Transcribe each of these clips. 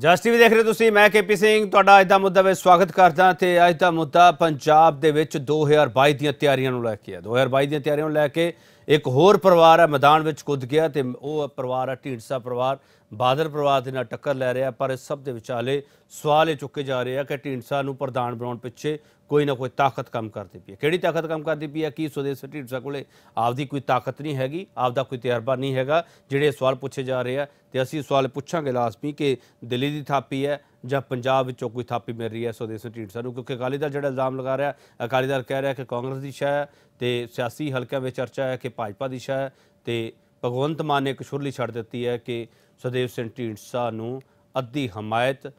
just ਵੀ ਦੇਖ ਰਹੇ ਤੁਸੀਂ ਮੈਂ ਕੇਪੀ ਸਿੰਘ ਤੁਹਾਡਾ ਅੱਜ ਦਾ ਮੁੱਦਾ ਵਿੱਚ ਸਵਾਗਤ ਕਰਦਾ ਤੇ ਅੱਜ ਦਾ ਮੁੱਦਾ ਪੰਜਾਬ ਦੇ ਵਿੱਚ 2022 ਦੀਆਂ ਤਿਆਰੀਆਂ ਨੂੰ ਲੈ ਕੇ ਹੈ 2022 ਦੀਆਂ ਤਿਆਰੀਆਂ ਨੂੰ ਲੈ ਕੇ ਇੱਕ ਹੋਰ ਪਰਿਵਾਰ ਹੈ ਮੈਦਾਨ ਵਿੱਚ ਕੁੱਦ ਗਿਆ ਤੇ ਉਹ ਪਰਿਵਾਰ ਹੈ ਢੀਂਡਸਾ ਪਰਿਵਾਰ ਬਾਦਲ ਪਰਿਵਾਰ ਦੇ ਨਾਲ ਟੱਕਰ ਲੈ ਰਿਹਾ ਪਰ ਇਸ ਸਭ ਦੇ ਵਿਚਾਲੇ ਸਵਾਲ ਇਹ ਚੁੱਕੇ ਜਾ ਰਹੇ ਆ ਕਿ ਢੀਂਡਸਾ ਨੂੰ ਪ੍ਰਧਾਨ ਬਣਾਉਣ ਪਿੱਛੇ ਕੋਈ ਨਾ ਕੋਈ ਤਾਕਤ ਕੰਮ ਕਰਦੀ ਪਈ ਹੈ ਕਿਹੜੀ ਤਾਕਤ ਕੰਮ ਕਰਦੀ ਪਈ ਹੈ ਕੀ ਸੁਦੇਸ਼ ਢੀਂਡਸਾ ਕੋਲੇ ਆਪਦੀ ਕੋਈ ਤਾਕਤ ਨਹੀਂ ਹੈਗੀ ਆਪਦਾ ਕੋਈ ਤਜਰਬਾ ਨਹੀਂ ਹੈਗਾ ਜਿਹੜੇ ਸਵਾਲ ਪੁੱਛੇ ਜਾ ਰਹੇ ਆ ਤੇ ਅਸੀਂ ਸਵਾਲ ਪੁੱਛਾਂਗੇ ਲਾਜ਼ਮੀ ਕਿ ਦਿੱਲੀ ਦੀ ਥਾਪੀ ਹੈ ਜਾਂ ਪੰਜਾਬ ਵਿੱਚੋਂ ਕੋਈ ਥਾਪੀ ਮਿਲ ਰਹੀ ਹੈ ਸੁਦੇਸ਼ ਢੀਂਡਸਾ ਨੂੰ ਕਿਉਂਕਿ ਅਕਾਲੀ ਦਲ ਜਿਹੜਾ ਇਲਜ਼ਾਮ ਲਗਾ ਰਿਹਾ ਅਕਾਲੀ ਦਲ ਕਹਿ ਰਿਹਾ ਕਿ ਕਾਂਗਰਸ ਦੀ ਸ਼ਾਹ ਤੇ ਸਿਆਸੀ ਹਲਕਿਆਂ ਵਿੱਚ ਚਰਚਾ ਹੈ ਕਿ ਭਾਜਪਾ ਦੀ ਸ਼ਾਹ ਤੇ ਭਗਵੰਤ ਮਾਨ ਨੇ ਇੱਕ ਛੱਡ ਦਿੱਤੀ ਹੈ ਕਿ ਸੁਦੇਸ਼ ਸਿੰਘ ਸਾਨੂੰ ਨੂੰ ਅੱਧੀ ਹਮਾਇਤ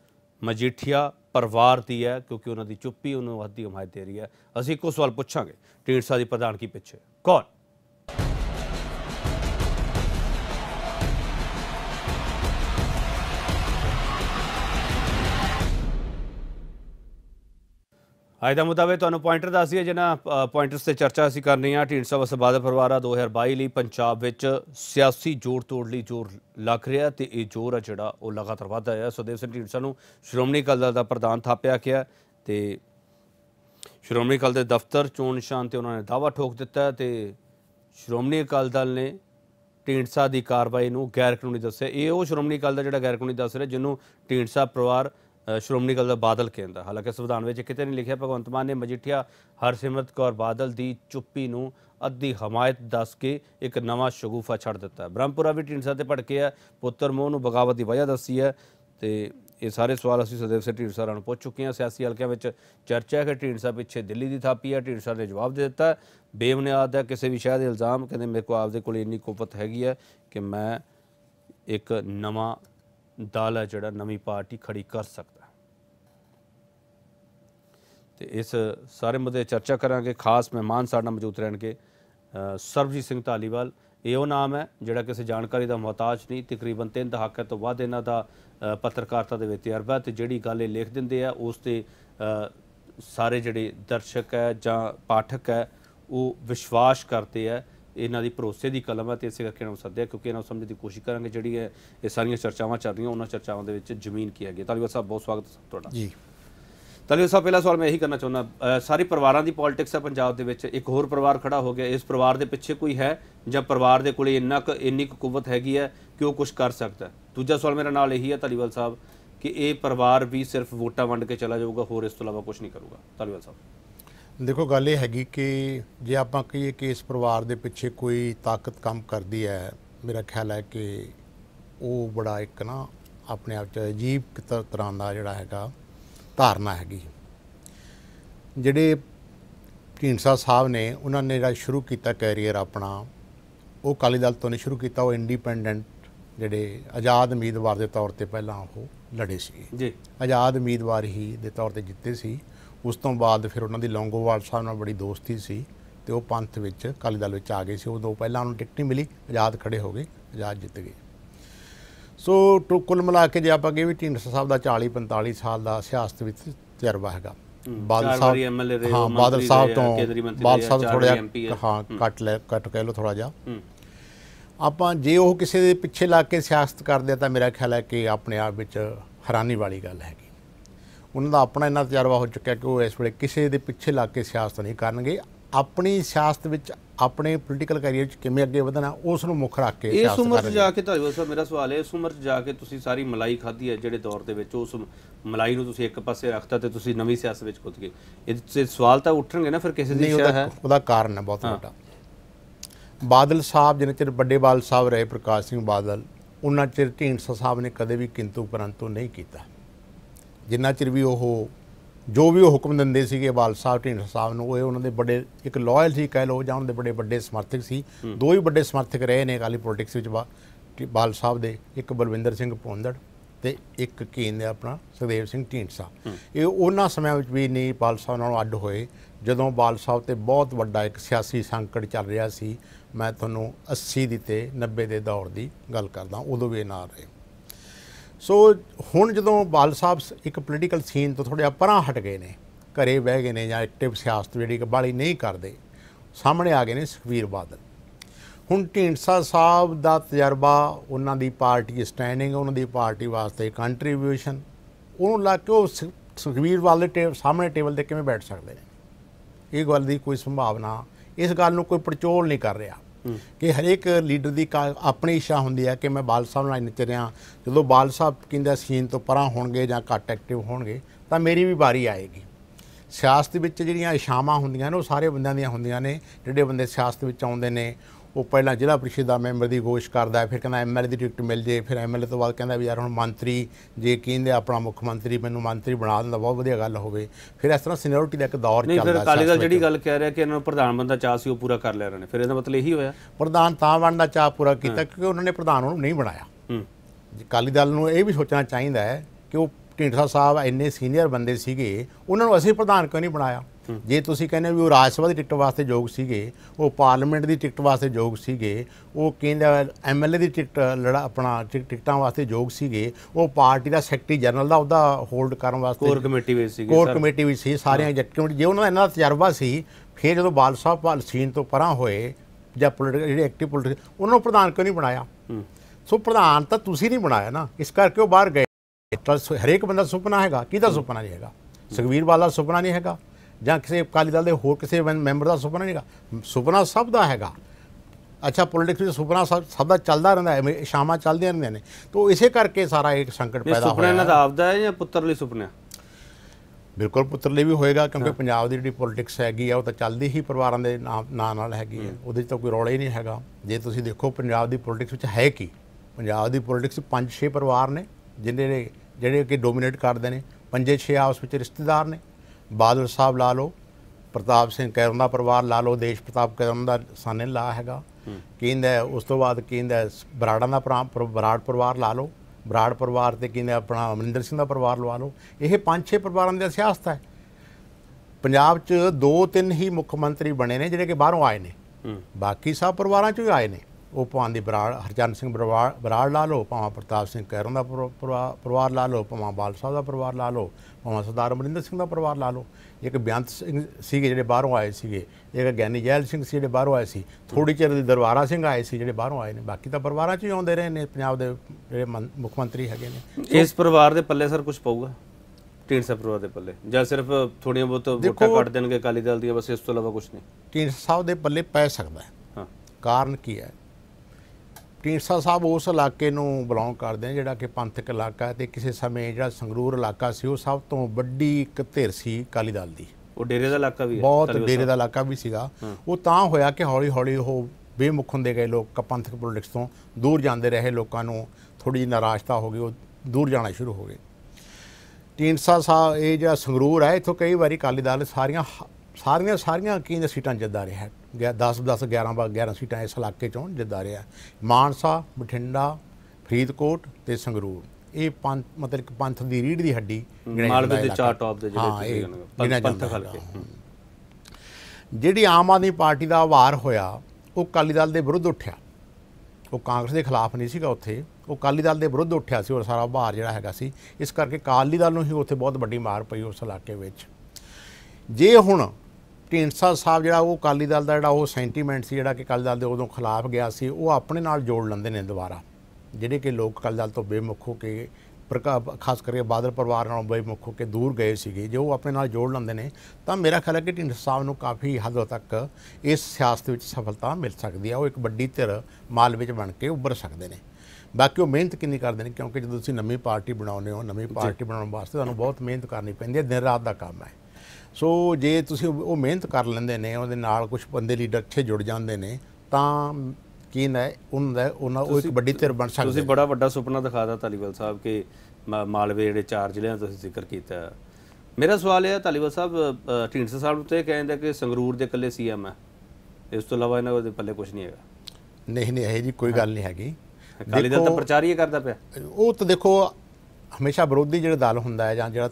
ਮਜੀਠੀਆ ਪਰਿਵਾਰ ਦੀ ਹੈ ਕਿਉਂਕਿ ਉਹਨਾਂ ਦੀ ਚੁੱਪੀ ਉਹਨੂੰ ਵੱਧ ਦੀ ਹਮਾਇਤ ਦੇ ਰਹੀ ਹੈ ਅਸੀਂ ਇੱਕੋ ਸਵਾਲ ਪੁੱਛਾਂਗੇ ਟੀਂਡਸਾ ਦੀ ਪ੍ਰਧਾਨਗੀ ਪਿੱਛੇ ਕੌਣ ਅੱਜ ਦਾ ਮੁੱਦਾ ਵੇ ਤੁਹਾਨੂੰ ਪੁਆਇੰਟਰ ਦੱਸ ਦਈਏ ਜਿਹਨਾਂ ਪੁਆਇੰਟਰਸ ਤੇ ਚਰਚਾ ਅਸੀਂ ਕਰਨੀ ਆ ਢੀਂਡਸਾ ਵਸਬਾਦ ਪਰਿਵਾਰਾ 2022 ਲਈ ਪੰਜਾਬ ਵਿੱਚ ਸਿਆਸੀ ਜੋੜ ਤੋੜ ਲਈ ਜੋਰ ਲੱਗ ਰਿਹਾ ਤੇ ਇਹ ਜੋਰ ਆ ਜਿਹੜਾ ਉਹ ਲਗਾਤਾਰ ਵਧਦਾ ਆ ਸੁਦੇਵ ਸਿੰਘ ਢੀਂਡਸਾ ਨੂੰ ਸ਼੍ਰੋਮਣੀ ਅਕਾਲੀ ਦਲ ਦਾ ਪ੍ਰਧਾਨ ਥਾਪਿਆ ਗਿਆ ਤੇ ਸ਼੍ਰੋਮਣੀ ਅਕਾਲੀ ਦੇ ਦਫ਼ਤਰ ਚੋਣ ਨਿਸ਼ਾਨ ਤੇ ਉਹਨਾਂ ਨੇ ਦਾਵਾ ਠੋਕ ਦਿੱਤਾ ਤੇ ਸ਼੍ਰੋਮਣੀ ਅਕਾਲੀ ਦਲ ਨੇ ਢੀਂਡਸਾ ਦੀ ਕਾਰਵਾਈ ਨੂੰ ਗੈਰ ਕਾਨੂੰਨੀ ਦੱਸਿਆ ਇਹ ਉਹ ਸ਼੍ਰੋਮਣੀ ਅਕਾਲੀ ਦਾ ਜਿਹੜਾ ਗੈਰ ਕਾਨੂੰਨੀ ਦੱਸ ਰਿਹਾ ਜਿਹਨੂੰ ਢੀਂਡਸਾ ਪਰਿਵਾਰ ਸ਼੍ਰੋਮਣੀ ਦਾ ਬਾਦਲ ਕਹਿੰਦਾ ਹਾਲਾਂਕਿ ਸੰਵਿਧਾਨ ਵਿੱਚ ਕਿਤੇ ਨਹੀਂ ਲਿਖਿਆ ਭਗਵੰਤ ਮਾਨ ਨੇ ਮਜੀਠੀਆ ਹਰਸਿਮਰਤ ਕੌਰ ਬਾਦਲ ਦੀ ਚੁੱਪੀ ਨੂੰ ਅੱਧੀ ਹਮਾਇਤ ਦੱਸ ਕੇ ਇੱਕ ਨਵਾਂ ਸ਼ਗੂਫਾ ਛੱਡ ਦਿੱਤਾ ਬ੍ਰਹਮਪੁਰਾ ਵੀ ਢੀਂਡਸਾ ਤੇ ਆ ਪੁੱਤਰ ਮੋਹ ਨੂੰ ਬਗਾਵਤ ਦੀ ਵਜ੍ਹਾ ਦੱਸੀ ਹੈ ਤੇ ਇਹ ਸਾਰੇ ਸਵਾਲ ਅਸੀਂ ਸਦੇਵ ਸਿੰਘ ਢੀਂਡਸਾ ਨੂੰ ਪੁੱਛ ਚੁੱਕੇ ਹਾਂ ਸਿਆਸੀ ਹਲਕਿਆਂ ਵਿੱਚ ਚਰਚਾ ਹੈ ਕਿ ਢੀਂਡਸਾ ਪਿੱਛੇ ਦਿੱਲੀ ਦੀ ਥਾਪੀ ਹੈ ਢੀਂਡਸਾ ਨੇ ਜਵਾਬ ਦੇ ਦਿੱਤਾ ਬੇਬੁਨਿਆਦ ਹੈ ਕਿਸੇ ਵੀ ਸ਼ਾਇਦ ਦੇ ਇਲਜ਼ਾਮ ਕਹਿੰਦੇ ਮੇਰੇ ਕੋਲ ਆਪਦੇ ਕੋਲ ਇੰਨੀ ਕੁਵਤ ਹੈਗੀ ਹੈ ਕਿ ਮੈਂ ਇੱਕ ਨਵਾਂ ਦਲ ਹੈ ਜਿਹੜਾ ਨਵੀਂ ਪਾਰਟੀ ਖੜੀ ਕਰ ਸਕਦਾ ਤੇ ਇਸ ਸਾਰੇ ਮੁੱਦੇ ਚਰਚਾ ਕਰਾਂਗੇ ਖਾਸ ਮਹਿਮਾਨ ਸਾਡੇ ਨਾਲ ਮੌਜੂਦ ਰਹਿਣਗੇ ਸਰਬਜੀਤ ਸਿੰਘ ਢਾਲੀਵਾਲ ਇਹ ਉਹ ਨਾਮ ਹੈ ਜਿਹੜਾ ਕਿਸੇ ਜਾਣਕਾਰੀ ਦਾ ਮਹਤਾਜ ਨਹੀਂ ਤਕਰੀਬਨ 3 ਦਹਾਕੇ ਤੋਂ ਵੱਧ ਇਹਨਾਂ ਦਾ ਪੱਤਰਕਾਰਤਾ ਦੇ ਵਿੱਚ ਤਜਰਬਾ ਤੇ ਜਿਹੜੀ ਗੱਲ ਇਹ ਲਿਖ ਦਿੰਦੇ ਆ ਉਸ ਤੇ ਸਾਰੇ ਜਿਹੜੇ ਦਰਸ਼ਕ ਹੈ ਜਾਂ ਪਾਠਕ ਹੈ ਉਹ ਵਿਸ਼ਵਾਸ ਕਰਦੇ ਆ ਇਹਨਾਂ ਦੀ ਭਰੋਸੇ ਦੀ ਕਲਮ ਹੈ ਤੇ ਇਸੇ ਕਰਕੇ ਇਹਨਾਂ ਨੂੰ ਸੱਦਿਆ ਕਿਉਂਕਿ ਇਹਨਾਂ ਨੂੰ ਸਮਝਣ ਦੀ ਕੋਸ਼ਿਸ਼ ਕਰਾਂਗੇ ਜਿਹੜੀ ਹੈ ਇਹ ਸਾਰੀਆਂ ਚਰਚਾਵਾਂ ਚੱਲ ਰਹੀਆਂ ਉਹਨਾਂ ਚਰਚਾਵਾਂ ਦੇ ਵਿੱਚ ਜ਼ਮੀਨ ਕੀ ਗਿਆ ਤਾਲੀਵਾਲ ਸਾਹਿਬ ਬਹੁਤ ਸਵਾਗਤ ਤੁਹਾਡਾ ਜੀ ਤਾਲੀਵਾਲ ਸਾਹਿਬ ਪਹਿਲਾ ਸਵਾਲ ਮੈਂ ਇਹੀ ਕਰਨਾ ਚਾਹੁੰਦਾ ਸਾਰੇ ਪਰਿਵਾਰਾਂ ਦੀ ਪੋਲਿਟਿਕਸ ਹੈ ਪੰਜਾਬ ਦੇ ਵਿੱਚ ਇੱਕ ਹੋਰ ਪਰਿਵਾਰ ਖੜਾ ਹੋ ਗਿਆ ਇਸ ਪਰਿਵਾਰ ਦੇ ਪਿੱਛੇ ਕੋਈ ਹੈ ਜਾਂ ਪਰਿਵਾਰ ਦੇ ਕੋਲੇ ਇੰਨਾ ਕੁ ਇੰਨੀ ਕੁ ਕੁਵਤ ਹੈਗੀ ਹੈ ਕਿ ਉਹ ਕੁਝ ਕਰ ਸਕਦਾ ਦੂਜਾ ਸਵਾਲ ਮੇਰਾ ਨਾਲ ਇਹੀ ਹੈ ਤਾਲੀਵਾਲ ਸਾਹਿਬ ਕਿ ਇਹ ਪਰਿਵਾਰ ਵੀ ਸਿਰਫ ਵੋਟਾਂ ਵੰਡ ਕੇ ਚਲਾ ਜਾਊਗਾ ਹੋਰ ਇਸ ਤੋਂ ਇਲਾਵਾ ਕੁਝ ਨਹੀਂ ਕਰੂਗਾ ਤਾਲੀਵਾਲ ਸਾਹਿਬ ਦੇਖੋ ਗੱਲ ਇਹ ਹੈਗੀ ਕਿ ਜੇ ਆਪਾਂ ਕਹੀਏ ਕਿ ਇਸ ਪਰਿਵਾਰ ਦੇ ਪਿੱਛੇ ਕੋਈ ਤਾਕਤ ਕੰਮ ਕਰਦੀ ਹੈ ਮੇਰਾ ਖਿਆਲ ਹੈ ਕਿ ਉਹ ਬੜਾ ਇੱਕ ਨਾ ਆਪਣੇ ਆਪ ਚ ਅਜੀਬ ਤਰ੍ਹਾਂ ਦਾ ਜਿਹੜਾ ਹੈਗਾ ਧਾਰਨਾ ਹੈਗੀ ਜਿਹੜੇ ਢੀਂਡਸਾ ਸਾਹਿਬ ਨੇ ਉਹਨਾਂ ਨੇ ਜਿਹੜਾ ਸ਼ੁਰੂ ਕੀਤਾ ਕੈਰੀਅਰ ਆਪਣਾ ਉਹ ਕਾਲੀ ਦਲ ਤੋਂ ਨਹੀਂ ਸ਼ੁਰੂ ਕੀਤਾ ਉਹ ਇੰਡੀਪੈਂਡੈਂਟ ਜਿਹੜੇ ਆਜ਼ਾਦ ਉਮੀਦਵਾਰ ਦੇ ਤੌਰ ਤੇ ਪਹਿਲਾਂ ਉਹ ਲੜੇ ਸੀ ਜੀ ਆਜ਼ਾਦ ਉਮੀਦਵਾਰ ਹੀ ਦੇ ਤੌਰ ਤੇ ਜਿੱਤੇ ਸੀ ਉਸ ਤੋਂ ਬਾਅਦ ਫਿਰ ਉਹਨਾਂ ਦੀ ਲੌਂਗੋਵਾਲ ਸਾਹਿਬ ਨਾਲ ਬੜੀ ਦੋਸਤੀ ਸੀ ਤੇ ਉਹ ਪੰਥ ਵਿੱਚ ਕਾਲੀ ਦਲ ਵਿੱਚ ਆ ਗਏ ਸੀ ਉਦੋਂ ਪਹਿਲਾਂ ਉਹਨੂੰ ਟਿਕਟ ਨਹੀਂ ਮਿਲੀ ਆਜ਼ਾਦ ਖੜੇ ਹੋ ਗਏ ਆਜ਼ਾਦ ਜਿੱਤ ਗਏ ਸੋ ਕੁੱਲ ਮਿਲਾ ਕੇ ਜੇ ਆਪਾਂ ਕਹੇ ਵੀ ਢਿੰਡਸ ਸਾਹਿਬ ਦਾ 40 45 ਸਾਲ ਦਾ ਸਿਆਸਤ ਵਿੱਚ ਤਜਰਬਾ ਹੈਗਾ ਬਾਦਲ ਸਾਹਿਬ ਹਾਂ ਬਾਦਲ ਸਾਹਿਬ ਤੋਂ ਬਾਦਲ ਸਾਹਿਬ ਥੋੜਾ ਹਾਂ ਕੱਟ ਲੈ ਕੱਟ ਕਹਿ ਲੋ ਥੋੜਾ ਜਿਹਾ ਆਪਾਂ ਜੇ ਉਹ ਕਿਸੇ ਦੇ ਪਿੱਛੇ ਲੱਗ ਕੇ ਸਿਆਸਤ ਕਰਦੇ ਤਾਂ ਮੇਰਾ ਖਿਆਲ ਹੈ ਕਿ ਆਪਣੇ ਆਪ ਵਿੱਚ ਹੈਰਾਨੀ ਵਾਲੀ ਗੱਲ ਹੈ ਉਹਨਾਂ ਦਾ ਆਪਣਾ ਇੰਨਾ ਤਜਰਬਾ ਹੋ ਚੁੱਕਿਆ ਕਿ ਉਹ ਇਸ ਵੇਲੇ ਕਿਸੇ ਦੇ ਪਿੱਛੇ ਲੱਗ ਕੇ ਸਿਆਸਤ ਨਹੀਂ ਕਰਨਗੇ ਆਪਣੀ ਸਿਆਸਤ ਵਿੱਚ ਆਪਣੇ ਪੋਲੀਟੀਕਲ ਕੈਰੀਅਰ ਚ ਕਿਵੇਂ ਅੱਗੇ ਵਧਣਾ ਉਸ ਨੂੰ ਮੁੱਖ ਰੱਖ ਕੇ ਇਸ ਉਮਰ 'ਚ ਜਾ ਕੇ ਧਾਰੀਵਾਲ ਸਰ ਮੇਰਾ ਸਵਾਲ ਹੈ ਇਸ ਉਮਰ 'ਚ ਜਾ ਕੇ ਤੁਸੀਂ ਸਾਰੀ ਮਲਾਈ ਖਾਧੀ ਹੈ ਜਿਹੜੇ ਦੌਰ ਦੇ ਵਿੱਚ ਉਸ ਮਲਾਈ ਨੂੰ ਤੁਸੀਂ ਇੱਕ ਪਾਸੇ ਰੱਖਤਾ ਤੇ ਤੁਸੀਂ ਨਵੀਂ ਸਿਆਸਤ ਵਿੱਚ ਖੁੱਦ ਗਏ ਇਹ ਸਵਾਲ ਤਾਂ ਉੱਠਣਗੇ ਨਾ ਫਿਰ ਕਿਸੇ ਦੀ ਇੱਛਾ ਹੈ ਉਹਦਾ ਕਾਰਨ ਹੈ ਬਹੁਤ ਵੱਡਾ ਬਾਦਲ ਸਾਹਿਬ ਜਿਹਨਾਂ ਚਿਰ ਵੱਡੇ ਬਾਲ ਸਾਹਿਬ ਰਹੇ ਪ੍ਰਕਾਸ਼ ਸਿੰਘ ਬਾਦਲ ਉਹਨਾਂ ਚਿਰ ਢੀਂਡਸਾ ਸਾਹਿਬ ਨੇ ਕਦੇ ਵੀ ਕਿੰਤੂ ਪਰੰਤੂ ਨਹੀਂ ਕੀਤਾ ਜਿੰਨਾ ਚਿਰ ਵੀ ਉਹ ਜੋ ਵੀ ਉਹ ਹੁਕਮ ਦਿੰਦੇ ਸੀਗੇ ਬਾਲ ਸਾਹਿਬ ਢਿੰਡ ਸਾਹਿਬ ਨੂੰ ਉਹ ਉਹਨਾਂ ਦੇ ਬੜੇ ਇੱਕ ਲਾਇਲ ਸੀ ਕਹਿ ਲੋ ਜਾਂ ਉਹਨਾਂ ਦੇ ਬੜੇ ਵੱਡੇ ਸਮਰਥਕ ਸੀ ਦੋ ਹੀ ਵੱਡੇ ਸਮਰਥਕ ਰਹੇ ਨੇ ਅਕਾਲੀ ਪੋਲਿਟਿਕਸ ਵਿੱਚ ਬਾਲ ਸਾਹਿਬ ਦੇ ਇੱਕ ਬਲਵਿੰਦਰ ਸਿੰਘ ਪੌਂਦੜ ਤੇ ਇੱਕ ਕੀਨ ਦੇ ਆਪਣਾ ਸੁਖਦੇਵ ਸਿੰਘ ਸਾਹਿਬ ਇਹ ਉਹਨਾਂ ਸਮਿਆਂ ਵਿੱਚ ਵੀ ਨਹੀਂ ਬਾਲ ਸਾਹਿਬ ਨਾਲ ਅੱਡ ਹੋਏ ਜਦੋਂ ਬਾਲ ਸਾਹਿਬ ਤੇ ਬਹੁਤ ਵੱਡਾ ਇੱਕ ਸਿਆਸੀ ਸੰਕਟ ਚੱਲ ਰਿਹਾ ਸੀ ਮੈਂ ਤੁਹਾਨੂੰ 80 ਦੀ ਤੇ 90 ਦੇ ਦੌਰ ਦੀ ਗੱਲ ਕਰਦਾ ਉਦੋਂ ਵੀ ਨਾਲ ਰਹੇ ਸੋ ਹੁਣ ਜਦੋਂ ਬਾਲ ਸਾਹਿਬ ਇੱਕ ਪੋਲੀਟੀਕਲ ਸੀਨ ਤੋਂ ਥੋੜਿਆ ਪਰਾਂ ਹਟ ਗਏ ਨੇ ਘਰੇ ਬਹਿ ਗਏ ਨੇ ਜਾਂ ਐਕਟਿਵ ਸਿਆਸਤ ਜਿਹੜੀ ਕਬਾਲੀ ਨਹੀਂ ਕਰਦੇ ਸਾਹਮਣੇ ਆ ਗਏ ਨੇ ਸੁਖਵੀਰ ਬਾਦਲ ਹੁਣ ਢੀਂਡਸਾ ਸਾਹਿਬ ਦਾ ਤਜਰਬਾ ਉਹਨਾਂ ਦੀ ਪਾਰਟੀ ਸਟੈਂਡਿੰਗ ਉਹਨਾਂ ਦੀ ਪਾਰਟੀ ਵਾਸਤੇ ਕੰਟਰੀਬਿਊਸ਼ਨ ਉਹਨੂੰ ਲਾ ਕੇ ਉਹ ਸੁਖਵੀਰ ਵਾਲੇ ਟੇਬਲ ਸਾਹਮਣੇ ਟੇਬਲ ਤੇ ਕਿਵੇਂ ਬੈਠ ਸਕਦੇ ਨੇ ਇਹ ਗੱਲ ਦੀ ਕੋਈ ਸੰਭਾਵਨਾ ਇਸ ਗੱਲ ਨੂੰ ਕੋਈ ਪਰਚੋਲ ਨਹੀਂ ਕਰ ਰਿਹਾ ਕਿ ਹਰੇਕ ਲੀਡਰ ਦੀ ਆਪਣੀ ਇੱਛਾ ਹੁੰਦੀ ਹੈ ਕਿ ਮੈਂ ਬਾਲ ਸਾਹਿਬ ਨਾਲ ਇੰਨੇ ਰਿਹਾ ਜਦੋਂ ਬਾਲ ਸਾਹਿਬ ਕਹਿੰਦਾ ਸੀਨ ਤੋਂ ਪਰਾਂ ਹੋਣਗੇ ਜਾਂ ਘੱਟ ਐਕਟਿਵ ਹੋਣਗੇ ਤਾਂ ਮੇਰੀ ਵੀ ਵਾਰੀ ਆਏਗੀ ਸਿਆਸਤ ਵਿੱਚ ਜਿਹੜੀਆਂ ਇਸ਼ਾਵਾਂ ਹੁੰਦੀਆਂ ਨੇ ਉਹ ਸਾਰੇ ਬੰਦਿਆਂ ਦੀਆਂ ਹੁੰਦੀਆਂ ਨੇ ਜਿਹੜੇ ਬੰਦੇ ਸਿਆਸਤ ਵਿੱਚ ਆਉਂਦੇ ਨੇ ਉਹ ਪਹਿਲਾਂ ਜ਼ਿਲ੍ਹਾ ਪ੍ਰੀਸ਼ਦ ਦਾ ਮੈਂਬਰ ਦੀ ਗੋਸ਼ ਕਰਦਾ ਫਿਰ ਕਹਿੰਦਾ ਐਮਐਲ ਦੀ ਟਿਕਟ ਮਿਲ ਜੇ ਫਿਰ ਐਮਐਲਏ ਤੋਂ ਬਾਅਦ ਕਹਿੰਦਾ ਵੀ ਯਾਰ ਹੁਣ ਮੰਤਰੀ ਜੇ ਕਹਿੰਦੇ ਆਪਣਾ ਮੁੱਖ ਮੰਤਰੀ ਮੈਨੂੰ ਮੰਤਰੀ ਬਣਾ ਦਿੰਦਾ ਬਹੁਤ ਵਧੀਆ ਗੱਲ ਹੋਵੇ ਫਿਰ ਇਸ ਤਰ੍ਹਾਂ ਸੀਨੀਅਰਿਟੀ ਦਾ ਇੱਕ ਦੌਰ ਚੱਲਦਾ ਨਹੀਂ ਫਿਰ ਕਾਲੀ ਦਲ ਜਿਹੜੀ ਗੱਲ ਕਹਿ ਰਿਹਾ ਕਿ ਇਹਨਾਂ ਨੂੰ ਪ੍ਰਧਾਨ ਬੰਦਾ ਚਾਹ ਸੀ ਉਹ ਪੂਰਾ ਕਰ ਲਿਆ ਰਹੇ ਨੇ ਫਿਰ ਇਹਦਾ ਮਤਲਬ ਇਹੀ ਹੋਇਆ ਪ੍ਰਧਾਨ ਤਾਂ ਬਣਨਾ ਦਾ ਚਾਹ ਪੂਰਾ ਕੀਤਾ ਕਿਉਂਕਿ ਉਹਨਾਂ ਨੇ ਪ੍ਰਧਾਨ ਉਹਨੂੰ ਨਹੀਂ ਬਣਾਇਆ ਹੂੰ ਅਕਾਲੀ ਦਲ ਨੂੰ ਇਹ ਵੀ ਸੋਚਣਾ ਚਾਹੀਦਾ ਹੈ ਕਿ ਉਹ ਢਿੰਡਸਾ ਸਾਹਿਬ ਇੰਨੇ ਸੀਨੀਅਰ ਬੰਦੇ ਸੀਗੇ ਉਹਨਾਂ ਨੂੰ ਅਸੀਂ ਪ੍ਰਧਾਨ ਕਿਉਂ ਨਹੀਂ ਬਣਾਇਆ ਜੇ ਤੁਸੀਂ ਕਹਿੰਦੇ ਵੀ ਉਹ ਰਾਜ ਸਭਾ ਦੀ ਟਿਕਟ ਵਾਸਤੇ ਯੋਗ ਸੀਗੇ ਉਹ ਪਾਰਲੀਮੈਂਟ ਦੀ ਟਿਕਟ ਵਾਸਤੇ ਯੋਗ ਸੀਗੇ ਉਹ ਕਹਿੰਦਾ ਐਮਐਲਏ ਦੀ ਟਿਕਟ ਲੜਾ ਆਪਣਾ ਟਿਕਟਾਂ ਵਾਸਤੇ ਯੋਗ ਸੀਗੇ ਉਹ ਪਾਰਟੀ ਦਾ ਸੈਕਟਰੀ ਜਨਰਲ ਦਾ ਉਹਦਾ ਹੋਲਡ ਕਰਨ ਵਾਸਤੇ ਕੋਰ ਕਮੇਟੀ ਵਿੱਚ ਸੀਗੇ ਕੋਰ ਕਮੇਟੀ ਵਿੱਚ ਸੀ ਸਾਰਿਆਂ ਜੱਟ ਕਮੇਟੀ ਜੇ ਉਹਨਾਂ ਦਾ ਇਹਨਾਂ ਦਾ ਤਜਰਬਾ ਸੀ ਫਿਰ ਜਦੋਂ ਬਾਲ ਸਾਹਿਬ ਪਾਲ ਸੀਨ ਤੋਂ ਪਰਾਂ ਹੋਏ ਜਾਂ ਪੋਲਿਟਿਕ ਜਿਹੜੇ ਐਕਟਿਵ ਪੋਲਿਟਿਕ ਉਹਨਾਂ ਨੂੰ ਪ੍ਰਧਾਨ ਕਿਉਂ ਨਹੀਂ ਬਣਾਇਆ ਸੋ ਪ੍ਰਧਾਨ ਤਾਂ ਤੁਸੀਂ ਨਹੀਂ ਬਣਾਇਆ ਨਾ ਇਸ ਕਰਕੇ ਉਹ ਬਾਹਰ ਗਏ ਹਰੇਕ ਬੰਦਾ ਸੁਪਨਾ ਹੈਗਾ ਕਿਹਦਾ ਸੁਪਨਾ ਨਹੀਂ ਹੈਗਾ ਸੁਖਵੀਰ ਵਾਲਾ ਸੁਪਨਾ ਨਹੀਂ ਹੈਗਾ ਜਾਂ ਕਿਸੇ ਅਕਾਲੀ ਦਲ ਦੇ ਹੋਰ ਕਿਸੇ ਮੈਂਬਰ ਦਾ ਸੁਪਨਾ ਨਹੀਂਗਾ ਸੁਪਨਾ ਸਭ ਦਾ ਹੈਗਾ ਅੱਛਾ ਪੋਲਿਟਿਕਸ ਵਿੱਚ ਸੁਪਨਾ ਸਭ ਦਾ ਚੱਲਦਾ ਰਹਿੰਦਾ ਹੈ ਸ਼ਾਮਾਂ ਚੱਲਦੀਆਂ ਰਹਿੰਦੀਆਂ ਨੇ ਤੋਂ ਇਸੇ ਕਰਕੇ ਸਾਰਾ ਇੱਕ ਸੰਕਟ ਪੈਦਾ ਹੋਇਆ ਸੁਪਨਾ ਇਹਨਾਂ ਦਾ ਆਪਦਾ ਹੈ ਜਾਂ ਪੁੱਤਰ ਲਈ ਸੁਪਨਾ ਬਿਲਕੁਲ ਪੁੱਤਰ ਲਈ ਵੀ ਹੋਏਗਾ ਕਿਉਂਕਿ ਪੰਜਾਬ ਦੀ ਜਿਹੜੀ ਪੋਲਿਟਿਕਸ ਹੈਗੀ ਆ ਉਹ ਤਾਂ ਚੱਲਦੀ ਹੀ ਪਰਿਵਾਰਾਂ ਦੇ ਨਾਂ ਨਾਲ ਹੈਗੀ ਹੈ ਉਹਦੇ 'ਚ ਤਾਂ ਕੋਈ ਰੌਲਾ ਹੀ ਨਹੀਂ ਹੈਗਾ ਜੇ ਤੁਸੀਂ ਦੇਖੋ ਪੰਜਾਬ ਦੀ ਪੋਲਿਟਿਕਸ ਵਿੱਚ ਹੈ ਕੀ ਪੰਜਾਬ ਦੀ ਪੋਲਿਟਿਕਸ 'ਚ 5-6 ਪਰਿਵਾਰ ਨੇ ਜਿਨ੍ਹਾਂ ਨੇ ਜਿਹੜੇ ਕਿ ਡੋਮਿਨੇਟ ਕਰਦੇ ਨੇ ਪੰਜੇ 6 ਆਪਸ ਵਿੱਚ ਰਿਸ਼ਤੇਦਾਰ ਨੇ ਬਾਦਲ ਸਾਹਿਬ ਲਾ ਲਓ ਪ੍ਰਤਾਪ ਸਿੰਘ ਕੈਰੋਂ ਦਾ ਪਰਿਵਾਰ ਲਾ ਲਓ ਦੇਸ਼ ਪ੍ਰਤਾਪ ਕੈਰੋਂ ਦਾ ਸਾਨੇ ਲਾ ਹੈਗਾ ਕਹਿੰਦਾ ਉਸ ਤੋਂ ਬਾਅਦ ਕਹਿੰਦਾ ਬਰਾੜਾਂ ਦਾ ਬਰਾੜ ਪਰਿਵਾਰ ਲਾ ਲਓ ਬਰਾੜ ਪਰਿਵਾਰ ਤੇ ਕਹਿੰਦਾ ਆਪਣਾ ਅਮਰਿੰਦਰ ਸਿੰਘ ਦਾ ਪਰਿਵਾਰ ਲਵਾ ਲਓ ਇਹ ਪੰਜ ਛੇ ਪਰਿਵਾਰਾਂ ਦੇ ਸਿਆਸਤ ਹੈ ਪੰਜਾਬ 'ਚ ਦੋ ਤਿੰਨ ਹੀ ਮੁੱਖ ਮੰਤਰੀ ਬਣੇ ਨੇ ਜਿਹੜੇ ਕਿ ਬਾਹਰੋਂ ਆਏ ਨੇ ਬਾਕੀ ਸਭ ਪਰਿਵਾਰਾਂ 'ਚੋਂ ਹੀ ਆਏ ਨੇ ਉਹ ਭਾਂ ਦੀ ਬਰਾੜ ਹਰਜਨ ਸਿੰਘ ਬਰਾੜ ਲਾ ਲੋ ਭਾਂ ਪ੍ਰਤਾਪ ਸਿੰਘ ਕੈਰੋਂ ਦਾ ਪਰਿਵਾਰ ਲਾ ਲੋ ਭਾਂ ਬਾਲ ਸਾਹਿਬ ਦਾ ਪਰਿਵਾਰ ਲਾ ਲੋ ਭਾਂ ਸਰਦਾਰ ਅਮਰਿੰਦਰ ਸਿੰਘ ਦਾ ਪਰਿਵਾਰ ਲਾ ਲੋ ਇੱਕ ਬਿਆੰਤ ਸਿੰਘ ਸੀਗੇ ਜਿਹੜੇ ਬਾਹਰੋਂ ਆਏ ਸੀਗੇ ਇੱਕ ਗਿਆਨੀ ਜੈਲ ਸਿੰਘ ਸੀ ਜਿਹੜੇ ਬਾਹਰੋਂ ਆਏ ਸੀ ਥੋੜੀ ਚਿਰ ਦੇ ਦਰਬਾਰਾ ਸਿੰਘ ਆਏ ਸੀ ਜਿਹੜੇ ਬਾਹਰੋਂ ਆਏ ਨੇ ਬਾਕੀ ਤਾਂ ਪਰਿਵਾਰਾਂ 'ਚ ਹੀ ਆਉਂਦੇ ਰਹੇ ਨੇ ਪੰਜਾਬ ਦੇ ਜਿਹੜੇ ਮੁੱਖ ਮੰਤਰੀ ਹੈਗੇ ਨੇ ਇਸ ਪਰਿਵਾਰ ਦੇ ਪੱਲੇ ਸਰ ਕੁਝ ਪਊਗਾ ਟੀਨਸਾ ਪਰਿਵਾਰ ਦੇ ਪੱਲੇ ਜਾਂ ਸਿਰਫ ਥੋੜੀਆਂ ਬਹੁਤ ਵੋਟਾਂ ਕੱਟ ਦੇਣਗੇ ਅਕਾਲੀ ਦਲ ਦੀਆਂ ਬਸ ਇਸ ਤੋਂ ਇਲਾਵਾ ਕੁਝ ਨਹੀਂ ਟੀਨਸਾ ਸਾਹਿਬ ਦੇ ਪੱਲੇ ਪੈ ਸਕਦਾ ਹਾਂ ਕਾਰਨ ਕੀ ਹੈ ਕੀਰਸਾ ਸਾਹਿਬ ਉਸ ਇਲਾਕੇ ਨੂੰ ਬਲੌਂਗ ਕਰਦੇ ਆ ਜਿਹੜਾ ਕਿ ਪੰਥਕ ਇਲਾਕਾ ਹੈ ਤੇ ਕਿਸੇ ਸਮੇਂ ਜਿਹੜਾ ਸੰਗਰੂਰ ਇਲਾਕਾ ਸੀ ਉਹ ਸਭ ਤੋਂ ਵੱਡੀ ਇੱਕ ਧਿਰ ਸੀ ਕਾਲੀ ਦਲ ਦੀ ਉਹ ਡੇਰੇ ਦਾ ਇਲਾਕਾ ਵੀ ਹੈ ਬਹੁਤ ਡੇਰੇ ਦਾ ਇਲਾਕਾ ਵੀ ਸੀਗਾ ਉਹ ਤਾਂ ਹੋਇਆ ਕਿ ਹੌਲੀ ਹੌਲੀ ਉਹ ਬੇਮੁਖ ਹੁੰਦੇ ਗਏ ਲੋਕ ਪੰਥਕ ਪੋਲਿਟਿਕਸ ਤੋਂ ਦੂਰ ਜਾਂਦੇ ਰਹੇ ਲੋਕਾਂ ਨੂੰ ਥੋੜੀ ਜਿਹੀ ਨਾਰਾਜ਼ਤਾ ਹੋ ਗਈ ਉਹ ਦੂਰ ਜਾਣਾ ਸ਼ੁਰੂ ਹੋ ਗਏ ਟੀਨਸਾ ਸਾਹਿਬ ਇਹ ਜਿਹੜਾ ਸੰਗਰੂਰ ਹੈ ਇਥੋਂ ਕਈ ਵਾਰੀ ਕਾਲੀ ਦਲ ਸਾਰੀਆਂ ਸਾਰੀਆਂ ਸਾਰੀਆਂ ਕੇਂਦਰ ਸੀਟਾਂ ਜਿੱਤਦਾ ਰਿਹਾ 10 10 11 11 ਸੀਟਾਂ ਇਸ ਇਲਾਕੇ ਚੋਂ ਜਿੱਦਾ ਰਿਹਾ ਮਾਨਸਾ ਬਠਿੰਡਾ ਫਰੀਦਕੋਟ ਤੇ ਸੰਗਰੂਰ ਇਹ ਪੰਥ ਮਤਲਬ ਕਿ ਪੰਥ ਦੀ ਰੀੜ ਦੀ ਹੱਡੀ ਮਾਲਵੇ ਦੇ ਚਾਰ ਟੌਪ ਦੇ ਜਿਹੜੇ ਪੰਥ ਹਲਕੇ ਜਿਹੜੀ ਆਮ ਆਦਮੀ ਪਾਰਟੀ ਦਾ ਆਵਾਰ ਹੋਇਆ ਉਹ ਕਾਲੀ ਦਲ ਦੇ ਵਿਰੁੱਧ ਉੱਠਿਆ ਉਹ ਕਾਂਗਰਸ ਦੇ ਖਿਲਾਫ ਨਹੀਂ ਸੀਗਾ ਉੱਥੇ ਉਹ ਕਾਲੀ ਦਲ ਦੇ ਵਿਰੁੱਧ ਉੱਠਿਆ ਸੀ ਔਰ ਸਾਰਾ ਭਾਰ ਜਿਹੜਾ ਹੈਗਾ ਸੀ ਇਸ ਕਰਕੇ ਕਾਲੀ ਦਲ ਨੂੰ ਹੀ ਉੱਥੇ ਬਹੁਤ ਵੱਡੀ ਮਾਰ ਪਈ ਉਸ ਇਲਾਕੇ ਵਿੱਚ ਜੇ ਹੁਣ ਢੀਂਡਸਾ ਸਾਹਿਬ ਜਿਹੜਾ ਉਹ ਅਕਾਲੀ ਦਲ ਦਾ ਜਿਹੜਾ ਉਹ ਸੈਂਟੀਮੈਂਟ ਸੀ ਜਿਹੜਾ ਕਿ ਅਕਾਲੀ ਦਲ ਦੇ ਉਦੋਂ ਖਿਲਾਫ ਗਿਆ ਸੀ ਉਹ ਆਪਣੇ ਨਾਲ ਜੋੜ ਲੈਂਦੇ ਨੇ ਦੁਬਾਰਾ ਜਿਹੜੇ ਕਿ ਲੋਕ ਅਕਾਲੀ ਦਲ ਤੋਂ ਬੇਮੁਖ ਹੋ ਕੇ ਖਾਸ ਕਰਕੇ ਬਾਦਲ ਪਰਿਵਾਰ ਨਾਲੋਂ ਬੇਮੁਖ ਹੋ ਕੇ ਦੂਰ ਗਏ ਸੀਗੇ ਜੋ ਉਹ ਆਪਣੇ ਨਾਲ ਜੋੜ ਲੈਂਦੇ ਨੇ ਤਾਂ ਮੇਰਾ ਖਿਆਲ ਹੈ ਕਿ ਢੀਂਸਾ ਸਾਹਿਬ ਨੂੰ ਕਾਫੀ ਹੱਦ ਤੱਕ ਇਸ ਸਿਆਸਤ ਵਿੱਚ ਸਫਲਤਾ ਮਿਲ ਸਕਦੀ ਹੈ ਉਹ ਇੱਕ ਵੱਡੀ ਧਿਰ ਮਾਲ ਵਿੱਚ ਬਣ ਕੇ ਉੱਭਰ ਸਕਦੇ ਨੇ ਬਾਕੀ ਉਹ ਮਿਹਨਤ ਕਿੰਨੀ ਕਰਦੇ ਨੇ ਕਿਉਂਕਿ ਜਦੋਂ ਤੁਸੀਂ ਨਵੀਂ ਪਾਰਟੀ ਬਣਾਉਨੇ ਹੋ ਨਵੀਂ ਪਾਰਟੀ ਬਣਾਉਣ ਵਾਸਤੇ ਤੁਹਾਨੂੰ ਬਹੁਤ ਮਿਹਨਤ ਕਰਨੀ ਪੈਂਦੀ ਹੈ ਦਿਨ ਰਾਤ ਦਾ ਕੰਮ ਹੈ ਸੋ ਜੇ ਤੁਸੀਂ ਉਹ ਮਿਹਨਤ ਕਰ ਲੈਂਦੇ ਨੇ ਉਹਦੇ ਨਾਲ ਕੁਝ ਬੰਦੇ ਲੀਡਰ ਅੱਛੇ ਜੁੜ ਜਾਂਦੇ ਨੇ ਤਾਂ ਕੀ ਨਾ ਉਹਨਾਂ ਉਹਨਾਂ ਉਹ ਇੱਕ ਵੱਡੀ ਧਿਰ ਬਣ ਸਕਦੇ ਤੁਸੀਂ ਬੜਾ ਵੱਡਾ ਸੁਪਨਾ ਦਿਖਾਦਾ ਤਾਲੀਵਾਲ ਸਾਹਿਬ ਕਿ ਮਾਲਵੇ ਜਿਹੜੇ ਚਾਰ ਜ਼ਿਲ੍ਹਿਆਂ ਤੁਸੀਂ ਜ਼ਿਕਰ ਕੀਤਾ ਮੇਰਾ ਸਵਾਲ ਇਹ ਹੈ ਤਾਲੀਵਾਲ ਸਾਹਿਬ ਢੀਂਡਸਾ ਸਾਹਿਬ ਨੂੰ ਤੇ ਕਹਿੰਦੇ ਕਿ ਸੰਗਰੂਰ ਦੇ ਇਕੱਲੇ ਸੀਐਮ ਹੈ ਇਸ ਤੋਂ ਇਲਾਵਾ ਇਹਨਾਂ ਦੇ ਪੱਲੇ ਕੁਝ ਨਹੀਂ ਹੈਗਾ ਨਹੀਂ ਨਹੀਂ ਇਹ ਜੀ ਕੋਈ ਗੱਲ ਨਹੀਂ ਹੈਗੀ ਅਕਾਲੀ ਦਲ ਤਾਂ ਪ੍ਰਚਾਰ ਹੀ ਕਰਦਾ ਪਿਆ ਉਹ ਤਾਂ ਦੇਖੋ ਹਮੇਸ਼ਾ ਵਿਰੋਧੀ ਜਿਹੜਾ ਦਲ ਹੁੰਦਾ ਹੈ ਜਾਂ ਜਿਹੜਾ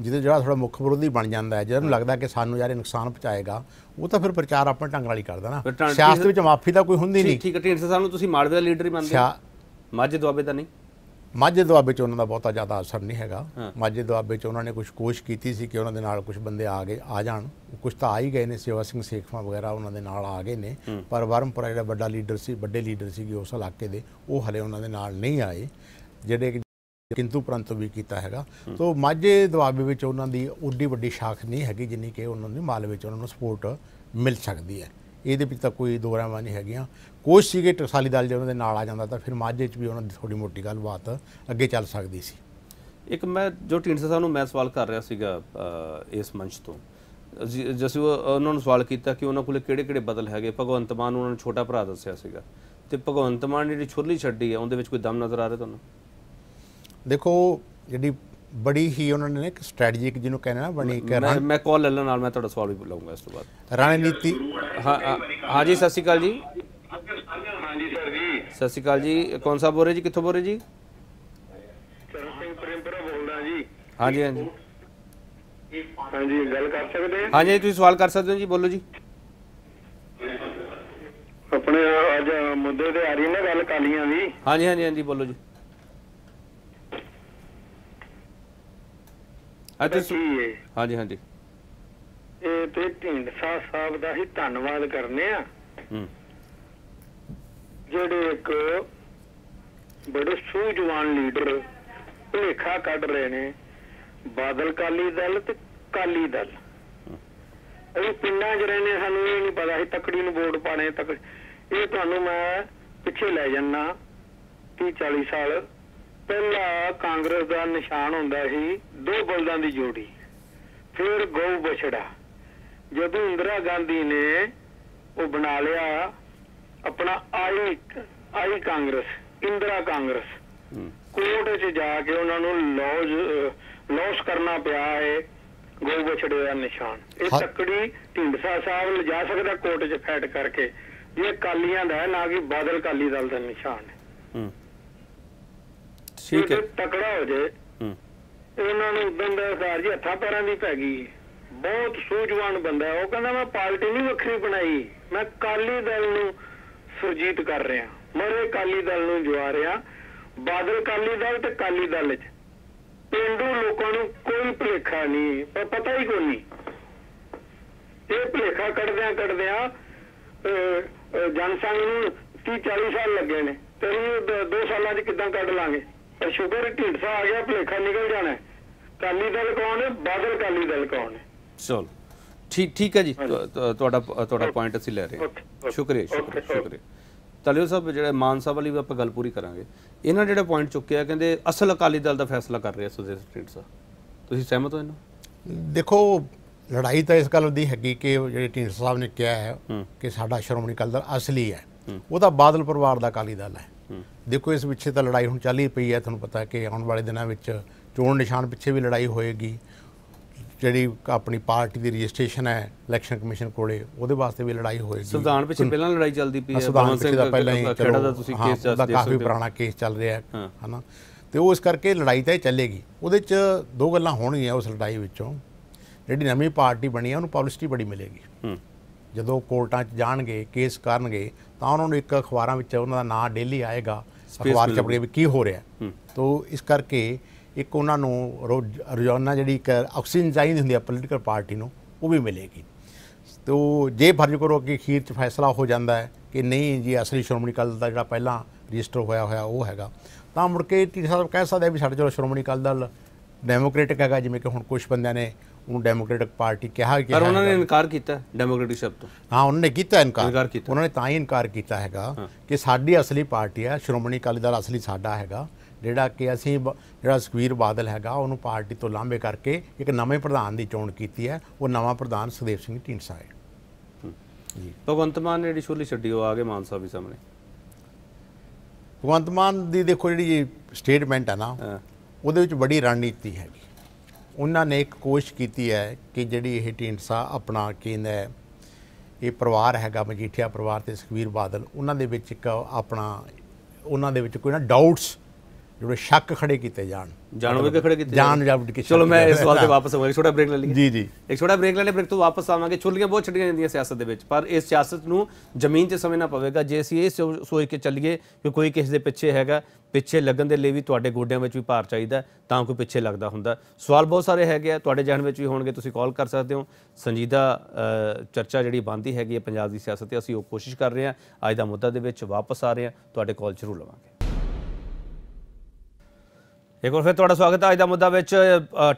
ਜਿਹਦੇ ਜਿਹੜਾ ਥੋੜਾ ਮੁੱਖ ਵਿਰੋਧੀ ਬਣ ਜਾਂਦਾ ਹੈ ਜਿਹਨੂੰ ਲੱਗਦਾ ਕਿ ਸਾਨੂੰ ਯਾਰ ਇਹ ਨੁਕਸਾਨ ਪਹੁੰਚਾਏਗਾ ਉਹ ਤਾਂ ਫਿਰ ਪ੍ਰਚਾਰ ਆਪਣੇ ਢੰਗ ਨਾਲ ਹੀ ਕਰਦਾ ਨਾ ਸਿਆਸਤ ਵਿੱਚ ਮਾਫੀ ਦਾ ਕੋਈ ਹੁੰਦੀ ਨਹੀਂ ਠੀਕ ਠੀਕ ਢੀਂਡਸਾ ਤੁਸੀਂ ਮਾਰਦੇ ਦਾ ਲੀਡਰ ਹੀ ਮੰਨਦੇ ਹੋ ਮਾਝੇ ਦੁਆਬੇ ਦਾ ਨਹੀਂ ਮਾਝੇ ਦੁਆਬੇ 'ਚ ਉਹਨਾਂ ਦਾ ਬਹੁਤਾ ਜ਼ਿਆਦਾ ਅਸਰ ਨਹੀਂ ਹੈਗਾ ਮਾਝੇ ਦੁਆਬੇ 'ਚ ਉਹਨਾਂ ਨੇ ਕੁਝ ਕੋਸ਼ਿਸ਼ ਕੀਤੀ ਸੀ ਕਿ ਉਹਨਾਂ ਦੇ ਨਾਲ ਕੁਝ ਬੰਦੇ ਆ ਗਏ ਆ ਜਾਣ ਕੁਝ ਤਾਂ ਆ ਹੀ ਗਏ ਨੇ ਸੇਵਾ ਸਿੰਘ ਸੇਖਵਾ ਵਗੈਰਾ ਉਹਨਾਂ ਦੇ ਨਾਲ ਆ ਗਏ ਨੇ ਪਰ ਵਰਮਪੁਰਾ ਜਿਹੜਾ ਵੱਡਾ ਲੀਡਰ ਸੀ ਵੱਡੇ ਲੀਡਰ ਸੀ ਉਸ ਇਲਾਕੇ ਦੇ ਉਹ ਹਲੇ ਉਹਨਾਂ ਦੇ ਨਾਲ ਨਹੀਂ ਆਏ ਜਿਹੜੇ ਕਿੰਤੂ ਪ੍ਰੰਤ ਵੀ ਕੀਤਾ ਹੈਗਾ ਸੋ ਮਾਝੇ ਦਵਾਬੇ ਵਿੱਚ ਉਹਨਾਂ ਦੀ ਉੱਡੀ ਵੱਡੀ ਸ਼ਾਖ ਨਹੀਂ ਹੈਗੀ ਜਿੰਨੀ ਕਿ ਉਹਨਾਂ ਨੂੰ ਮਾਲ ਵਿੱਚ ਉਹਨਾਂ ਨੂੰ ਸਪੋਰਟ ਮਿਲ ਸਕਦੀ ਹੈ ਇਹਦੇ ਵਿੱਚ ਤਾਂ ਕੋਈ ਦੋਰਾਵਾਂ ਨਹੀਂ ਹੈਗੀਆਂ ਕੋਸ਼ ਸੀਗੇ ਟਕਸਾਲੀ ਦਲ ਜੇ ਉਹਨਾਂ ਦੇ ਨਾਲ ਆ ਜਾਂਦਾ ਤਾਂ ਫਿਰ ਮਾਝੇ 'ਚ ਵੀ ਉਹਨਾਂ ਦੀ ਥੋੜੀ ਮੋਟੀ ਗੱਲਬਾਤ ਅੱਗੇ ਚੱਲ ਸਕਦੀ ਸੀ ਇੱਕ ਮੈਂ ਜੋ ਢੀਂਡਸਾ ਸਾਹਿਬ ਨੂੰ ਮੈਂ ਸਵਾਲ ਕਰ ਰਿਹਾ ਸੀਗਾ ਇਸ ਮੰਚ ਤੋਂ ਜਿਵੇਂ ਉਹਨਾਂ ਨੂੰ ਸਵਾਲ ਕੀਤਾ ਕਿ ਉਹਨਾਂ ਕੋਲੇ ਕਿਹੜੇ ਕਿਹੜੇ ਬਦਲ ਹੈਗੇ ਭਗਵੰਤ ਮਾਨ ਉਹਨਾਂ ਨੂੰ ਛੋਟਾ ਭਰਾ ਦੱਸਿਆ ਸੀਗਾ ਤੇ ਭਗਵੰਤ ਮਾਨ ਜਿਹੜੀ ਛੁਰਲੀ ਛੱਡੀ ਹੈ ਉਹਦੇ ਵਿੱਚ ਕੋਈ ਦਮ ਨਜ਼ਰ ਆ ਰਿਹਾ ਤੁਹਾਨੂੰ ਦੇਖੋ ਜਿਹੜੀ ਬੜੀ ਹੀ ਉਹਨਾਂ ਨੇ ਇੱਕ ਸਟ੍ਰੈਟੇਜਿਕ ਜਿਹਨੂੰ ਕਹਿੰਦੇ ਨਾ ਬਣੀ ਕਿ ਮੈਂ ਮੈਂ ਕਾਲ ਲੈ ਲੈਣ ਨਾਲ ਮੈਂ ਤੁਹਾਡਾ ਸਵਾਲ ਵੀ ਲਾਉਂਗਾ ਇਸ ਤੋਂ ਬਾਅਦ ਰਣਨੀਤੀ ਹਾਂ ਹਾਂ ਜੀ ਸਤਿ ਸ਼੍ਰੀ ਅਕਾਲ ਜੀ ਹਾਂ ਜੀ ਸਰ ਜੀ ਸਤਿ ਸ਼੍ਰੀ ਅਕਾਲ ਜੀ ਕੌਣ ਸਾਹਿਬ ਬੋਲ ਰਹੇ ਜੀ ਕਿੱਥੋਂ ਬੋਲ ਰਹੇ ਜੀ ਹਾਂ ਜੀ ਹਾਂ ਜੀ ਹਾਂ ਜੀ ਗੱਲ ਕਰ ਸਕਦੇ ਹਾਂ ਜੀ ਤੁਸੀਂ ਸਵਾਲ ਕਰ ਸਕਦੇ ਹੋ ਜੀ ਬੋਲੋ ਜੀ ਆਪਣੇ ਅੱਜ ਮੁੱਦੇ ਤੇ ਆ ਰਹੀ ਨਾ ਗੱਲ ਕਾਲੀਆਂ ਦੀ ਹਾਂ ਜੀ ਹਾਂ ਜੀ ਬੋਲੋ ਜੀ ਅਤੇ ਕੀ ਹੈ ਹਾਂਜੀ ਹਾਂਜੀ ਇਹ ਤੇ ਢੀਂਡਸਾ ਸਾਹਿਬ ਦਾ ਹੀ ਧੰਨਵਾਦ ਕਰਨੇ ਆ ਜਿਹੜੇ ਇੱਕ ਬੜੇ ਸੂਝਵਾਨ ਲੀਡਰ ਭੇਖਾ ਕੱਢ ਰਹੇ ਨੇ ਬਾਦਲ ਕਾਲੀ ਦਲ ਤੇ ਕਾਲੀ ਦਲ ਇਹ ਪਿੰਡਾਂ 'ਚ ਰਹਿੰਦੇ ਸਾਨੂੰ ਇਹ ਨਹੀਂ ਪਤਾ ਸੀ ਤਕੜੀ ਨੂੰ ਵੋਟ ਪਾਣੇ ਤੱਕ ਇਹ ਤੁਹਾਨੂੰ ਮੈਂ ਪਿੱਛੇ ਲੈ ਜਾਣਾ 30 40 ਸਾਲ ਪਹਿਲਾ ਕਾਂਗਰਸ ਦਾ ਨਿਸ਼ਾਨ ਹੁੰਦਾ ਸੀ ਦੋ ਬਲਦਾਂ ਦੀ ਜੋੜੀ ਫਿਰ ਗਊ ਬਛੜਾ ਜਦੋਂ ਇੰਦਰਾ ਗਾਂਧੀ ਨੇ ਉਹ ਬਣਾ ਲਿਆ ਆਪਣਾ I I Congress Indira Congress court 'ਚ ਜਾ ਕੇ ਉਹਨਾਂ ਨੂੰ ਲੌਜ ਲੌਸ ਕਰਨਾ ਪਿਆ ਹੈ ਗਊ ਬਛੜੇ ਦਾ ਨਿਸ਼ਾਨ ਇਹ ਤੱਕੜੀ ਢਿੰਡਸਾ ਸਾਹਿਬ ਲਿਜਾ ਸਕਦਾ ਕੋਰਟ 'ਚ ਫੈਟ ਕਰਕੇ ਇਹ ਕਾਲੀਆਂ ਦਾ ਨਾ ਕਿ ਬਾਦਲ ਕਾਲੀ ਦਲ ਦਾ ਨਿਸ਼ਾਨ ਹੈ ਠੀਕ ਹੈ ਤਕੜਾ ਹੋ ਜੇ ਹੂੰ ਇਹਨਾਂ ਨੂੰ ਬੰਦਾ ਸਾਰ ਜੀ ਹੱਥਾਂ ਪੈਰਾਂ ਦੀ ਪੈ ਗਈ ਬਹੁਤ ਸੂਝਵਾਨ ਬੰਦਾ ਉਹ ਕਹਿੰਦਾ ਮੈਂ ਪਾਰਟੀ ਨਹੀਂ ਵੱਖਰੀ ਬਣਾਈ ਮੈਂ ਕਾਲੀ ਦਲ ਨੂੰ ਸੁਰਜੀਤ ਕਰ ਰਿਹਾ ਮਰੇ ਕਾਲੀ ਦਲ ਨੂੰ ਜਵਾ ਰਿਹਾ ਬਾਦਲ ਕਾਲੀ ਦਲ ਤੇ ਕਾਲੀ ਦਲ ਚ ਪਿੰਡੂ ਲੋਕਾਂ ਨੂੰ ਕੋਈ ਭਲੇਖਾ ਨਹੀਂ ਪਰ ਪਤਾ ਹੀ ਕੋਈ ਨਹੀਂ ਇਹ ਭਲੇਖਾ ਕੱਢਦੇ ਆ ਜਨਸੰਗ ਨੂੰ 30 40 ਸਾਲ ਲੱਗੇ ਨੇ ਤੇ ਇਹ 2 ਸਾਲਾਂ 'ਚ ਕਿੱਦਾਂ ਕੱਢ ਲਾਂਗੇ ਸ਼ੁਕਰ ਢੀਂਡਸਾ ਆ ਗਿਆ ਭਲੇਖਾ ਨਿਕਲ ਜਾਣਾ ਕਾਲੀ ਦਲ ਕੌਣ ਹੈ ਬਾਦਲ ਕਾਲੀ ਦਲ ਕੌਣ ਹੈ ਚਲੋ ਠੀਕ ਠੀਕ ਹੈ ਜੀ ਤੁਹਾਡਾ ਤੁਹਾਡਾ ਪੁਆਇੰਟ ਅਸੀਂ ਲੈ ਰਹੇ ਹਾਂ ਸ਼ੁਕਰੀਆ ਸ਼ੁਕਰੀਆ ਸ਼ੁਕਰੀਆ ਤਲਿਓ ਸਾਹਿਬ ਜਿਹੜਾ ਮਾਨਸਾ ਵਾਲੀ ਵੀ ਆਪਾਂ ਗੱਲ ਪੂਰੀ ਕਰਾਂਗੇ ਇਹਨਾਂ ਜਿਹੜਾ ਪੁਆਇੰਟ ਚੁੱਕਿਆ ਕਹਿੰਦੇ ਅਸਲ ਅਕਾਲੀ ਦਲ ਦਾ ਫੈਸਲਾ ਕਰ ਰਿਹਾ ਸੁਦੇਸ਼ ਸਾਹਿਬ ਤੁਸੀਂ ਸਹਿਮਤ ਹੋ ਇਹਨਾਂ ਦੇਖੋ ਲੜਾਈ ਤਾਂ ਇਸ ਗੱਲ ਦੀ ਹੈਗੀ ਕਿ ਜਿਹੜੇ ਢੀਂਡਸਾ ਸਾਹਿਬ ਨੇ ਕਿਹਾ ਹੈ ਕਿ ਸਾਡਾ ਸ਼੍ਰੋਮਣੀ ਅਕਾਲੀ ਦਲ ਅਸਲੀ ਹੈ ਉਹ ਤਾਂ ਬਾਦਲ ਪਰਿਵਾਰ ਦਾ ਅਕਾਲੀ ਦਲ ਹੈ ਦੇਖੋ ਇਸ ਪਿੱਛੇ ਤਾਂ ਲੜਾਈ ਹੁਣ ਚੱਲ ਹੀ ਪਈ ਹੈ ਤੁਹਾਨੂੰ ਪਤਾ ਕਿ ਆਉਣ ਵਾਲੇ ਦਿਨਾਂ ਵਿੱਚ ਚੋਣ ਨਿਸ਼ਾਨ ਪਿੱਛੇ ਵੀ ਲੜਾਈ ਹੋਏਗੀ ਜਿਹੜੀ ਆਪਣੀ ਪਾਰਟੀ ਦੀ ਰਜਿਸਟ੍ਰੇਸ਼ਨ ਹੈ ਇਲੈਕਸ਼ਨ ਕਮਿਸ਼ਨ ਕੋਲੇ ਉਹਦੇ ਵਾਸਤੇ ਵੀ ਲੜਾਈ ਹੋਏਗੀ ਸੁਲਤਾਨ ਪਿੱਛੇ ਪਹਿਲਾਂ ਲੜਾਈ ਚੱਲਦੀ ਪਈ ਹੈ ਸੁਲਤਾਨ ਸਿੰਘ ਦਾ ਪਹਿਲਾਂ ਹੀ ਖੇੜਾ ਦਾ ਤੁਸੀਂ ਕੇਸ ਚੱਲ ਰਿਹਾ ਕਾਫੀ ਪੁਰਾਣਾ ਕੇਸ ਚੱਲ ਰਿਹਾ ਹੈ ਹਨਾ ਤੇ ਉਹ ਇਸ ਕਰਕੇ ਲੜਾਈ ਤਾਂ ਚੱਲੇਗੀ ਉਹਦੇ ਚ ਦੋ ਗੱਲਾਂ ਹੋਣਗੀਆਂ ਉਸ ਲੜਾਈ ਵਿੱਚੋਂ ਜਿਹੜੀ ਨਵੀਂ ਪਾਰਟੀ ਬਣੀ ਹੈ ਉਹਨੂੰ ਪਬਲਿਸਿਟੀ ਬੜੀ ਮਿਲੇਗੀ ਹੂੰ ਜਦੋਂ ਕੋਰਟਾਂ 'ਚ ਜਾਣਗੇ ਕੇਸ ਕਰਨਗੇ ਤਾਂ ਉਹਨਾਂ ਨੂੰ ਇੱਕ ਅਖਬਾਰਾਂ ਵਿੱਚ ਉਹਨਾਂ ਦਾ ਨਾਮ ਡੇਲੀ ਆਏਗਾ ਅਖਬਾਰ ਚੱਪੜੇ ਵੀ ਕੀ ਹੋ ਰਿਹਾ ਤੋਂ ਇਸ ਕਰਕੇ ਇੱਕ ਉਹਨਾਂ ਨੂੰ ਰੋਜ਼ਾਨਾ ਜਿਹੜੀ ਇੱਕ ਆਕਸੀਜਨ ਚਾਹੀਦੀ ਹੁੰਦੀ ਹੈ ਪੋਲੀਟੀਕਲ ਪਾਰਟੀ ਨੂੰ ਉਹ ਵੀ ਮਿਲੇਗੀ ਤੋ ਜੇ ਫਰਜ਼ ਕਰੋ ਕਿ ਖੀਰ 'ਚ ਫੈਸਲਾ ਹੋ ਜਾਂਦਾ ਹੈ ਕਿ ਨਹੀਂ ਜੀ ਅਸਲੀ ਸ਼੍ਰੋਮਣੀ ਕਾਲ ਦਾ ਜਿਹੜਾ ਪਹਿਲਾਂ ਰਜਿਸਟਰ ਹੋਇਆ ਹੋਇਆ ਉਹ ਹੈਗਾ ਤਾਂ ਮੁੜ ਕੇ ਤੀਸਰਾ ਸਾਹਿਬ ਕਹਿ ਸਕਦਾ ਵੀ ਸਾਡੇ ਚਲੋ ਸ਼੍ਰੋਮਣੀ ਕਾਲ ਦਾ ਡੈਮੋਕ੍ਰੈਟਿਕ ਹੈਗਾ ਜਿਵੇਂ ਕਿ ਹੁਣ ਕੁਝ ਬੰਦਿਆਂ ਨੇ ਉਹਨੂੰ ਡੈਮੋਕ੍ਰੈਟਿਕ ਪਾਰਟੀ ਕਿਹਾ ਗਿਆ ਪਰ ਉਹਨਾਂ ਨੇ ਇਨਕਾਰ ਕੀਤਾ ਡੈਮੋਕ੍ਰੈਟਿਕ ਸ਼ਬਦ ਤੋਂ ਹਾਂ ਉਹਨਾਂ ਨੇ ਕੀਤਾ ਇਨਕਾਰ ਉਹਨਾਂ ਨੇ ਤਾਂ ਹੀ ਇਨਕਾਰ ਕੀਤਾ ਹੈਗਾ ਕਿ ਸਾਡੀ ਅਸਲੀ ਪਾਰਟੀ ਹੈ ਸ਼੍ਰੋਮਣੀ ਅਕਾਲੀ ਦਲ ਅਸਲੀ ਸਾਡਾ ਹੈਗਾ ਜਿਹੜਾ ਕਿ ਅਸੀਂ ਜਿਹੜਾ ਸੁਖਵੀਰ ਬਾਦਲ ਹੈਗਾ ਉਹਨੂੰ ਪਾਰਟੀ ਤੋਂ ਲਾਂਭੇ ਕਰਕੇ ਇੱਕ ਨਵੇਂ ਪ੍ਰਧਾਨ ਦੀ ਚੋਣ ਕੀਤੀ ਹੈ ਉਹ ਨਵਾਂ ਪ੍ਰਧਾਨ ਸੁਦੇਵ ਸਿੰਘ ਢੀਂਡਸਾ ਹੈ ਜੀ ਭਗਵੰਤ ਮਾਨ ਨੇ ਜਿਹੜੀ ਛੋਲੀ ਛੱਡੀ ਉਹ ਆ ਗਏ ਮਾਨ ਸਾਹਿਬ ਦੇ ਸਾਹਮਣੇ ਭਗਵੰਤ ਮਾਨ ਦੀ ਦੇਖੋ ਜਿਹੜੀ ਸਟੇਟਮੈਂਟ ਹੈ ਨਾ ਉਹਦੇ ਵਿੱਚ ਬੜੀ ਰਣਨੀਤੀ ਹੈ ਉਹਨਾਂ ਨੇ ਇੱਕ ਕੋਸ਼ਿਸ਼ ਕੀਤੀ ਹੈ ਕਿ ਜਿਹੜੀ ਇਹ ਢੀਂਡਸਾ ਆਪਣਾ ਕੇਂਦਰ ਹੈ ਇਹ ਪਰਿਵਾਰ ਹੈਗਾ ਮਜੀਠਿਆ ਪਰਿਵਾਰ ਤੇ ਸੁਖਵੀਰ ਬਾਦਲ ਉਹਨਾਂ ਦੇ ਵਿੱਚ ਇੱਕ ਆਪਣਾ ਉਹਨਾਂ ਦੇ ਵਿੱਚ ਕੋਈ ਨਾ ਡਾਊਟਸ ਜਿਹੜੇ ਸ਼ੱਕ ਖੜੇ ਕੀਤੇ ਜਾਣ ਜਾਣੋ ਕੇ ਖੜੇ ਕੀਤੇ ਜਾਣ ਜਾਂ ਕੇ ਚਲੋ ਮੈਂ ਇਸ ਸਵਾਲ ਤੇ ਵਾਪਸ ਆਵਾਂਗੇ ਛੋਟਾ ਬ੍ਰੇਕ ਲੈ ਲਈਏ ਜੀ ਜੀ ਇੱਕ ਛੋਟਾ ਬ੍ਰੇਕ ਲੈ ਬ੍ਰੇਕ ਤੋਂ ਵਾਪਸ ਆਵਾਂਗੇ ਛੁੱਲੀਆਂ ਬਹੁਤ ਛੱਡੀਆਂ ਜਾਂਦੀਆਂ ਸਿਆਸਤ ਦੇ ਵਿੱਚ ਪਰ ਇਸ ਸਿਆਸਤ ਨੂੰ ਜ਼ਮੀਨ ਤੇ ਸਮੇਂ ਨਾ ਪਵੇਗਾ ਜੇ ਅਸੀਂ ਇਹ ਸੋਚ ਕੇ ਚੱਲੀਏ ਕਿ ਕੋਈ ਕਿਸੇ ਦੇ ਪਿੱਛੇ ਹੈਗਾ ਪਿੱਛੇ ਲੱਗਣ ਦੇ ਲਈ ਵੀ ਤੁਹਾਡੇ ਗੋਡਿਆਂ ਵਿੱਚ ਵੀ ਭਾਰ ਚਾਹੀਦਾ ਤਾਂ ਕੋਈ ਪਿੱਛੇ ਲੱਗਦਾ ਹੁੰਦਾ ਸਵਾਲ ਬਹੁਤ ਸਾਰੇ ਹੈਗੇ ਆ ਤੁਹਾਡੇ ਜਹਨ ਵਿੱਚ ਵੀ ਹੋਣਗੇ ਤੁਸੀਂ ਕਾਲ ਕਰ ਸਕਦੇ ਹੋ ਸੰਜੀਦਾ ਚਰਚਾ ਜਿਹੜੀ ਬੰਦੀ ਹੈਗੀ ਹੈ ਪੰਜਾਬ ਦੀ ਸਿਆਸਤ ਤੇ ਅਸੀਂ ਉਹ ਕੋਸ਼ਿਸ਼ ਕਰ ਰਹੇ ਹਾਂ ਅੱਜ ਦਾ ਮੁੱਦਾ ਦੇ ਵਿੱਚ ਵਾਪਸ ਆ ਰਹੇ ਹਾਂ ਤੁਹਾਡੇ ਕਾਲ ਜ਼ਰੂਰ ਲਵਾਂਗੇ ਇੱਕ ਵਾਰ ਫਿਰ ਤੁਹਾਡਾ ਸਵਾਗਤ ਹੈ ਅੱਜ ਦਾ ਮੁੱਦਾ ਵਿੱਚ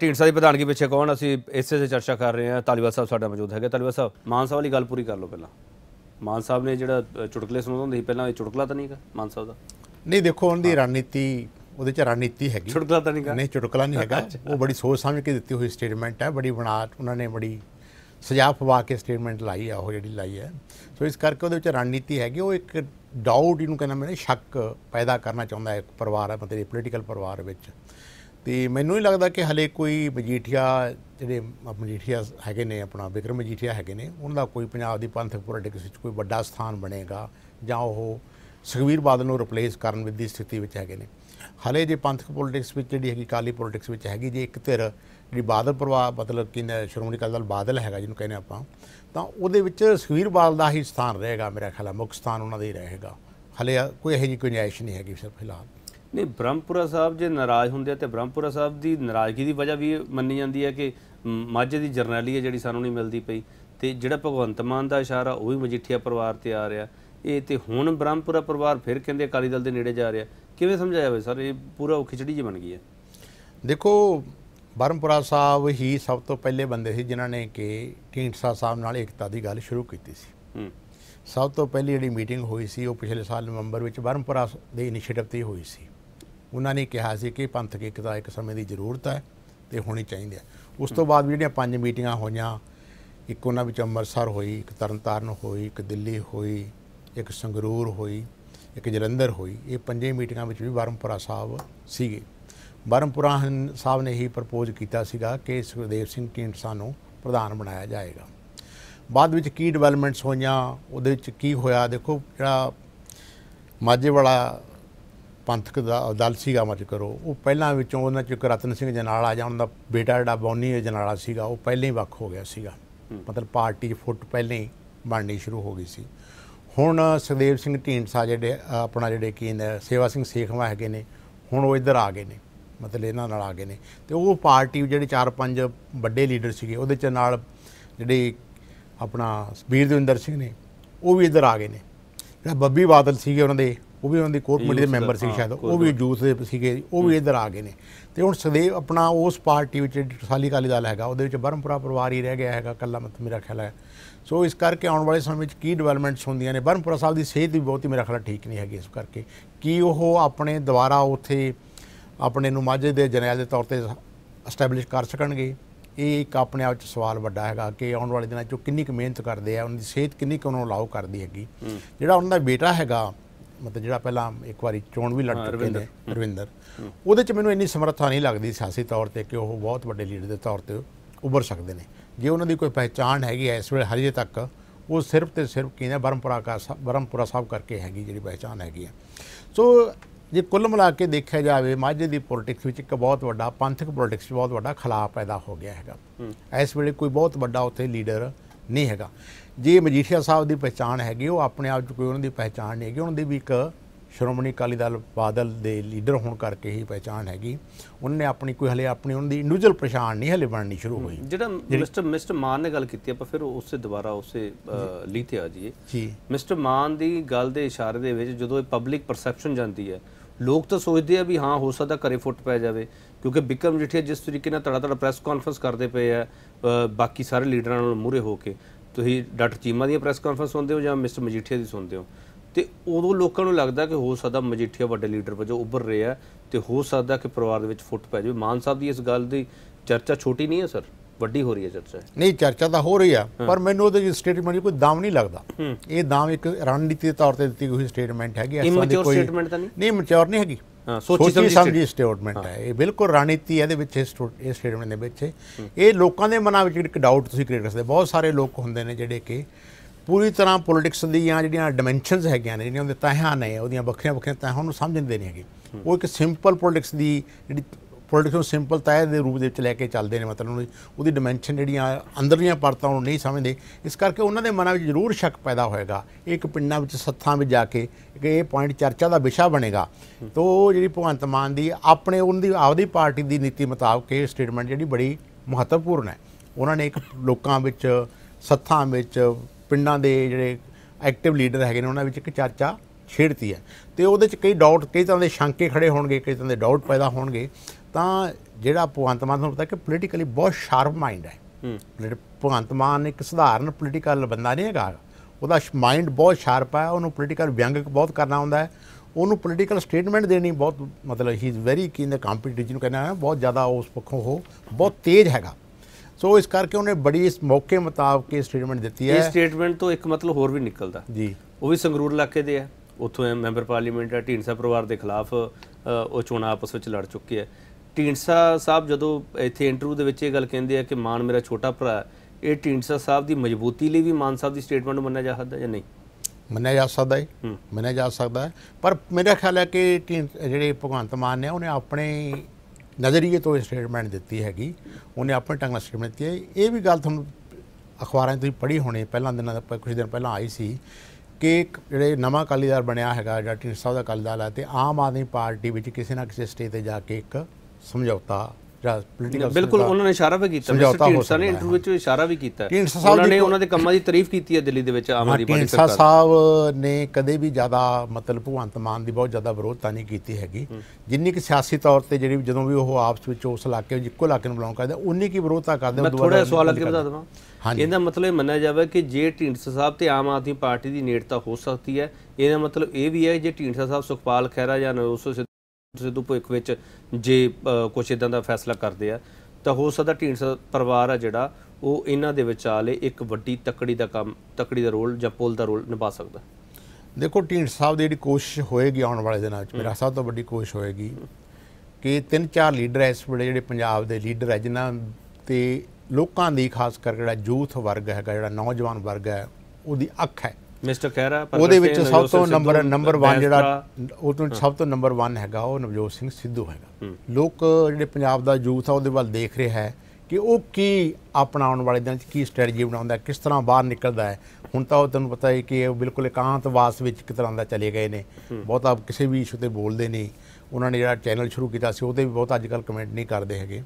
ਢੀਂਡਸਾ ਦੀ ਪ੍ਰਧਾਨਗੀ ਪਿੱਛੇ ਕੌਣ ਅਸੀਂ ਇਸੇ ਤੇ ਚਰਚਾ ਕਰ ਰਹੇ ਹਾਂ ਤਾਲੀਵਾਲ ਸਾਹਿਬ ਸਾਡਾ ਮੌਜੂਦ ਹੈਗੇ ਤਾਲੀਵਾਲ ਸਾਹਿਬ ਮਾਨ ਸਾਹਿਬ ਵਾਲੀ ਗੱਲ ਪੂਰੀ ਕਰ ਲਓ ਪਹਿਲਾਂ ਮਾਨ ਸਾਹਿਬ ਨੇ ਜਿਹੜਾ ਚੁਟਕਲੇ ਸੁਣਾਉਂਦੇ ਸੀ ਪਹਿਲਾਂ ਇਹ ਚੁਟਕਲਾ ਤਾਂ ਨਹੀਂਗਾ ਮਾਨ ਸਾਹਿਬ ਦਾ ਨਹੀਂ ਦੇਖੋ ਉਹਨਾਂ ਦੀ ਰਣਨੀਤੀ ਉਹਦੇ ਚ ਰਣਨੀਤੀ ਹੈਗੀ ਚੁਟਕਲਾ ਤਾਂ ਨਹੀਂਗਾ ਨਹੀਂ ਚੁਟਕਲਾ ਨਹੀਂ ਹੈਗਾ ਉਹ ਬੜੀ ਸੋਚ ਸਮਝ ਕੇ ਦਿੱਤੀ ਹੋਈ ਸਟੇਟਮੈਂਟ ਹੈ ਬੜੀ ਬਣਾ ਉਹਨਾਂ ਨੇ ਬੜੀ ਸਜ਼ਾ ਫਵਾ ਕੇ ਸਟੇਟਮੈਂਟ ਲਾਈ ਆ ਉਹ ਜਿਹੜੀ ਲਾਈ ਹੈ ਸੋ ਇਸ ਕਰਕੇ ਉਹਦੇ ਵਿੱਚ ਰਣਨੀਤੀ ਹੈਗੀ ਉਹ ਇੱਕ ਡਾਊਟ ਇਹਨੂੰ ਕਹਿੰਦਾ ਮੈਨੇ ਸ਼ੱਕ ਪੈਦਾ ਕਰਨਾ ਚਾਹੁੰਦਾ ਇੱਕ ਪਰਿਵਾਰ ਹੈ ਮਤਲਬ ਪੋਲੀਟੀਕਲ ਪਰਿਵਾਰ ਵਿੱਚ ਤੇ ਮੈਨੂੰ ਨਹੀਂ ਲੱਗਦਾ ਕਿ ਹਲੇ ਕੋਈ ਮਜੀਠੀਆ ਜਿਹੜੇ ਮਜੀਠੀਆ ਹੈਗੇ ਨੇ ਆਪਣਾ ਵਿਕਰਮ ਮਜੀਠੀਆ ਹੈਗੇ ਨੇ ਉਹਨਾਂ ਦਾ ਕੋਈ ਪੰਜਾਬ ਦੀ ਪੰਥਕ ਪੋਲੀਟਿਕਸ ਵਿੱਚ ਕੋਈ ਵੱਡਾ ਸਥਾਨ ਬਣੇਗਾ ਜਾਂ ਉਹ ਸੁਖਵੀਰ ਬਾਦਲ ਨੂੰ ਰਿਪਲੇਸ ਕਰਨ ਦੀ ਸਥਿਤੀ ਵਿੱਚ ਹੈਗੇ ਨੇ ਹਲੇ ਜੇ ਪੰਥਕ ਪੋਲੀਟਿਕਸ ਵਿੱਚ ਜਿਹੜੀ ਹੈਗੀ ਕਾਲੀ ਪੋਲੀਟਿਕਸ ਵਿੱਚ ਹੈਗੀ ਜੇ ਇੱਕ ਧਿਰ ਜਿਹੜੀ ਬਾਦਲ ਪ੍ਰਵਾਹ ਮਤਲਬ ਕਿ ਸ਼੍ਰੋਮਣੀ ਕਾਲ ਦਾ ਬਾਦਲ ਹੈਗਾ ਜਿਹਨੂੰ ਕਹਿੰਦੇ ਆਪਾਂ ਤਾਂ ਉਹਦੇ ਵਿੱਚ ਸੁਖਵੀਰ ਬਾਲ ਦਾ ਹੀ ਸਥਾਨ ਰਹੇਗਾ ਮੇਰਾ ਖਿਆਲ ਹੈ ਮੁੱਖ ਸਥਾਨ ਉਹਨਾਂ ਦਾ ਹੀ ਰਹੇਗਾ ਹਲੇ ਕੋਈ ਇਹੋ ਜਿਹੀ ਗੁੰਜਾਇਸ਼ ਨਹੀਂ ਹੈਗੀ ਸਿਰ ਫਿਲਹਾਲ ਨਹੀਂ ਬ੍ਰਹਮਪੁਰਾ ਸਾਹਿਬ ਜੇ ਨਾਰਾਜ਼ ਹੁੰਦੇ ਆ ਤੇ ਬ੍ਰਹਮਪੁਰਾ ਸਾਹਿਬ ਦੀ ਨਾਰਾਜ਼ਗੀ ਦੀ ਵਜ੍ਹਾ ਵੀ ਮੰਨੀ ਜਾਂਦੀ ਹੈ ਕਿ ਮਾਝੇ ਦੀ ਜਰਨੈਲੀ ਹੈ ਜਿਹੜੀ ਸਾਨੂੰ ਨਹੀਂ ਮਿਲਦੀ ਪਈ ਤੇ ਜਿਹੜਾ ਭਗਵੰਤ ਮਾਨ ਦਾ ਇਸ਼ਾਰਾ ਉਹ ਵੀ ਮਜੀਠੀਆ ਪਰਿਵਾਰ ਤੇ ਆ ਰਿਹਾ ਇਹ ਤੇ ਹੁਣ ਬ੍ਰਹਮਪੁਰਾ ਪਰਿਵਾਰ ਫਿਰ ਕਹਿੰਦੇ ਅਕਾਲੀ ਦਲ ਦੇ ਨੇੜੇ ਜਾ ਰਿਹਾ ਕਿਵੇਂ ਸਮਝਾਇਆ ਵੇ ਸਰ ਇਹ ਪੂਰਾ ਖਿਚੜੀ ਜੀ ਬਣ ਗਈ ਹੈ ਦੇਖੋ ਬਰਮਪੁਰਾ ਸਾਹਿਬ ਹੀ ਸਭ ਤੋਂ ਪਹਿਲੇ ਬੰਦੇ ਸੀ ਜਿਨ੍ਹਾਂ ਨੇ ਕਿ ਢੀਂਡਸਾ ਸਾਹਿਬ ਨਾਲ ਇਕਤਾ ਦੀ ਗੱਲ ਸ਼ੁਰੂ ਕੀਤੀ ਸੀ ਸਭ ਤੋਂ ਪਹਿਲੀ ਜਿਹੜੀ ਮੀਟਿੰਗ ਹੋਈ ਸੀ ਉਹ ਪਿਛਲੇ ਸਾਲ ਨਵੰਬਰ ਵਿੱਚ ਬਰਮਪੁਰਾ ਦੇ ਇਨੀਸ਼ੀਏਟਿਵ ਤੇ ਹੋਈ ਸੀ ਉਹਨਾਂ ਨੇ ਕਿਹਾ ਸੀ ਕਿ ਪੰਥਕ ਇਕਤਾ ਇੱਕ ਸਮੇਂ ਦੀ ਜ਼ਰੂਰਤ ਹੈ ਤੇ ਹੋਣੀ ਚਾਹੀਦੀ ਹੈ ਉਸ ਤੋਂ ਬਾਅਦ ਜਿਹੜੀਆਂ ਪੰਜ ਮੀਟਿੰਗਾਂ ਹੋਈਆਂ ਇੱਕ ਉਹਨਾਂ ਵਿੱਚ ਅੰਮ੍ਰਿਤਸਰ ਹੋਈ ਇੱਕ ਤਰਨਤਾਰਨ ਹੋਈ ਇੱਕ ਦਿੱਲੀ ਹੋਈ ਇੱਕ ਸੰਗਰੂਰ ਹੋਈ ਇੱਕ ਜਲੰਧਰ ਹੋਈ ਇਹ ਪੰਜੇ ਮੀਟਿੰਗਾਂ ਵਿੱਚ ਵੀ ਬਰਮਪੁਰਾ ਸਾਹਿਬ ਸੀਗੇ ਬਰਮਪੁਰਾਹਨ ਸਾਹਿਬ ਨੇ ਹੀ ਪ੍ਰਪੋਜ਼ ਕੀਤਾ ਸੀਗਾ ਕਿ ਸੁਖਦੇਵ ਸਿੰਘ ਢੀਂਡਸਾ ਨੂੰ ਪ੍ਰਧਾਨ ਬਣਾਇਆ ਜਾਏਗਾ ਬਾਅਦ ਵਿੱਚ ਕੀ ਡਿਵੈਲਪਮੈਂਟਸ ਹੋਈਆਂ ਉਹਦੇ ਵਿੱਚ ਕੀ ਹੋਇਆ ਦੇਖੋ ਜਿਹੜਾ ਮਾਝੇ ਵਾਲਾ ਪੰਥਕ ਦਾ ਦਲ ਸੀਗਾ ਮਤ ਕਰੋ ਉਹ ਪਹਿਲਾਂ ਵਿੱਚੋਂ ਉਹਨਾਂ ਚ ਰਤਨ ਸਿੰਘ ਜਨਾਲਾ ਜਾਂ ਉਹਨਾਂ ਦਾ ਬੇਟਾ ਜਿਹੜਾ ਬੌਨੀ ਜਨਾਲਾ ਸੀਗਾ ਉਹ ਪਹਿਲਾਂ ਹੀ ਵੱਖ ਹੋ ਗਿਆ ਸੀਗਾ ਮਤਲਬ ਪਾਰਟੀ ਫੁੱਟ ਪਹਿਲਾਂ ਹੀ ਬਣਨੀ ਸ਼ੁਰੂ ਹੋ ਗਈ ਸੀ ਹੁਣ ਸੁਖਦੇਵ ਸਿੰਘ ਢੀਂਡਸਾ ਜਿਹੜੇ ਆਪਣਾ ਜਿਹੜੇ ਕੀ ਸੇਵਾ ਸਿੰਘ ਸੇਖਵਾ ਹੈਗੇ ਨੇ ਹੁਣ ਉਹ ਇੱਧਰ ਆ ਗਏ ਨੇ ਮਤਲਬ ਇਹਨਾਂ ਨਾਲ ਆ ਗਏ ਨੇ ਤੇ ਉਹ ਪਾਰਟੀ ਜਿਹੜੇ ਚਾਰ ਪੰਜ ਵੱਡੇ ਲੀਡਰ ਸੀਗੇ ਉਹਦੇ ਚ ਨਾਲ ਜਿਹੜੇ ਆਪਣਾ ਸੁਬੀਰ ਦਵਿੰਦਰ ਸਿੰਘ ਨੇ ਉਹ ਵੀ ਇੱਧਰ ਆ ਗਏ ਨੇ ਜਿਹੜਾ ਬੱਬੀ ਬਾਦਲ ਸੀਗੇ ਉਹਨਾਂ ਦੇ ਉਹ ਵੀ ਉਹਨਾਂ ਦੀ ਕੋਰ ਕਮੇਟੀ ਦੇ ਮੈਂਬਰ ਸੀ ਸ਼ਾਇਦ ਉਹ ਵੀ ਜੂਸ ਦੇ ਸੀਗੇ ਉਹ ਵੀ ਇੱਧਰ ਆ ਗਏ ਨੇ ਤੇ ਹੁਣ ਸਦੇਵ ਆਪਣਾ ਉਸ ਪਾਰਟੀ ਵਿੱਚ ਸਾਲੀ ਕਾਲੀ ਦਾ ਹੈਗਾ ਉਹਦੇ ਵਿੱਚ ਬਰਮਪੁਰਾ ਪਰਿਵਾਰ ਹੀ ਰਹਿ ਗਿਆ ਹੈਗਾ ਕੱਲਾ ਮਤ ਮੇਰਾ ਖਿਆਲ ਹੈ ਸੋ ਇਸ ਕਰਕੇ ਆਉਣ ਵਾਲੇ ਸਮੇਂ ਵਿੱਚ ਕੀ ਡਿਵੈਲਪਮੈਂਟਸ ਹੁੰਦੀਆਂ ਨੇ ਬਰਮਪੁਰਾ ਸਾਹਿਬ ਦੀ ਸਿਹਤ ਵੀ ਬਹੁਤ ਹੀ ਮੇਰਾ ਖਿਆਲ ਠੀਕ ਨਹੀਂ ਹੈਗੀ ਇਸ ਕਰਕੇ ਕੀ ਉਹ ਆਪਣੇ ਦੁਆਰਾ ਉੱਥੇ ਆਪਣੇ ਨੂੰ ਮਾਝੇ ਦੇ ਜਨਰਲ ਦੇ ਤੌਰ ਤੇ ਐਸਟੈਬਲਿਸ਼ ਕਰ ਸਕਣਗੇ ਇਹ ਇੱਕ ਆਪਣੇ ਆਪ ਵਿੱਚ ਸਵਾਲ ਵੱਡਾ ਹੈਗਾ ਕਿ ਆਉਣ ਵਾਲੇ ਦਿਨਾਂ 'ਚ ਕਿੰਨੀ ਕੁ ਮਿਹਨਤ ਕਰਦੇ ਆ ਉਹਨਾਂ ਦੀ ਸਿਹਤ ਕਿੰਨੀ ਕੁ ਉਹਨਾਂ ਨੂੰ ਅਲਾਉ ਕਰਦੀ ਹੈਗੀ ਜਿਹੜਾ ਉਹਨਾਂ ਦਾ ਬੇਟਾ ਹੈਗਾ ਮਤਲਬ ਜਿਹੜਾ ਪਹਿਲਾਂ ਇੱਕ ਵਾਰੀ ਚੋਣ ਵੀ ਲੜ ਚੁੱਕੇ ਨੇ ਰਵਿੰਦਰ ਉਹਦੇ 'ਚ ਮੈਨੂੰ ਇੰਨੀ ਸਮਰੱਥਾ ਨਹੀਂ ਲੱਗਦੀ ਸਿਆਸੀ ਤੌਰ ਤੇ ਕਿ ਉਹ ਬਹੁਤ ਵੱਡੇ ਲੀਡਰ ਦੇ ਤੌਰ ਤੇ ਉੱਭਰ ਸਕਦੇ ਨੇ ਜੇ ਉਹਨਾਂ ਦੀ ਕੋਈ ਪਹਿਚਾਣ ਹੈਗੀ ਐ ਇਸ ਵੇਲੇ ਹਜੇ ਤੱਕ ਉਹ ਸਿਰਫ ਤੇ ਸਿਰਫ ਕਿਹਨੇ ਬਰਮਪੁਰਾ ਕਾ ਬਰਮਪੁਰਾ ਸਾਹਿਬ ਕਰਕੇ ਹੈਗੀ ਜਿਹੜੀ ਪਹਿਚਾਣ ਹੈਗੀ ਆ ਸੋ ਜੇ ਕੁੱਲ ਮਿਲਾ ਕੇ ਦੇਖਿਆ ਜਾਵੇ ਮਾਝੇ ਦੀ ਪੋਲਿਟਿਕਸ ਵਿੱਚ ਇੱਕ ਬਹੁਤ ਵੱਡਾ ਪੰਥਕ ਪੋਲਿਟਿਕਸ ਬਹੁਤ ਵੱਡਾ ਖਲਾਅ ਪੈਦਾ ਹੋ ਗਿਆ ਹੈਗਾ ਇਸ ਵੇਲੇ ਕੋਈ ਬਹੁਤ ਵੱਡਾ ਉੱਥੇ ਲੀਡਰ ਨਹੀਂ ਹੈਗਾ ਜੇ ਮਜੀਠੀਆ ਸਾਹਿਬ ਦੀ ਪਛਾਣ ਹੈਗੀ ਉਹ ਆਪਣੇ ਆਪ 'ਚ ਕੋਈ ਉਹਨਾਂ ਦੀ ਪਛਾਣ ਨਹੀਂ ਹੈਗੀ ਉਹਨਾਂ ਦੀ ਵੀ ਇੱਕ ਸ਼੍ਰੋਮਣੀ ਅਕਾਲੀ ਦਲ ਬਾਦਲ ਦੇ ਲੀਡਰ ਹੋਣ ਕਰਕੇ ਹੀ ਪਛਾਣ ਹੈਗੀ ਉਹਨਾਂ ਨੇ ਆਪਣੀ ਕੋਈ ਹਲੇ ਆਪਣੀ ਉਹਨਾਂ ਦੀ ਇੰਡੀਵਿਜੂਅਲ ਪਛਾਣ ਨਹੀਂ ਹਲੇ ਬਣਨੀ ਸ਼ੁਰੂ ਹੋਈ ਜਿਹੜਾ ਮਿਸਟਰ ਮਿਸਟਰ ਮਾਨ ਨੇ ਗੱਲ ਕੀਤੀ ਆਪਾਂ ਫਿਰ ਉਸੇ ਦੁਬਾਰਾ ਉਸੇ ਲੀਤੇ ਆ ਜੀ ਮਿਸਟਰ ਮਾਨ ਦੀ ਗੱਲ ਦੇ ਇਸ਼ਾਰੇ ਦੇ ਵਿੱਚ ਜਦੋਂ ਇਹ ਪਬਲਿਕ ਪਰਸੈਪਸ਼ਨ ਜਾਂਦੀ ਹੈ ਲੋਕ ਤਾਂ ਸੋਚਦੇ ਆ ਵੀ ਹਾਂ ਹੋ ਸਕਦਾ ਘਰੇ ਫੁੱਟ ਪੈ ਜਾਵੇ ਕਿਉਂਕਿ ਬਿਕਰਮ ਜਠੀਆ ਜਿਸ ਤਰੀਕੇ ਨਾਲ ਤੜਾ ਤੜਾ ਪ੍ਰੈਸ ਕਾਨਫਰੰਸ ਕਰਦੇ ਪਏ ਆ ਬਾਕੀ ਸਾਰੇ ਲੀਡਰਾਂ ਨਾਲ ਮੂਰੇ ਹੋ ਕੇ ਤੁਸੀਂ ਡਾਕਟਰ ਚੀਮਾ ਦੀਆਂ ਪ੍ਰੈਸ ਕਾਨਫਰੰਸ ਸੁਣਦੇ ਹੋ ਜਾਂ ਮਿਸਟਰ ਮਜੀਠੀਆ ਦੀ ਸੁਣਦੇ ਹੋ ਤੇ ਉਦੋਂ ਲੋਕਾਂ ਨੂੰ ਲੱਗਦਾ ਕਿ ਹੋ ਸਕਦਾ ਮਜੀਠੀਆ ਵੱਡੇ ਲੀਡਰ ਵਜੋਂ ਉੱਭਰ ਰਿਹਾ ਤੇ ਹੋ ਸਕਦਾ ਕਿ ਪਰਿਵਾਰ ਦੇ ਵਿੱਚ ਫੁੱਟ ਪੈ ਜਾਵੇ ਮਾਨ ਸਾਹਿਬ ਦੀ ਇਸ ਗੱਲ ਦੀ ਚਰਚਾ ਛੋਟੀ ਨਹੀਂ ਹੈ ਸਰ ਵੱਡੀ ਹੋ ਰਹੀ ਹੈ ਚਰਚਾ ਨਹੀਂ ਚਰਚਾ ਤਾਂ ਹੋ ਰਹੀ ਆ ਪਰ ਮੈਨੂੰ ਉਹਦੇ ਸਟੇਟਮੈਂਟ ਕੋਈ ਦਾਮ ਨਹੀਂ ਲੱਗਦਾ ਇਹ ਦਾਮ ਇੱਕ ਰਣਨੀਤੀ ਦੇ ਤੌਰ ਤੇ ਦਿੱਤੀ ਗਈ ਸਟੇਟਮੈਂਟ ਹੈਗੀ ਐਸਾ ਨਹੀਂ ਕੋਈ ਸਟੇਟਮੈਂਟ ਤਾਂ ਨਹੀਂ ਨਹੀਂ ਮੈਚੁਰ ਨਹੀਂ ਹੈਗੀ ਸੋਚੀ ਸਮਝੀ ਸਟੇਟਮੈਂਟ ਹੈ ਇਹ ਬਿਲਕੁਲ ਰਣਨੀਤੀ ਹੈ ਇਹਦੇ ਵਿੱਚ ਇਸ ਸਟੇਟਮੈਂਟ ਦੇ ਵਿੱਚ ਇਹ ਲੋਕਾਂ ਦੇ ਮਨਾਂ ਵਿੱਚ ਇੱਕ ਡਾਊਟ ਤੁਸੀਂ ਕ੍ਰੀਏਟ ਕਰਦੇ ਬਹੁਤ ਸਾਰੇ ਲੋਕ ਹੁੰਦੇ ਨੇ ਜਿਹੜੇ ਕਿ ਪੂਰੀ ਤਰ੍ਹਾਂ ਪੋਲਿਟਿਕਸ ਦੀਆਂ ਜਿਹੜੀਆਂ ਡਾਈਮੈਂਸ਼ਨਸ ਹੈਗੀਆਂ ਨੇ ਜਿਹੜੀਆਂ ਉਹਦੇ ਤਹਾਂ ਨੇ ਉਹਦੀਆਂ ਵੱਖਰੀਆਂ ਵੱਖਰੀਆਂ ਤਹਾਂ ਨੂੰ ਸਮਝਣ ਦੇ ਨਹੀਂ ਹੈਗੇ ਉਹ ਇੱਕ ਸਿੰਪਲ ਪੋਲਿਟਿਕਸ ਦੀ ਜਿਹੜੀ ਪੋਲਿਟਿਕਸ ਨੂੰ ਸਿੰਪਲ ਤਾਇ ਦੇ ਰੂਪ ਦੇ ਵਿੱਚ ਲੈ ਕੇ ਚੱਲਦੇ ਨੇ ਮਤਲਬ ਉਹਦੀ ਡਾਈਮੈਂਸ਼ਨ ਜਿਹੜੀਆਂ ਅੰਦਰਲੀਆਂ ਪਰਤਾਂ ਨੂੰ ਨਹੀਂ ਸਮਝਦੇ ਇਸ ਕਰਕੇ ਉਹਨਾਂ ਦੇ ਮਨਾਂ ਵਿੱਚ ਜ਼ਰੂਰ ਸ਼ੱਕ ਪੈਦਾ ਹੋਏਗਾ ਇੱਕ ਪਿੰਡਾਂ ਵਿੱਚ ਸੱਥਾਂ ਵਿੱਚ ਜਾ ਕੇ ਕਿ ਇਹ ਪੁਆਇੰਟ ਚਰਚਾ ਦਾ ਵਿਸ਼ਾ ਬਣੇਗਾ ਤੋਂ ਜਿਹੜੀ ਭਗਵੰਤ ਮਾਨ ਦੀ ਆਪਣੇ ਉਹਨਾਂ ਦੀ ਆਪਦੀ ਪਾਰਟੀ ਦੀ ਨੀਤੀ ਮੁਤਾਬਕ ਇਹ ਸਟੇਟਮੈਂਟ ਜਿਹੜੀ ਬੜੀ ਮਹੱਤਵਪੂਰਨ ਹੈ ਉਹਨਾਂ ਨੇ ਇੱਕ ਲੋਕਾਂ ਵਿੱਚ ਸੱਥਾਂ ਵਿੱਚ ਪਿੰਡਾਂ ਦੇ ਜਿਹੜੇ ਐਕਟਿਵ ਲੀਡਰ ਹੈਗੇ ਨੇ ਉਹਨਾਂ ਵਿੱਚ ਇੱਕ ਚਰਚਾ ਛੇੜਤੀ ਹੈ ਤੇ ਉਹਦੇ ਵਿੱਚ ਕਈ ਡਾਊਟ ਕਈ ਤਰ੍ਹਾਂ ਦੇ ਸ਼ੰਕੇ ਖੜੇ ਹੋਣਗੇ ਕਈ ਤਰ੍ਹਾਂ ਦੇ ਡਾਊਟ ਪੈਦਾ ਹੋਣਗੇ ਤਾਂ ਜਿਹੜਾ ਭਗਵੰਤ ਮਾਨ ਤੁਹਾਨੂੰ ਪਤਾ ਕਿ ਪੋਲੀਟੀਕਲੀ ਬਹੁਤ ਸ਼ਾਰਪ ਮਾਈਂਡ ਹੈ ਭਗਵੰਤ ਮਾਨ ਇੱਕ ਸਧਾਰਨ ਪੋਲੀਟੀਕਲ ਬੰਦਾ ਨਹੀਂ ਹੈਗਾ ਉਹਦਾ ਮਾਈਂਡ ਬਹੁਤ ਸ਼ਾਰਪ ਹੈ ਉਹਨੂੰ ਪੋਲੀਟੀਕਲ ਵਿਅੰਗ ਬਹੁਤ ਕਰਨਾ ਹੁੰਦਾ ਹੈ ਉਹਨੂੰ ਪੋਲੀਟੀਕਲ ਸਟੇਟਮੈਂਟ ਦੇਣੀ ਬਹੁਤ ਮਤਲਬ ਹੀ ਇਜ਼ ਵੈਰੀ ਕੀਨ ਦਾ ਕੰਪੀਟੀਟਿਵ ਨੂੰ ਕਹਿੰਦਾ ਹੈ ਬਹੁਤ ਜ਼ਿਆਦਾ ਉਸ ਪੱਖੋਂ ਉਹ ਬਹੁਤ ਤੇਜ਼ ਹੈਗਾ ਸੋ ਇਸ ਕਰਕੇ ਉਹਨੇ ਬੜੀ ਇਸ ਮੌਕੇ ਮੁਤਾਬਕ ਇਹ ਸਟੇਟਮੈਂਟ ਦਿੱਤੀ ਹੈ ਇਹ ਸਟੇਟਮੈਂਟ ਤੋਂ ਇੱਕ ਮਤਲਬ ਹੋਰ ਵੀ ਨਿਕਲਦਾ ਜੀ ਉਹ ਵੀ ਸੰਗਰੂਰ ਇਲਾਕੇ ਦੇ ਹੈ ਉੱਥੋਂ ਮੈਂਬਰ ਪਾਰਲੀਮੈਂਟ ਆ ਢੀਂਡਸਾ ਪਰਿਵਾਰ ਦੇ ਖਿਲਾਫ ਉਹ ਚੋਣਾਂ ਆਪਸ ਵਿੱਚ ਲੜ ਚੁੱਕੇ ਹੈ ਟਿੰਡਸਾ ਸਾਹਿਬ ਜਦੋਂ ਇੱਥੇ ਇੰਟਰਵਿਊ ਦੇ ਵਿੱਚ ਇਹ ਗੱਲ ਕਹਿੰਦੇ ਆ ਕਿ ਮਾਨ ਮੇਰਾ ਛੋਟਾ ਭਰਾ ਇਹ ਟਿੰਡਸਾ ਸਾਹਿਬ ਦੀ ਮਜ਼ਬੂਤੀ ਲਈ ਵੀ ਮਾਨ ਸਾਹਿਬ ਦੀ ਸਟੇਟਮੈਂਟ ਮੰਨਿਆ ਜਾ ਸਕਦਾ ਜਾਂ ਨਹੀਂ ਮੰਨਿਆ ਜਾ ਸਕਦਾ ਹੈ ਮੰਨਿਆ ਜਾ ਸਕਦਾ ਹੈ ਪਰ ਮੇਰਾ ਖਿਆਲ ਹੈ ਕਿ ਜਿਹੜੇ ਭਗਵੰਤ ਮਾਨ ਨੇ ਉਹਨੇ ਆਪਣੇ ਨਜ਼ਰੀਏ ਤੋਂ ਸਟੇਟਮੈਂਟ ਦਿੱਤੀ ਹੈਗੀ ਉਹਨੇ ਆਪਣੇ ਢੰਗ ਨਾਲ ਸਟੇਟਮੈਂਟ ਦਿੱਤੀ ਹੈ ਇਹ ਵੀ ਗੱਲ ਤੁਹਾਨੂੰ ਅਖਬਾਰਾਂ 'ਚ ਪੜ੍ਹੀ ਹੋਣੀ ਪਹਿਲਾਂ ਦਿਨਾਂ ਦਾ ਕੁਝ ਦਿਨ ਪਹਿਲਾਂ ਆਈ ਸੀ ਕਿ ਜਿਹੜੇ ਨਵਾਂ ਕਾਲੀਦਾਰ ਬਣਿਆ ਹੈਗਾ ਜਾਂ ਢੀਂਡਸਾ ਦਾ ਕਾਲੀਦਾਰ ਹੈ ਤੇ ਆਮ ਆਦਮੀ ਪਾਰਟੀ ਵਿੱਚ ਕਿਸੇ ਨਾ ਕਿਸੇ ਸਟੇਜ ਤੇ ਜਾ ਕੇ ਇੱਕ ਸਮਝੌਤਾ ਜਾਂ ਪੋਲੀਟੀਕਲ ਬਿਲਕੁਲ ਉਹਨਾਂ ਨੇ ਇਸ਼ਾਰਾ ਵੀ ਕੀਤਾ ਸਮਝੌਤਾ ਹੋ ਸਕਦਾ ਇੰਟਰਵਿਊ ਵਿੱਚ ਇਸ਼ਾਰਾ ਵੀ ਕੀਤਾ ਉਹਨਾਂ ਨੇ ਉਹਨਾਂ ਦੇ ਕੰਮਾਂ ਦੀ ਤਾਰੀਫ ਕੀਤੀ ਹੈ ਦਿੱਲੀ ਦੇ ਵਿੱਚ ਆਮ ਆਦਮੀ ਪਾਰਟੀ ਸਰਕਾਰ ਸਾਹਿਬ ਨੇ ਕਦੇ ਵੀ ਜ਼ਿਆਦਾ ਮਤਲਬ ਭਗਵੰਤ ਮਾਨ ਦੀ ਬਹੁਤ ਜ਼ਿਆਦਾ ਵਿਰੋਧਤਾ ਨਹੀਂ ਕੀਤੀ ਹੈਗੀ ਜਿੰਨੀ ਕਿ ਸਿਆਸੀ ਤੌਰ ਤੇ ਜਿਹੜੀ ਜਦੋਂ ਵੀ ਉਹ ਆਪਸ ਵਿੱਚ ਉਸ ਇਲਾਕੇ ਵਿੱਚ ਇੱਕੋ ਇਲਾਕੇ ਨੂੰ ਬਲੌਂਗ ਕਰਦੇ ਉਨੀ ਕੀ ਵਿਰੋਧਤਾ ਕਰਦੇ ਮੈਂ ਥੋੜਾ ਸਵਾਲ ਅੱਗੇ ਵਧਾ ਦਵਾਂ ਇਹਦਾ ਮਤਲਬ ਮੰਨਿਆ ਜਾਵੇ ਕਿ ਜੇ ਢੀਂਡਸਾ ਸਾਹਿਬ ਤੇ ਆਮ ਆਦਮੀ ਪਾਰਟੀ ਦੀ ਨੇੜਤਾ ਹੋ ਸਕਦੀ ਹੈ ਇਹਦਾ ਮਤਲਬ ਇਹ ਵੀ ਹੈ ਜੇ ਢੀਂਡਸਾ ਸਾਹਿਬ ਸੁਖਪਾਲ ਖਹਿਰਾ ਜਾਂ ਨਰੋਸੋ ਸਿੱਧੂ ਭੁੱਖ ਵਿੱਚ ਜੇ ਕੁਝ ਇਦਾਂ ਦਾ ਫੈਸਲਾ ਕਰਦੇ ਆ ਤਾਂ ਹੋ ਸਕਦਾ ਢੀਂਡਸਾ ਪਰਿਵਾਰ ਆ ਜਿਹੜਾ ਉਹ ਇਹਨਾਂ ਦੇ ਵਿਚਾਲੇ ਇੱਕ ਵੱਡੀ ਤਕੜੀ ਦਾ ਕੰਮ ਤਕੜੀ ਦਾ ਰੋਲ ਜਾਂ ਪੁਲ ਦਾ ਰੋਲ ਨਿਭਾ ਸਕਦਾ ਦੇਖੋ ਢੀਂਡ ਸਾਹਿਬ ਦੀ ਜਿਹੜੀ ਕੋਸ਼ਿਸ਼ ਹੋਏਗੀ ਆਉਣ ਵਾਲੇ ਦਿਨਾਂ ਵਿੱਚ ਮੇਰਾ ਸਭ ਤੋਂ ਵੱਡੀ ਕੋਸ਼ਿਸ਼ ਹੋਏਗੀ ਕਿ ਤਿੰਨ ਚਾਰ ਲੀਡਰ ਇਸ ਵੇਲੇ ਜਿਹੜੇ ਪੰਜਾਬ ਦੇ ਲੀਡਰ ਹੈ ਜਿਨ੍ਹਾਂ ਤੇ ਲੋਕਾਂ ਦੀ ਖਾਸ ਕਰਕੇ ਜਿਹੜਾ ਯੂਥ ਵਰਗ ਹੈਗਾ ਜਿਹੜਾ ਨੌਜਵਾਨ ਵਰਗ ਹੈ ਉਹਦੀ ਅੱਖ ਹੈ ਮਿਸਟਰ ਖੈਰਾ ਉਹਦੇ ਵਿੱਚ ਸਭ ਤੋਂ ਨੰਬਰ ਨੰਬਰ 1 ਜਿਹੜਾ ਉਹ ਤੋਂ ਸਭ ਤੋਂ ਨੰਬਰ 1 ਹੈਗਾ ਉਹ ਨਵਜੋਤ ਸਿੰਘ ਸਿੱਧੂ ਹੈਗਾ ਲੋਕ ਜਿਹੜੇ ਪੰਜਾਬ ਦਾ ਯੂਥ ਆ ਉਹਦੇ ਵੱਲ ਦੇਖ ਰਿਹਾ ਹੈ ਕਿ ਉਹ ਕੀ ਆਪਣਾ ਆਉਣ ਵਾਲੇ ਦਿਨਾਂ ਵਿੱਚ ਕੀ ਸਟ੍ਰੈਟਜੀ ਬਣਾਉਂਦਾ ਕਿਸ ਤਰ੍ਹਾਂ ਬਾਹਰ ਨਿਕਲਦਾ ਹੈ ਹੁਣ ਤਾਂ ਉਹ ਤੁਹਾਨੂੰ ਪਤਾ ਹੈ ਕਿ ਉਹ ਬਿਲਕੁਲ ਇਕਾਂਤਵਾਸ ਵਿੱਚ ਕਿ ਤਰ੍ਹਾਂ ਦਾ ਚਲੇ ਗਏ ਨੇ ਬਹੁਤਾ ਕਿਸੇ ਵੀ ਇਸ਼ੂ ਤੇ ਬੋਲਦੇ ਨਹੀਂ ਉਹਨਾਂ ਨੇ ਜਿਹੜਾ ਚੈਨਲ ਸ਼ੁਰੂ ਕੀਤਾ ਸੀ ਉਹਦੇ ਵੀ ਬਹੁਤ ਅੱਜ ਕੱਲ ਕਮੈਂਟ ਨਹੀਂ ਕਰਦੇ ਹੈਗੇ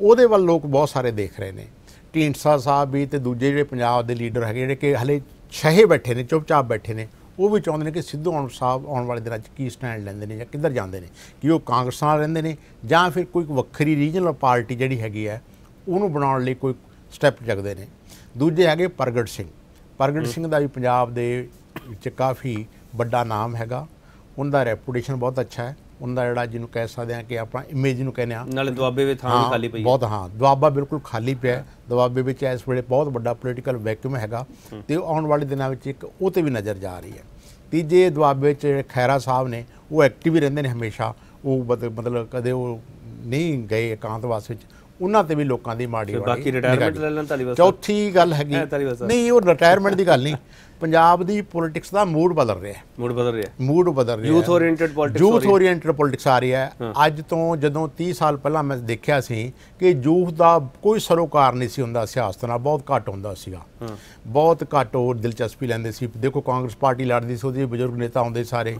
ਉਹਦੇ ਵੱਲ ਲੋਕ ਬਹੁਤ ਸਾਰੇ ਦੇਖ ਰਹੇ ਨੇ ਢੀਂਡਸਾ ਸਾਹਿਬ ਵੀ ਤੇ ਦੂਜੇ ਜਿਹੜੇ ਪੰਜਾਬ ਦੇ ਲੀਡਰ ਹੈਗੇ ਜਿਹੜੇ ਕਿ ਹਲੇ ਛਹੇ ਬੈਠੇ ਨੇ ਚੁੱਪਚਾਪ ਬੈਠੇ ਨੇ ਉਹ ਵੀ ਚਾਹੁੰਦੇ ਨੇ ਕਿ ਸਿੱਧੂ ਆਣ ਸਾਹਿਬ ਆਉਣ ਵਾਲੇ ਦਿਨਾਂ 'ਚ ਕੀ ਸਟੈਂਡ ਲੈਂਦੇ ਨੇ ਜਾਂ ਕਿੱਧਰ ਜਾਂਦੇ ਨੇ ਕਿ ਉਹ ਕਾਂਗਰਸ ਨਾਲ ਰਹਿੰਦੇ ਨੇ ਜਾਂ ਫਿਰ ਕੋਈ ਵੱਖਰੀ ਰੀਜਨਲ ਪਾਰਟੀ ਜਿਹੜੀ ਹੈਗੀ ਹੈ ਉਹਨੂੰ ਬਣਾਉਣ ਲਈ ਕੋਈ ਸਟੈਪ ਚੱਕਦੇ ਨੇ ਦੂਜੇ ਹੈਗੇ ਪ੍ਰਗਟ ਸਿੰਘ ਪ੍ਰਗਟ ਸਿੰਘ ਦਾ ਵੀ ਪੰਜਾਬ ਦੇ ਵਿੱਚ ਕਾਫੀ ਵੱਡਾ ਨਾਮ ਹੈਗਾ ਉਹਨਾਂ ਦਾ ਰੈਪੂਟੇਸ਼ਨ ਬਹੁਤ ਅੱਛਾ ਹੈ ਉਹਨਾਂ ਦਾ ਜਿਹੜਾ ਜਿਹਨੂੰ ਕਹਿ ਸਕਦੇ ਆ ਕਿ ਆਪਣਾ ਇਮੇਜ ਨੂੰ ਕਹਿੰਦੇ ਆ ਨਾਲੇ ਦੁਆਬੇ ਵਿੱਚ ਥਾਂ ਖਾਲੀ ਪਈ ਹੈ ਬਹੁਤ ਹਾਂ ਦੁਆਬਾ ਬਿਲਕੁਲ ਖਾਲੀ ਪਿਆ ਦੁਆਬੇ ਵਿੱਚ ਇਸ ਵੇਲੇ ਬਹੁਤ ਵੱਡਾ ਪੋਲੀਟੀਕਲ ਵੈਕਿਊਮ ਹੈਗਾ ਤੇ ਆਉਣ ਵਾਲੇ ਦਿਨਾਂ ਵਿੱਚ ਇੱਕ ਉਹ ਤੇ ਵੀ ਨਜ਼ਰ ਜਾ ਰਹੀ ਹੈ ਤੀਜੇ ਦੁਆਬੇ ਵਿੱਚ ਖੈਰਾ ਸਾਹਿਬ ਨੇ ਉਹ ਐਕਟਿਵ ਰਹਿੰਦੇ ਨੇ ਹਮੇਸ਼ਾ ਉਹ ਮਤਲਬ ਕਦੇ ਉਹ ਨਹੀਂ ਗਏ ਇਕਾਂਤਵਾਸ ਵਿੱਚ ਉਹਨਾਂ ਤੇ ਵੀ ਲੋਕਾਂ ਦੀ ਮਾੜੀ ਬਾਕੀ ਰਿਟਾਇਰਮੈਂਟ ਲੈ ਲੈਣ ਵਾਸਤੇ ਚੌਥੀ ਗੱਲ ਹੈਗੀ ਨਹੀਂ ਉਹ ਰਿਟਾਇਰਮੈਂਟ ਦੀ ਗੱਲ ਨਹੀਂ ਪੰਜਾਬ ਦੀ ਪੋਲਿਟਿਕਸ ਦਾ ਮੂਡ ਬਦਲ ਰਿਹਾ ਹੈ ਮੂਡ ਬਦਲ ਰਿਹਾ ਹੈ ਮੂਡ ਬਦਲ ਰਿਹਾ youth oriented politics youth oriented politics ਆ ਰਹੀ ਹੈ ਅੱਜ ਤੋਂ ਜਦੋਂ 30 ਸਾਲ ਪਹਿਲਾਂ ਮੈਂ ਦੇਖਿਆ ਸੀ ਕਿ ਯੂਥ ਦਾ ਕੋਈ ਸਰੋਕਾਰ ਨਹੀਂ ਸੀ ਹੁੰਦਾ ਸਿਆਸਤ ਨਾਲ ਬਹੁਤ ਘੱਟ ਹੁੰਦਾ ਸੀਗਾ ਬਹੁਤ ਘੱਟ ਉਹ ਦਿਲਚਸਪੀ ਲੈਂਦੇ ਸੀ ਦੇਖੋ ਕਾਂਗਰਸ ਪਾਰਟੀ ਲੜਦੀ ਸੀ ਉਹਦੇ ਬਜ਼ੁਰਗ ਨੇਤਾ ਹੁੰਦੇ ਸਾਰੇ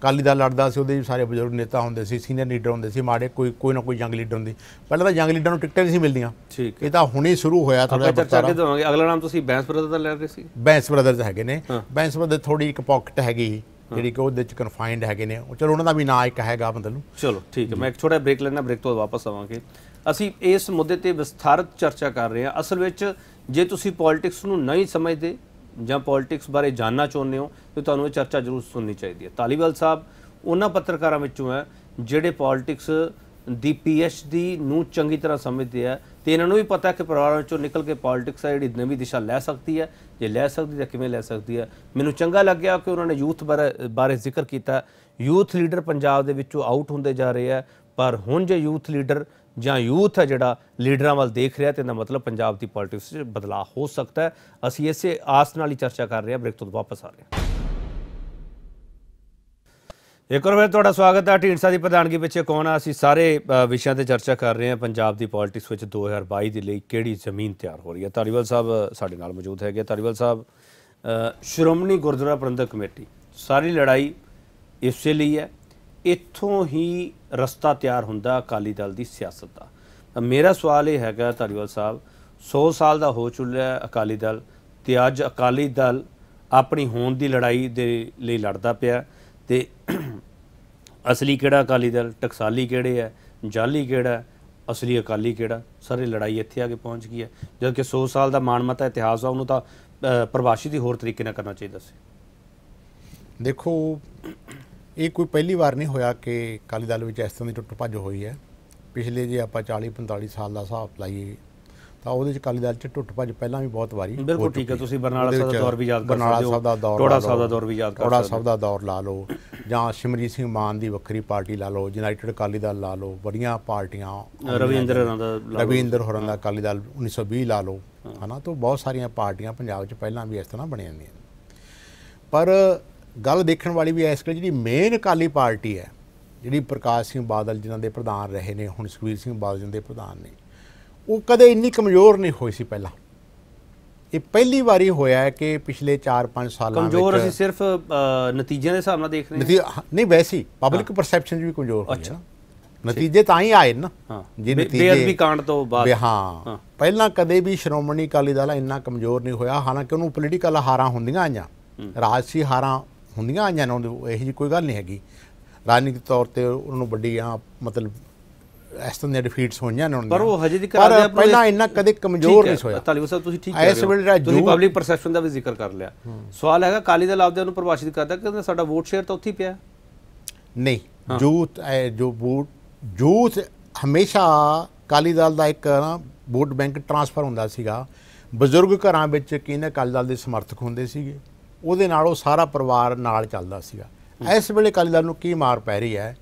ਕਾਲੀ ਦਾ ਲੜਦਾ ਸੀ ਉਹਦੇ ਸਾਰੇ ਬਜ਼ੁਰਗ ਨੇਤਾ ਹੁੰਦੇ ਸੀ ਸੀਨੀਅਰ ਲੀਡਰ ਹੁੰਦੇ ਸੀ ਮਾੜੇ ਕੋਈ ਕੋਈ ਨਾ ਕੋਈ ਯੰਗ ਲੀਡਰ ਹੁੰਦੀ ਪਹਿਲਾਂ ਤਾਂ ਯੰਗ ਲੀਡਰ ਨੂੰ ਟਿਕਟਾਂ ਨਹੀਂ ਸੀ ਮਿਲਦੀਆਂ ਇਹ ਤਾਂ ਹੁਣੇ ਸ਼ੁਰੂ ਹੋਇਆ ਥੋੜਾ ਜਿਹਾ ਅਗਲਾ ਨਾਮ ਤੁਸੀਂ ਬੈਂਸ ਬ੍ਰਦਰ ਦਾ ਲੈ ਰਹੇ ਸੀ ਬੈਂਸ ਬ੍ਰਦਰ ਹੈ ਹੈਗੇ ਨੇ ਬੈਂਸਮੈਨ ਦੇ ਥੋੜੀ ਇੱਕ ਪਾਕਟ ਹੈਗੀ ਜਿਹੜੀ ਕਿ ਉਹਦੇ ਵਿੱਚ ਕਨਫਾਈਨਡ ਹੈਗੇ ਨੇ ਉਹ ਚਲੋ ਉਹਨਾਂ ਦਾ ਵੀ ਨਾਂ ਇੱਕ ਹੈਗਾ ਮਤਲਬ ਚਲੋ ਠੀਕ ਹੈ ਮੈਂ ਇੱਕ ਛੋਟਾ ਬ੍ਰੇਕ ਲੈਣਾ ਬ੍ਰੇਕ ਤੋਂ ਵਾਪਸ ਆਵਾਂਗੇ ਅਸੀਂ ਇਸ ਮੁੱਦੇ ਤੇ ਵਿਸਥਾਰਤ ਚਰਚਾ ਕਰ ਰਹੇ ਹਾਂ ਅਸਲ ਵਿੱਚ ਜੇ ਤੁਸੀਂ ਪੋਲਿਟਿਕਸ ਨੂੰ ਨਹੀਂ ਸਮਝਦੇ ਜਾਂ ਪੋਲਿਟਿਕਸ ਬਾਰੇ ਜਾਨਣਾ ਚਾਹੁੰਦੇ ਹੋ ਤਾਂ ਤੁਹਾਨੂੰ ਇਹ ਚਰਚਾ ਜ਼ਰੂਰ ਸੁਣਨੀ ਚਾਹੀਦੀ ਹੈ ਤਾਲੀਵਾਲ ਸਾਹਿਬ ਉਹਨਾਂ ਪੱਤਰਕਾਰਾਂ ਵਿੱਚੋਂ ਹੈ ਜਿਹੜੇ ਪੋਲਿਟਿਕਸ ਦੀ ਪੀਐਚਡੀ ਨੂੰ ਚੰਗੀ ਤਰ੍ਹਾਂ ਸਮਝਦੇ ਆ ਤੇ ਇਹਨਾਂ ਨੂੰ ਵੀ ਪਤਾ ਕਿ ਪਰਿਵਾਰ ਵਿੱਚੋਂ ਨਿਕਲ ਕੇ ਪੋਲਿਟਿਕਸ ਆ ਜਿਹੜੀ ਨਵੀਂ ਦਿਸ਼ਾ ਲੈ ਸਕਦੀ ਹੈ ਜੇ ਲੈ ਸਕਦੀ ਤਾਂ ਕਿਵੇਂ ਲੈ ਸਕਦੀ ਹੈ ਮੈਨੂੰ ਚੰਗਾ ਲੱਗਿਆ ਕਿ ਉਹਨਾਂ ਨੇ ਯੂਥ ਬਾਰੇ ਜ਼ਿਕਰ ਕੀਤਾ ਯੂਥ ਲੀਡਰ ਪੰਜਾਬ ਦੇ ਵਿੱਚੋਂ ਆਊਟ ਹੁੰਦੇ ਜਾ ਰਹੇ ਆ ਪਰ ਹੁਣ ਜੇ ਯੂਥ ਲੀਡਰ ਜਾਂ ਯੂਥ ਹੈ ਜਿਹੜਾ ਲੀਡਰਾਂ ਵੱਲ ਦੇਖ ਰਿਹਾ ਤੇ ਇਹਦਾ ਮਤਲਬ ਪੰਜਾਬ ਦੀ ਪੋਲਿਟਿਕਸ 'ਚ ਬਦਲਾਅ ਹੋ ਸਕਦਾ ਹੈ ਅਸੀਂ ਇਸੇ ਆਸ ਨਾਲ ਹੀ ਚਰਚਾ ਕਰ ਰਹੇ ਆ ਬ੍ਰੇਕ ਤੋਂ ਵਾਪਸ ਆ ਰਹੇ ਹਾਂ ਇੱਕ ਵਾਰ ਫਿਰ ਤੁਹਾਡਾ ਸਵਾਗਤ ਹੈ ਢੀਂਡਸਾ ਦੀ ਪ੍ਰਧਾਨਗੀ ਪਿੱਛੇ ਕੌਣ ਆ ਅਸੀਂ ਸਾਰੇ ਵਿਸ਼ਿਆਂ ਤੇ ਚਰਚਾ ਕਰ ਰਹੇ ਹਾਂ ਪੰਜਾਬ ਦੀ ਪੋਲਿਟਿਕਸ ਵਿੱਚ 2022 ਦੇ ਲਈ ਕਿਹੜੀ ਜ਼ਮੀਨ ਤਿਆਰ ਹੋ ਰਹੀ ਹੈ ਤਾਰੀਵਾਲ ਸਾਹਿਬ ਸਾਡੇ ਨਾਲ ਮੌਜੂਦ ਹੈਗੇ ਤਾਰੀਵਾਲ ਸਾਹਿਬ ਸ਼੍ਰੋਮਣੀ ਗੁਰਦੁਆਰਾ ਪ੍ਰਬੰਧਕ ਕਮੇਟੀ ਸਾਰੀ ਲੜਾਈ ਇਸੇ ਲਈ ਹੈ ਇੱਥੋਂ ਹੀ ਰਸਤਾ ਤਿਆਰ ਹੁੰਦਾ ਅਕਾਲੀ ਦਲ ਦੀ ਸਿਆਸਤ ਦਾ ਮੇਰਾ ਸਵਾਲ ਇਹ ਹੈਗਾ ਤਾਰੀਵਾਲ ਸਾਹਿਬ 100 ਸਾਲ ਦਾ ਹੋ ਚੁੱਲਿਆ ਅਕਾਲੀ ਦਲ ਤੇ ਅੱਜ ਅਕਾਲੀ ਦਲ ਆਪਣੀ ਹੋਣ ਦੀ ਲੜਾਈ ਦੇ ਲਈ ਲੜਦਾ ਪਿਆ ਤੇ ਅਸਲੀ ਕਿਹੜਾ ਅਕਾਲੀ ਦਲ ਟਕਸਾਲੀ ਕਿਹੜੇ ਆ ਜਾਲੀ ਕਿਹੜਾ ਅਸਲੀ ਅਕਾਲੀ ਕਿਹੜਾ ਸਾਰੇ ਲੜਾਈ ਇੱਥੇ ਆ ਕੇ ਪਹੁੰਚ ਗਈ ਹੈ ਜਦ ਕਿ 100 ਸਾਲ ਦਾ ਮਾਨਮਤਾ ਇਤਿਹਾਸ ਆ ਉਹਨੂੰ ਤਾਂ ਪਰਵਾਸ਼ੀ ਦੀ ਹੋਰ ਤਰੀਕੇ ਨਾਲ ਕਰਨਾ ਚਾਹੀਦਾ ਸੀ ਦੇਖੋ ਇਹ ਕੋਈ ਪਹਿਲੀ ਵਾਰ ਨਹੀਂ ਹੋਇਆ ਕਿ ਅਕਾਲੀ ਦਲ ਵਿੱਚ ਇਸ ਤਰ੍ਹਾਂ ਦੀ ਟੁੱਟ ਭੱਜ ਹੋਈ ਹੈ ਪਿਛਲੇ ਜੇ ਆਪਾਂ 40 45 ਸਾਲ ਦਾ ਹਿਸਾਬ ਲਾਈਏ ਤਾਂ ਉਹਦੇ ਚ ਕਾਲੀ ਦਲ ਚ ਟੁੱਟ ਭੱਜ ਪਹਿਲਾਂ ਵੀ ਬਹੁਤ ਵਾਰੀ ਬਿਲਕੁਲ ਠੀਕ ਹੈ ਤੁਸੀਂ ਬਰਨਾਲਾ ਸਾਹਿਬ ਦਾ ਦੌਰ ਵੀ ਯਾਦ ਕਰ ਸਕਦੇ ਹੋ ਟੋੜਾ ਸਾਹਿਬ ਦਾ ਦੌਰ ਵੀ ਯਾਦ ਕਰ ਸਕਦੇ ਹੋ ਟੋੜਾ ਸਾਹਿਬ ਦਾ ਦੌਰ ਲਾ ਲਓ ਜਾਂ ਸ਼ਿਮਰੀ ਸਿੰਘ ਮਾਨ ਦੀ ਵੱਖਰੀ ਪਾਰਟੀ ਲਾ ਲਓ ਯੂਨਾਈਟਿਡ ਅਕਾਲੀ ਦਲ ਲਾ ਲਓ ਬੜੀਆਂ ਪਾਰਟੀਆਂ ਰਵਿੰਦਰ ਹੋਰਾਂ ਦਾ ਰਵਿੰਦਰ ਹੋਰਾਂ ਦਾ ਅਕਾਲੀ ਦਲ 1920 ਲਾ ਲਓ ਹਨਾ ਤੋਂ ਬਹੁਤ ਸਾਰੀਆਂ ਪਾਰਟੀਆਂ ਪੰਜਾਬ 'ਚ ਪਹਿਲਾਂ ਵੀ ਇਸ ਤਰ੍ਹਾਂ ਬਣੀਆਂ ਨੇ ਪਰ ਗੱਲ ਦੇਖਣ ਵਾਲੀ ਵੀ ਇਸ ਕਿ ਜਿਹੜੀ ਮੇਨ ਅਕਾਲੀ ਪਾਰਟੀ ਹੈ ਜਿਹੜੀ ਪ੍ਰਕਾਸ਼ ਸਿੰਘ ਬਾਦਲ ਜਿਨ੍ਹਾਂ ਦੇ ਪ੍ਰਧਾਨ ਰਹੇ ਨੇ ਹੁਣ ਸੁਖਵੀਰ ਸਿੰਘ ਬਾਦਲ ਜਿਨ੍ਹਾਂ ਦੇ ਪ੍ਰਧਾਨ ਨੇ ਉਹ ਕਦੇ ਇੰਨੀ ਕਮਜ਼ੋਰ ਨਹੀਂ ਹੋਈ ਸੀ ਪਹਿਲਾਂ ਇਹ ਪਹਿਲੀ ਵਾਰੀ ਹੋਇਆ ਹੈ ਕਿ ਪਿਛਲੇ 4-5 ਸਾਲਾਂ ਵਿੱਚ ਕਮਜ਼ੋਰ ਅਸੀਂ ਸਿਰਫ ਨਤੀਜਿਆਂ ਦੇ ਹਿਸਾਬ ਨਾਲ ਦੇਖ ਰਹੇ ਹਾਂ ਨਹੀਂ ਵੈਸੀ ਪਬਲਿਕ ਪਰਸੈਪਸ਼ਨ ਵੀ ਕਮਜ਼ੋਰ ਹੋਈ ਹੈ ਨਤੀਜੇ ਤਾਂ ਹੀ ਆਏ ਨਾ ਜੇ ਨਤੀਜੇ ਵੀ ਕਾਂਡ ਤੋਂ ਬਾਅਦ ਹਾਂ ਪਹਿਲਾਂ ਕਦੇ ਵੀ ਸ਼੍ਰੋਮਣੀ ਅਕਾਲੀ ਦਲ ਇੰਨਾ ਕਮਜ਼ੋਰ ਨਹੀਂ ਹੋਇਆ ਹਾਲਾਂਕਿ ਉਹਨੂੰ ਪੋਲੀਟੀਕਲ ਹਾਰਾਂ ਹੁੰਦੀਆਂ ਆਈਆਂ ਰਾਜਸੀ ਹਾਰਾਂ ਹੁੰਦੀਆਂ ਆਈਆਂ ਨਾ ਇਹੋ ਜੀ ਕੋਈ ਗੱਲ ਨਹੀਂ ਹੈਗੀ ਰਾਜਨੀਤਿਕ ਤੌਰ ਤੇ ਉਹਨੂੰ ਵੱਡੀਆਂ ਮਤਲਬ ਇਸ ਤਰ੍ਹਾਂ ਦੇ ਡਿਫੀਟਸ ਹੋਈਆਂ ਨੇ ਉਹਨਾਂ ਪਰ ਉਹ ਹਜੇ ਦੀ ਦੇ ਪਰ ਪਹਿਲਾਂ ਇੰਨਾ ਕਦੇ ਕਮਜ਼ੋਰ ਨਹੀਂ ਹੋਇਆ ਤਾਲੀਬ ਸਾਹਿਬ ਤੁਸੀਂ ਠੀਕ ਕਹਿ ਰਹੇ ਹੋ ਤੁਸੀਂ ਪਬਲਿਕ ਪਰਸੈਪਸ਼ਨ ਦਾ ਵੀ ਜ਼ਿਕਰ ਕਰ ਲਿਆ ਸਵਾਲ ਹੈਗਾ ਕਾਲੀ ਦਲ ਆਪਦੇ ਨੂੰ ਪਰਿਭਾਸ਼ਿਤ ਕਰਦਾ ਕਿ ਸਾਡਾ ਵੋਟ ਸ਼ੇਅਰ ਤਾਂ ਉੱਥੇ ਪਿਆ ਨਹੀਂ ਜੂਥ ਜੋ ਵੋਟ ਜੂਥ ਹਮੇਸ਼ਾ ਕਾਲੀ ਦਲ ਦਾ ਇੱਕ ਵੋਟ ਬੈਂਕ ਟਰਾਂਸਫਰ ਹੁੰਦਾ ਸੀਗਾ ਬਜ਼ੁਰਗ ਘਰਾਂ ਵਿੱਚ ਕਿਹਨੇ ਕਾਲੀ ਦਲ ਦੇ ਸਮਰਥਕ ਹੁੰਦੇ ਸੀਗੇ ਉਹਦੇ ਨਾਲ ਉਹ ਸਾਰਾ ਪਰਿਵਾਰ ਨਾਲ ਚੱਲਦਾ ਸੀਗਾ ਇਸ ਵੇਲੇ ਕਾਲੀ ਦਲ ਨੂੰ ਕੀ ਮਾਰ ਪੈ ਰਹੀ ਹੈ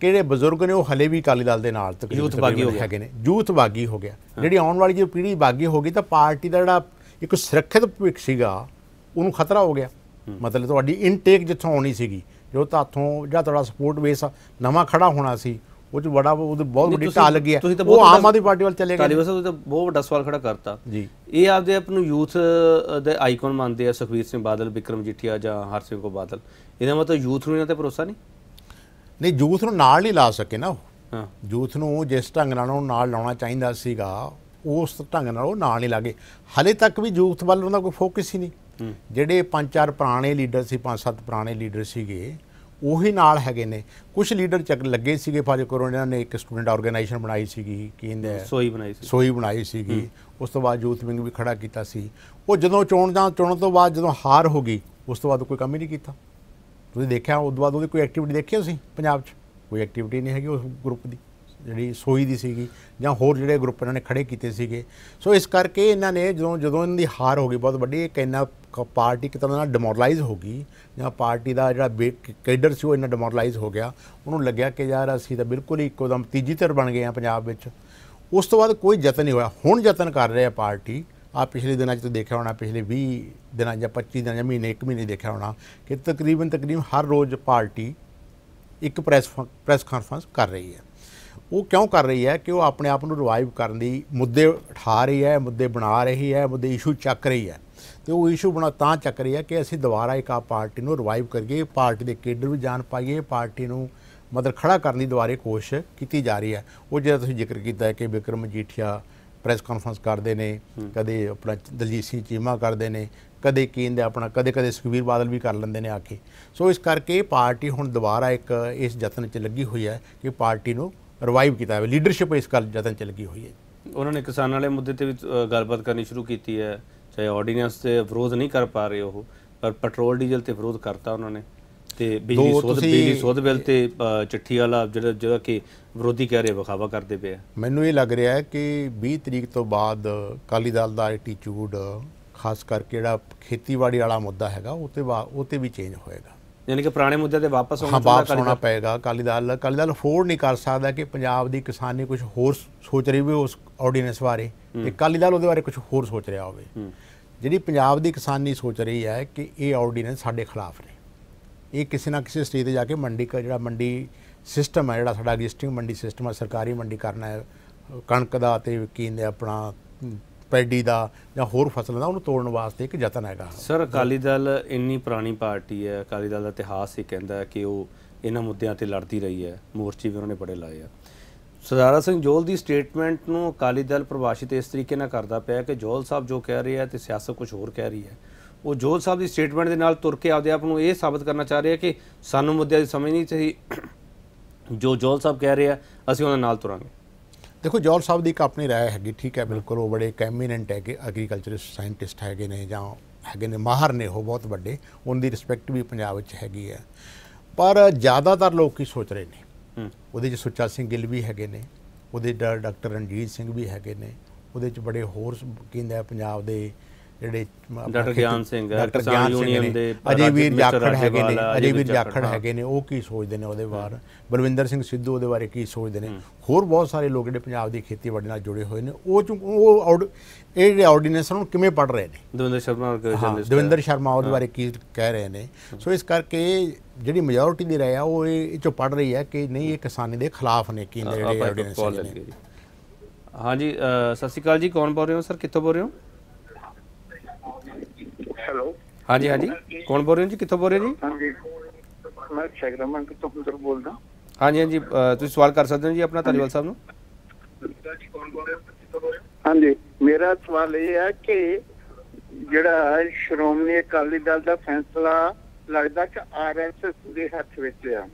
ਕਿਹੜੇ ਬਜ਼ੁਰਗ ਨੇ ਉਹ ਹਲੇ ਵੀ ਕਾਲੀ ਦਲ ਦੇ ਨਾਲ ਤਕਰੀਬਨ ਯੂਥ ਬਾਗੀ ਹੈਗੇ ਨੇ ਯੂਥ ਬਾਗੀ ਹੋ ਗਿਆ ਜਿਹੜੀ ਆਉਣ ਵਾਲੀ ਜੋ ਪੀੜ੍ਹੀ ਬਾਗੀ ਹੋ ਗਈ ਤਾਂ ਪਾਰਟੀ ਦਾ ਜਿਹੜਾ ਇੱਕ ਸੁਰੱਖਿਅਤ ਭਵਿੱਖ ਸੀਗਾ ਉਹਨੂੰ ਖਤਰਾ ਹੋ ਗਿਆ ਮਤਲਬ ਤੁਹਾਡੀ ਇਨਟੇਕ ਜਿੱਥੋਂ ਆਉਣੀ ਸੀਗੀ ਜੋ ਤਾਥੋਂ ਜਿਹੜਾ ਤੁਹਾਡਾ ਸਪੋਰਟ ਬੇਸ ਨਵਾਂ ਖੜਾ ਹੋਣਾ ਸੀ ਉਹ ਚ ਬੜਾ ਉਹ ਬਹੁਤ ਵੱਡੀ ਟਾਲ ਲੱਗੀ ਹੈ ਉਹ ਆਮ ਆਦਮੀ ਪਾਰਟੀ ਵੱਲ ਚਲੇ ਗਏ ਤਾਲੀ ਵਸਾ ਤੁਸੀਂ ਤਾਂ ਬਹੁਤ ਵੱਡਾ ਸਵਾਲ ਖੜਾ ਕਰਤਾ ਜੀ ਇਹ ਆਪਦੇ ਆਪ ਨੂੰ ਯੂਥ ਦੇ ਆਈਕਨ ਮੰਨਦੇ ਆ ਸੁਖਵੀਰ ਸਿੰਘ ਬਾਦਲ ਵਿਕਰਮ ਜੀਠੀਆ ਜਾਂ ਹਰਸਿੰਘ ਕੋ ਬਾਦਲ ਇਹਦਾ ਮਤਲਬ ਯੂਥ ਨੂੰ ਇਹਨਾਂ ਤੇ ਭਰੋਸਾ ਨਹੀਂ ਨਹੀਂ ਜੂਥ ਨੂੰ ਨਾਲ ਨਹੀਂ ਲਾ ਸਕੇ ਨਾ ਹਾਂ ਜੂਥ ਨੂੰ ਜਿਸ ਢੰਗ ਨਾਲ ਉਹ ਨਾਲ ਲਾਉਣਾ ਚਾਹੀਦਾ ਸੀਗਾ ਉਸ ਢੰਗ ਨਾਲ ਉਹ ਨਾਲ ਨਹੀਂ ਲਾਗੇ ਹਲੇ ਤੱਕ ਵੀ ਜੂਥ ਵੱਲ ਉਹਨਾਂ ਦਾ ਕੋਈ ਫੋਕਸ ਹੀ ਨਹੀਂ ਜਿਹੜੇ ਪੰਜ ਚਾਰ ਪੁਰਾਣੇ ਲੀਡਰ ਸੀ ਪੰਜ ਸੱਤ ਪੁਰਾਣੇ ਲੀਡਰ ਸੀਗੇ ਉਹੀ ਨਾਲ ਹੈਗੇ ਨੇ ਕੁਝ ਲੀਡਰ ਚੱਕ ਲੱਗੇ ਸੀਗੇ ਫਾਜ਼ਿਲ ਕੋਰੋਨਾ ਨੇ ਇੱਕ ਸਟੂਡੈਂਟ ਆਰਗੇਨਾਈਜੇਸ਼ਨ ਬਣਾਈ ਸੀਗੀ ਕਹਿੰਦੇ ਸੋਈ ਬਣਾਈ ਸੀ ਸੋਈ ਬਣਾਈ ਸੀਗੀ ਉਸ ਤੋਂ ਬਾਅਦ ਜੂਥ ਵਿੰਗ ਵੀ ਖੜਾ ਕੀਤਾ ਸੀ ਉਹ ਜਦੋਂ ਚੋਣ ਜਾਂ ਚੋਣ ਤੋਂ ਬਾਅਦ ਜਦੋਂ ਹਾਰ ਹੋ ਗਈ ਉਸ ਤੋਂ ਬਾਅਦ ਕੋਈ ਕੰਮ ਹੀ ਨਹੀਂ ਕੀਤਾ ਤੁਸੀਂ ਦੇਖਿਆ ਉਸ ਤੋਂ ਬਾਅਦ ਉਹਦੀ ਕੋਈ ਐਕਟੀਵਿਟੀ ਦੇਖੀ ਤੁਸੀਂ ਪੰਜਾਬ 'ਚ ਕੋਈ ਐਕਟੀਵਿਟੀ ਨਹੀਂ ਹੈਗੀ ਉਸ ਗਰੁੱਪ ਦੀ ਜਿਹੜੀ ਸੋਈ ਦੀ ਸੀਗੀ ਜਾਂ ਹੋਰ ਜਿਹੜੇ ਗਰੁੱਪ ਇਹਨਾਂ ਨੇ ਖੜੇ ਕੀਤੇ ਸੀਗੇ ਸੋ ਇਸ ਕਰਕੇ ਇਹਨਾਂ ਨੇ ਜਦੋਂ ਜਦੋਂ ਇਹਨਾਂ ਦੀ ਹਾਰ ਹੋ ਗਈ ਬਹੁਤ ਵੱਡੀ ਇਹ ਇੰਨਾ ਪਾਰਟੀ ਕਿਤਨਾ ਨਾਲ ਡਿਮੋਰਲਾਈਜ਼ ਹੋ ਗਈ ਜਾਂ ਪਾਰਟੀ ਦਾ ਜਿਹੜਾ ਕੈਡਰ ਸੀ ਉਹ ਇਹਨਾਂ ਡਿਮੋਰਲਾਈਜ਼ ਹੋ ਗਿਆ ਉਹਨੂੰ ਲੱਗਿਆ ਕਿ ਯਾਰ ਅਸੀਂ ਤਾਂ ਬਿਲਕੁਲ ਹੀ ਇੱਕੋ ਦਮ ਤੀਜੀ ਧਿਰ ਬਣ ਗਏ ਆ ਪੰਜਾਬ ਵਿੱਚ ਉਸ ਤੋਂ ਬਾਅਦ ਕੋਈ ਯਤਨ ਨਹੀਂ ਹੋਇਆ ਹੁਣ ਯਤਨ ਕਰ ਰਹੇ ਆ ਪਾਰਟੀ ਆ ਪਿਛਲੇ ਦਿਨਾਂ 'ਚ ਤੁਸੀਂ ਦੇਖਿਆ ਹੋਣਾ ਪਿਛਲੇ 20 ਦਿਨਾਂ ਜਾਂ 25 ਦਿਨਾਂ ਜਾਂ ਮਹੀਨੇ ਇੱਕ ਮਹੀਨੇ ਦੇਖਿਆ ਹੋਣਾ ਕਿ ਤਕਰੀਬਨ ਤਕਰੀਬਨ ਹਰ ਰੋਜ਼ ਪਾਰਟੀ ਇੱਕ ਪ੍ਰੈਸ ਪ੍ਰੈਸ ਕਾਨਫਰੰਸ ਕਰ ਰਹੀ ਹੈ ਉਹ ਕਿਉਂ ਕਰ ਰਹੀ ਹੈ ਕਿ ਉਹ ਆਪਣੇ ਆਪ ਨੂੰ ਰਿਵਾਈਵ ਕਰਨ ਦੀ ਮੁੱਦੇ ਉਠਾ ਰਹੀ ਹੈ ਮੁੱਦੇ ਬਣਾ ਰਹੀ ਹੈ ਮੁੱਦੇ ਇਸ਼ੂ ਚੱਕ ਰਹੀ ਹੈ ਤੇ ਉਹ ਇਸ਼ੂ ਬਣਾ ਤਾਂ ਚੱਕ ਰਹੀ ਹੈ ਕਿ ਅਸੀਂ ਦੁਬਾਰਾ ਇੱਕ ਆ ਪਾਰਟੀ ਨੂੰ ਰਿਵਾਈਵ ਕਰੀਏ ਪਾਰਟੀ ਦੇ ਕੇਡਰ ਵੀ ਜਾਣ ਪਾਈਏ ਪਾਰਟੀ ਨੂੰ ਮਦਰ ਖੜਾ ਕਰਨ ਦੀ ਦੁਬਾਰੇ ਕੋਸ਼ਿਸ਼ ਕੀਤੀ ਜਾ ਰਹੀ ਹੈ ਉਹ ਜਿਹੜਾ ਤੁਸੀਂ ਜ਼ਿਕਰ ਕੀਤਾ ਹੈ ਕਿ ਵਿਕਰਮ ਮਜੀਠੀਆ ਪ੍ਰੈਸ ਕਾਨਫਰੰਸ ਕਰਦੇ ਨੇ ਕਦੇ ਆਪਣਾ ਦਲਜੀਤ ਸਿੰਘ ਚੀਮਾ ਕਰਦੇ ਨੇ ਕਦੇ ਕੀਨ ਦੇ ਆਪਣਾ ਕਦੇ ਕਦੇ ਸੁਖਵੀਰ ਬਾਦਲ ਵੀ ਕਰ ਲੈਂਦੇ ਨੇ ਆ ਕੇ ਸੋ ਇਸ ਕਰਕੇ ਪਾਰਟੀ ਹੁਣ ਦੁਬਾਰਾ ਇੱਕ ਇਸ ਯਤਨ 'ਚ ਲੱਗੀ ਹੋਈ ਹੈ ਕਿ ਪਾਰਟੀ ਨੂੰ ਰਿਵਾਈਵ ਕੀਤਾ ਹੈ ਲੀਡਰਸ਼ਿਪ ਇਸ ਕਰ ਯਤਨ 'ਚ ਲੱਗੀ ਹੋਈ ਹੈ ਉਹਨਾਂ ਨੇ ਕਿਸਾਨਾਂ ਵਾਲੇ ਮੁੱਦੇ ਤੇ ਵੀ ਗੱਲਬਾਤ ਕਰਨੀ ਸ਼ੁਰੂ ਕੀਤੀ ਹੈ ਚਾਹੇ ਆਰਡੀਨੈਂਸ ਤੇ ਵਿਰੋਧ ਨਹੀਂ ਕਰ ਪਾ ਰਹੇ ਉਹ ਪਰ ਪੈਟਰੋਲ ਡੀਜ਼ਲ ਤੇ ਵਿਰੋਧ ਕਰਤਾ ਉਹਨਾਂ ਨੇ ਤੇ ਬਿਜਲੀ ਸੋਧ ਬਿਜਲੀ ਸੋਧ ਬਿੱਲ ਤੇ ਚਿੱਠੀ ਵਾਲਾ ਜਿਹੜਾ ਜਿਹੜਾ ਕਿ ਵਿਰੋਧੀ ਕਹਿ ਰਹੇ ਵਿਖਾਵਾ ਕਰਦੇ ਪਿਆ ਮੈਨੂੰ ਇਹ ਲੱਗ ਰਿਹਾ ਹੈ ਕਿ 20 ਤਰੀਕ ਤੋਂ ਬਾਅਦ ਕਾਲੀ ਦਲ ਦਾ ਐਟੀਟਿਊਡ ਖਾਸ ਕਰਕੇ ਜਿਹੜਾ ਖੇਤੀਬਾੜੀ ਵਾਲਾ ਮੁੱਦਾ ਹੈਗਾ ਉਹ ਤੇ ਉਹ ਤੇ ਵੀ ਚੇਂਜ ਹੋਏਗਾ ਯਾਨੀ ਕਿ ਪੁਰਾਣੇ ਮੁੱਦੇ ਤੇ ਵਾਪਸ ਆਉਣਾ ਚਾਹੀਦਾ ਵਾਪਸ ਆਉਣਾ ਪਏਗਾ ਕਾਲੀ ਦਲ ਕਾਲੀ ਦਲ ਫੋਰਡ ਨਹੀਂ ਕਰ ਸਕਦਾ ਕਿ ਪੰਜਾਬ ਦੀ ਕਿਸਾਨੀ ਕੁਝ ਹੋਰ ਸੋਚ ਰਹੀ ਵੀ ਉਸ ਆਰਡੀਨੈਂਸ ਬਾਰੇ ਤੇ ਕਾਲੀ ਦਲ ਉਹਦੇ ਬਾਰੇ ਕੁਝ ਹੋਰ ਸੋਚ ਰਿਹਾ ਹੋਵੇ ਜਿਹੜੀ ਪੰਜਾਬ ਦੀ ਕਿਸਾਨੀ ਸੋਚ ਰਹੀ ਹੈ ਕਿ ਇਹ ਆਰਡੀਨੈਂਸ ਸਾਡੇ ਖਿਲਾਫ ਨੇ ਇਹ ਕਿਸੇ ਨਾ ਕਿਸੇ ਸਟੇਜ ਤੇ ਜਾ ਕੇ ਮੰਡੀ ਦਾ ਜਿਹੜਾ ਮੰਡੀ ਸਿਸਟਮ ਹੈ ਜਿਹੜਾ ਸਾਡਾ ਐਗਜ਼ਿਸਟਿੰਗ ਮੰਡੀ ਸਿਸਟਮ ਹੈ ਸਰਕਾਰੀ ਮੰਡੀ ਕਰਨਾ ਹੈ ਕਣਕ ਦਾ ਤੇ ਕੀਨ ਦੇ ਆਪਣਾ ਪੈਡੀ ਦਾ ਜਾਂ ਹੋਰ ਫਸਲਾਂ ਦਾ ਉਹਨੂੰ ਤੋੜਨ ਵਾਸਤੇ ਇੱਕ ਯਤਨ ਹੈਗਾ ਸਰ ਅਕਾਲੀ ਦਲ ਇੰਨੀ ਪੁਰਾਣੀ ਪਾਰਟੀ ਹੈ ਅਕਾਲੀ ਦਲ ਦਾ ਇਤਿਹਾਸ ਹੀ ਕਹਿੰਦਾ ਹੈ ਕਿ ਉਹ ਇਹਨਾਂ ਮੁੱਦਿਆਂ ਤੇ ਲੜਦੀ ਰਹੀ ਹੈ ਮੋਰਚੀ ਵੀ ਉਹਨਾਂ ਨੇ ਬੜੇ ਲਾਏ ਆ ਸਰਦਾਰਾ ਸਿੰਘ ਜੋਲ ਦੀ ਸਟੇਟਮੈਂਟ ਨੂੰ ਅਕਾਲੀ ਦਲ ਪ੍ਰਭਾਸ਼ਿਤ ਇਸ ਤਰੀਕੇ ਨਾਲ ਕਰਦਾ ਪਿਆ ਕਿ ਜੋਲ ਸਾਹਿਬ ਜੋ ਕਹਿ ਰਹੇ ਆ ਤੇ ਸਿਆਸਤ ਕੁਝ ਹੋਰ ਕਹਿ ਰਹੀ ਹੈ ਉਹ ਜੋਤ ਸਾਹਿਬ ਦੀ ਸਟੇਟਮੈਂਟ ਦੇ ਨਾਲ ਤੁਰ ਕੇ ਆਪਦੇ ਆਪ ਨੂੰ ਇਹ ਸਾਬਤ ਕਰਨਾ ਚਾਹ ਰਿਹਾ ਕਿ ਸਾਨੂੰ ਮੁੱਦਿਆਂ ਦੀ ਸਮਝ ਨਹੀਂ ਚਾਹੀ ਜੋ ਜੋਲ ਸਾਹਿਬ ਕਹਿ ਰਿਹਾ ਅਸੀਂ ਉਹਨਾਂ ਨਾਲ ਤੁਰਾਂਗੇ ਦੇਖੋ ਜੋਲ ਸਾਹਿਬ ਦੀ ਇੱਕ ਆਪਣੀ رائے ਹੈਗੀ ਠੀਕ ਹੈ ਬਿਲਕੁਲ ਉਹ ਬੜੇ ਕੈਮੀਨੈਂਟ ਹੈਗੇ ਐਗਰੀਕਲਚਰਿਸਟ ਸਾਇੰਟਿਸਟ ਹੈਗੇ ਨੇ ਜਾਂ ਹੈਗੇ ਨੇ ਮਾਹਰ ਨੇ ਉਹ ਬਹੁਤ ਵੱਡੇ ਉਹਨਾਂ ਦੀ ਰਿਸਪੈਕਟ ਵੀ ਪੰਜਾਬ ਵਿੱਚ ਹੈਗੀ ਹੈ ਪਰ ਜ਼ਿਆਦਾਤਰ ਲੋਕ ਕੀ ਸੋਚ ਰਹੇ ਨੇ ਉਹਦੇ ਚ ਸੁੱਚਾ ਸਿੰਘ ਗਿੱਲ ਵੀ ਹੈਗੇ ਨੇ ਉਹਦੇ ਡਾਕਟਰ ਰਣਜੀਤ ਸਿੰਘ ਵੀ ਹੈਗੇ ਨੇ ਉਹਦੇ ਚ ਬੜੇ ਹੋਰ ਕਹਿੰਦਾ ਪੰਜਾਬ ਦੇ ਜਿਹੜੇ ਡਾਕਟਰ ਗਿਆਨ ਸਿੰਘ ਹੈ ਡਾਕਟਰ ਗਿਆਨ ਸਿੰਘ ਦੇ ਅਜੇ ਵੀ ਜਾਖੜ ਹੈਗੇ ਨੇ ਅਜੇ ਵੀ ਜਾਖੜ ਹੈਗੇ ਨੇ ਉਹ ਕੀ ਸੋਚਦੇ ਨੇ ਉਹਦੇ ਬਾਰੇ ਬਲਵਿੰਦਰ ਸਿੰਘ ਸਿੱਧੂ ਉਹਦੇ ਬਾਰੇ ਕੀ ਸੋਚਦੇ ਨੇ ਹੋਰ ਬਹੁਤ ਸਾਰੇ ਲੋਕ ਜਿਹੜੇ ਪੰਜਾਬ ਦੀ ਖੇਤੀਬਾੜੀ ਨਾਲ ਜੁੜੇ ਹੋਏ ਨੇ ਉਹ ਉਹ ਇਹ ਜਿਹੜੇ ਆਰਡੀਨੈਂਸ ਨੂੰ ਕਿਵੇਂ ਪੜ ਰਹੇ ਨੇ ਦਵਿੰਦਰ ਸ਼ਰਮਾ ਵਰਗੇ ਜਰਨਲਿਸਟ ਦਵਿੰਦਰ ਸ਼ਰਮਾ ਉਹਦੇ ਬਾਰੇ ਕੀ ਕਹਿ ਰਹੇ ਨੇ ਸੋ ਇਸ ਕਰਕੇ ਜਿਹੜੀ ਮੈਜੋਰਿਟੀ ਦੇ ਰਹੇ ਆ ਉਹ ਇਹ ਚੋਂ ਪੜ ਰਹੀ ਹੈ ਕਿ ਨਹੀਂ ਇਹ ਕਿਸਾਨੀ ਦੇ ਖਿਲਾਫ ਨੇ ਕੀ ਜਿਹੜੇ ਆਰਡੀਨੈਂਸ ਨੇ ਹਾਂਜੀ ਸਤਿ ਸ਼੍ਰੀ ਅਕਾਲ ਜੀ ਕੌਣ ਬੋਲ ਰਹੇ ਹੋ ਸਰ ਕਿੱਥੋਂ ਬੋਲ ਰਹੇ ਹੋ ਹੈਲੋ ਹਾਂਜੀ ਹਾਂਜੀ ਕੌਣ ਬੋਲ ਰਹੇ ਜੀ ਕਿੱਥੋਂ ਬੋਲ ਰਹੇ ਜੀ ਹਾਂਜੀ ਮੈਂ ਸ਼ੈਗਰਮਨ ਤੋਂ ਪੁੱਤਰ ਬੋਲਦਾ ਹਾਂਜੀ ਹਾਂਜੀ ਤੁਸੀਂ ਸਵਾਲ ਕਰ ਸਕਦੇ ਹੋ ਜੀ ਆਪਣਾ ਤਾਲੀਵਾਲ ਸਾਹਿਬ ਨੂੰ ਹਾਂਜੀ ਮੇਰਾ ਸਵਾਲ ਇਹ ਹੈ ਕਿ ਜਿਹੜਾ ਸ਼੍ਰੋਮਣੀ ਅਕਾਲੀ ਦਲ ਦਾ ਫੈਸਲਾ ਲੱਗਦਾ ਕਿ ਆਰਐਸਐਸ ਦੇ ਹੱਥ ਵਿੱਚ ਆ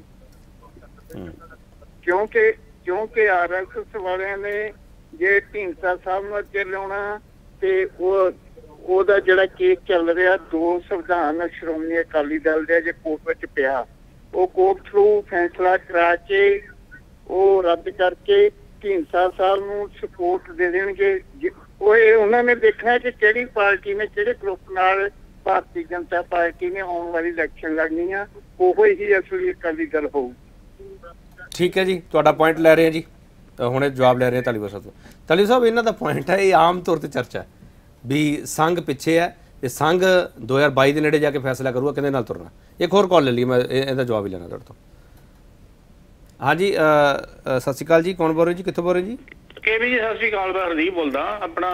ਕਿਉਂਕਿ ਕਿਉਂਕਿ ਆਰਐਸਐਸ ਵਾਲਿਆਂ ਨੇ ਜੇ ਢੀਂਸਾ ਸਾਹਿਬ ਨੂੰ ਅੱਗੇ ਲਿਆਉਣਾ ਤੇ ਉਹ ਉਹਦਾ ਜਿਹੜਾ ਕੇਸ ਚੱਲ ਰਿਹਾ ਦੋ ਸੰਵਿਧਾਨ ਸ਼੍ਰੋਮਣੀ ਅਕਾਲੀ ਦਲ ਦੇ ਜੇ ਕੋਰਟ ਵਿੱਚ ਪਿਆ ਉਹ ਕੋਰਟ ਥਰੂ ਫੈਸਲਾ ਕਰਾ ਕੇ ਉਹ ਰੱਦ ਕਰਕੇ ਢੀਂਸਾ ਸਾਲ ਨੂੰ ਸਪੋਰਟ ਦੇ ਦੇਣਗੇ ਉਹ ਇਹ ਉਹਨਾਂ ਨੇ ਦੇਖਣਾ ਕਿ ਕਿਹੜੀ ਪਾਰਟੀ ਨੇ ਕਿਹੜੇ ਗਰੁੱਪ ਨਾਲ ਭਾਰਤੀ ਜਨਤਾ ਪਾਰਟੀ ਨੇ ਆਉਣ ਵਾਲੀ ਇਲੈਕਸ਼ਨ ਲੜਨੀ ਆ ਉਹੋ ਹੀ ਅਸਲੀ ਅਕਾਲੀ ਦਲ ਹੋਊ ਠੀਕ ਹੈ ਜੀ ਤੁਹਾਡਾ ਪੁਆਇੰਟ ਲੈ ਰਹੇ ਹਾਂ ਜੀ ਹੁਣੇ ਜਵਾਬ ਲੈ ਰਹੇ ਹਾਂ ਤਾਲੀਬਾ ਸਾਹਿਬ ਤਾਲੀਬਾ ਸਾਹਿਬ ਇਹਨਾਂ ਦਾ ਪੁਆਇੰਟ ਹੈ ਇਹ ਆਮ ਤੌਰ ਤੇ ਚਰਚਾ ਹੈ ਵੀ ਸੰਘ ਪਿੱਛੇ ਹੈ ਤੇ ਸੰਘ 2022 ਦੇ ਨੇੜੇ ਜਾ ਕੇ ਫੈਸਲਾ ਕਰੂਗਾ ਕਿਹਦੇ ਨਾਲ ਤੁਰਨਾ ਇੱਕ ਹੋਰ ਕਾਲ ਲੈ ਲਈ ਮੈਂ ਇਹਦਾ ਜਵਾਬ ਹੀ ਲੈਣਾ ਤੁਹਾਡੇ ਤੋਂ ਹਾਂਜੀ ਸਤਿ ਸ਼੍ਰੀ ਅਕਾਲ ਜੀ ਕੌਣ ਬੋਲ ਰਹੇ ਜੀ ਕਿੱਥੋਂ ਬੋਲ ਰਹੇ ਜੀ ਕੇਵੀ ਜੀ ਸਤਿ ਸ਼੍ਰੀ ਅਕਾਲ ਦਾ ਹਰਦੀਪ ਬੋਲਦਾ ਆਪਣਾ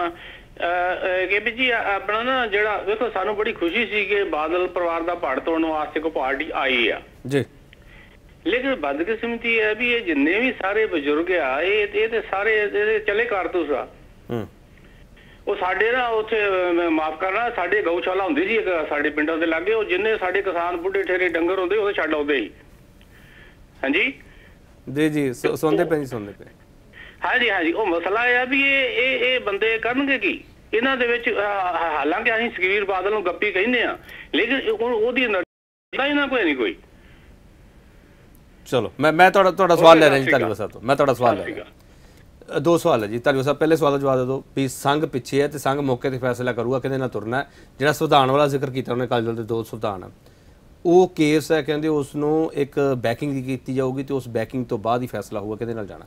ਵੀ ਜੀ ਆਪਣਾ ਨਾ ਜਿਹੜਾ ਵੇਖੋ ਸਾਨੂੰ ਬੜੀ ਖੁਸ਼ੀ ਸੀ ਕਿ ਬਾਦਲ ਪਰਿਵਾਰ ਦਾ ਪਹਾੜ ਤੋੜਨ ਵਾਸਤੇ ਕੋ ਪਾਰਟੀ ਆਈ ਆ ਜੀ ਲੇਕਿਨ ਬਦਕਿਸਮਤੀ ਹੈ ਵੀ ਇਹ ਜਿੰਨੇ ਵੀ ਸਾਰੇ ਬਜ਼ੁਰਗ ਆ ਇਹ ਤੇ ਸਾਰੇ ਚਲੇ ਕਾਰਤੂਸ ਆ ਹੂੰ ਉਹ ਸਾਡੇ ਨਾ ਉੱਥੇ ਮਾਫ ਕਰਨਾ ਸਾਡੇ ਗਊਸ਼ਾਲਾ ਹੁੰਦੀ ਸੀ ਇੱਕ ਸਾਡੇ ਪਿੰਡਾਂ ਦੇ ਲਾਗੇ ਉਹ ਜਿੰਨੇ ਸਾਡੇ ਕਿਸਾਨ ਬੁੱਢੇ ਠੇਰੇ ਡੰਗਰ ਹੁੰਦੇ ਉਹ ਛੱਡ ਆਉਂਦੇ ਸੀ ਹਾਂਜੀ ਜੀ ਜੀ ਸੁਣਦੇ ਪਏ ਸੁਣਦੇ ਪਏ ਹਾਂਜੀ ਹਾਂਜੀ ਉਹ ਮਸਲਾ ਇਹ ਆ ਵੀ ਇਹ ਇਹ ਇਹ ਬੰਦੇ ਕਰਨਗੇ ਕੀ ਇਹਨਾਂ ਦੇ ਵਿੱਚ ਹਾਲਾਂਕਿ ਅਸੀਂ ਸੁਖਵੀਰ ਬਾਦਲ ਨੂੰ ਗੱਪੀ ਕਹਿੰਦੇ ਆ ਲੇਕਿਨ ਉਹਦੀ ਇਹਨਾਂ ਕੋਈ ਨਹੀਂ ਕੋਈ ਚਲੋ ਮੈਂ ਮੈਂ ਤੁਹਾਡਾ ਤੁਹਾਡਾ ਸਵਾਲ ਲੈ ਰਿਹਾ ਜੀ ਧੰਨਵਾਦ ਸਾਹਿਬ ਤੋਂ ਮੈਂ ਤੁਹਾਡਾ ਸਵਾਲ ਲੈ ਰਿਹਾ ਦੋ ਸਵਾਲ ਹੈ ਜੀ ਤਾਲੀਓ ਸਾਹਿਬ ਪਹਿਲੇ ਸਵਾਲ ਦਾ ਜਵਾਬ ਦੇ ਦਿਓ ਵੀ ਸੰਘ ਪਿੱਛੇ ਹੈ ਤੇ ਸੰਘ ਮੌਕੇ ਤੇ ਫੈਸਲਾ ਕਰੂਗਾ ਕਿਹਦੇ ਨਾਲ ਤੁਰਨਾ ਹੈ ਜਿਹੜਾ ਸੁਧਾਨ ਵਾਲਾ ਜ਼ਿਕਰ ਕੀਤਾ ਉਹਨੇ ਕਾਲਜ ਦੇ ਦੋ ਸੁਧਾਨ ਉਹ ਕੇਸ ਹੈ ਕਹਿੰਦੇ ਉਸ ਨੂੰ ਇੱਕ ਬੈਕਿੰਗ ਦੀ ਕੀਤੀ ਜਾਊਗੀ ਤੇ ਉਸ ਬੈਕਿੰਗ ਤੋਂ ਬਾਅਦ ਹੀ ਫੈਸਲਾ ਹੋਊਗਾ ਕਿਹਦੇ ਨਾਲ ਜਾਣਾ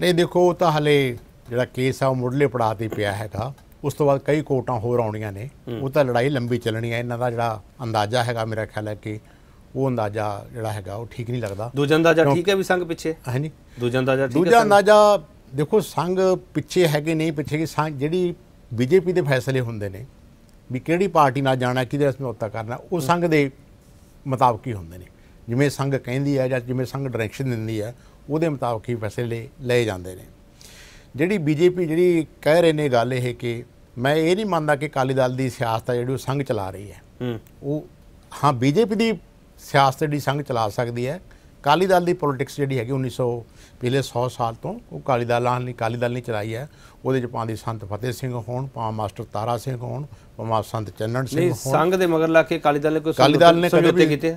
ਨਹੀਂ ਦੇਖੋ ਤਾਂ ਹਲੇ ਜਿਹੜਾ ਕੇਸ ਆ ਉਹ ਮੁੱਢਲੇ ਪੜਾਅ ਤੇ ਪਿਆ ਹੈਗਾ ਉਸ ਤੋਂ ਬਾਅਦ ਕਈ ਕੋਰਟਾਂ ਹੋਰ ਆਉਣੀਆਂ ਨੇ ਉਹ ਤਾਂ ਲੜਾਈ ਲੰਬੀ ਚੱਲਣੀ ਹੈ ਇਹਨਾਂ ਦਾ ਜਿਹੜਾ ਅੰਦਾਜ਼ਾ ਹੈਗਾ ਮੇਰਾ ਖਿਆਲ ਹੈ ਕਿ ਉਹ ਅੰਦਾਜ਼ਾ ਜਿਹੜਾ ਹੈਗਾ ਉਹ ਠੀਕ ਨਹੀਂ ਲੱਗਦਾ ਦੂਜਾ ਅੰਦਾਜ਼ਾ ਠੀਕ ਹੈ ਵੀ ਸੰਗ ਪਿੱਛੇ ਹਾਂਜੀ ਦੂਜਾ ਅੰਦਾਜ਼ਾ ਠੀਕ ਹੈ ਦੂਜਾ ਅੰਦਾਜ਼ਾ ਦੇਖੋ ਸੰਘ ਪਿੱਛੇ ਹੈਗੇ ਨਹੀਂ ਪਿੱਛੇ ਕਿ ਸੰਗ ਜਿਹੜੀ ਬੀਜੇਪੀ ਦੇ ਫੈਸਲੇ ਹੁੰਦੇ ਨੇ ਵੀ ਕਿਹੜੀ ਪਾਰਟੀ ਨਾਲ ਜਾਣਾ ਕਿਹਦੇ ਨਾਲ ਸਮਝੌਤਾ ਕਰਨਾ ਉਹ ਸੰਘ ਦੇ ਮੁਤਾਬਕ ਹੀ ਹੁੰਦੇ ਨੇ ਜਿਵੇਂ ਸੰਘ ਕਹਿੰਦੀ ਹੈ ਜਾਂ ਜਿਵੇਂ ਸੰਘ ਡਾਇਰੈਕਸ਼ਨ ਦਿੰਦੀ ਹੈ ਉਹਦੇ ਮੁਤਾਬਕ ਹੀ ਫੈਸਲੇ ਲਏ ਜਾਂਦੇ ਨੇ ਜਿਹੜੀ ਬੀਜੇਪੀ ਜਿਹੜੀ ਕਹਿ ਰਹੇ ਨੇ ਗੱਲ ਇਹ ਕਿ ਮੈਂ ਇਹ ਨਹੀਂ ਮੰਨਦਾ ਕਿ ਕਾਲੀ ਦਲ ਦੀ ਸਿਆਸਤ ਹੈ ਜਿਹੜੀ ਉਹ ਸੰਘ ਚਲਾ ਰਹੀ ਹੈ ਉਹ ਹਾਂ ਬੀਜੇਪੀ ਦੀ ਸਿਆਸਤ ਜਿਹੜੀ ਸੰਘ ਚਲਾ ਸਕਦੀ ਹੈ ਕਾਲੀ ਦਲ ਦੀ ਪੋਲਿਟਿਕਸ ਜਿਹੜੀ ਹੈਗੀ 1900 ਪਿਛਲੇ 100 ਸਾਲ ਤੋਂ ਉਹ ਕਾਲੀ ਦਲ ਨੇ ਕਾਲੀ ਦਲ ਨੇ ਚਲਾਈ ਹੈ ਉਹਦੇ ਚ ਪਾਉਂਦੇ ਸੰਤ ਫਤਿਹ ਸਿੰਘ ਹੋਣ ਪਾਂ ਮਾਸਟਰ ਤਾਰਾ ਸਿੰਘ ਹੋਣ ਪਾਂ ਸੰਤ ਚੰਨਣ ਸਿੰਘ ਹੋਣ ਨਹੀਂ ਸੰਘ ਦੇ ਮਗਰ ਲਾ ਕੇ ਕਾਲੀ ਦਲ ਨੇ ਕੋਈ ਕਾਲੀ ਦਲ ਨੇ ਕਦੇ ਕੀਤੇ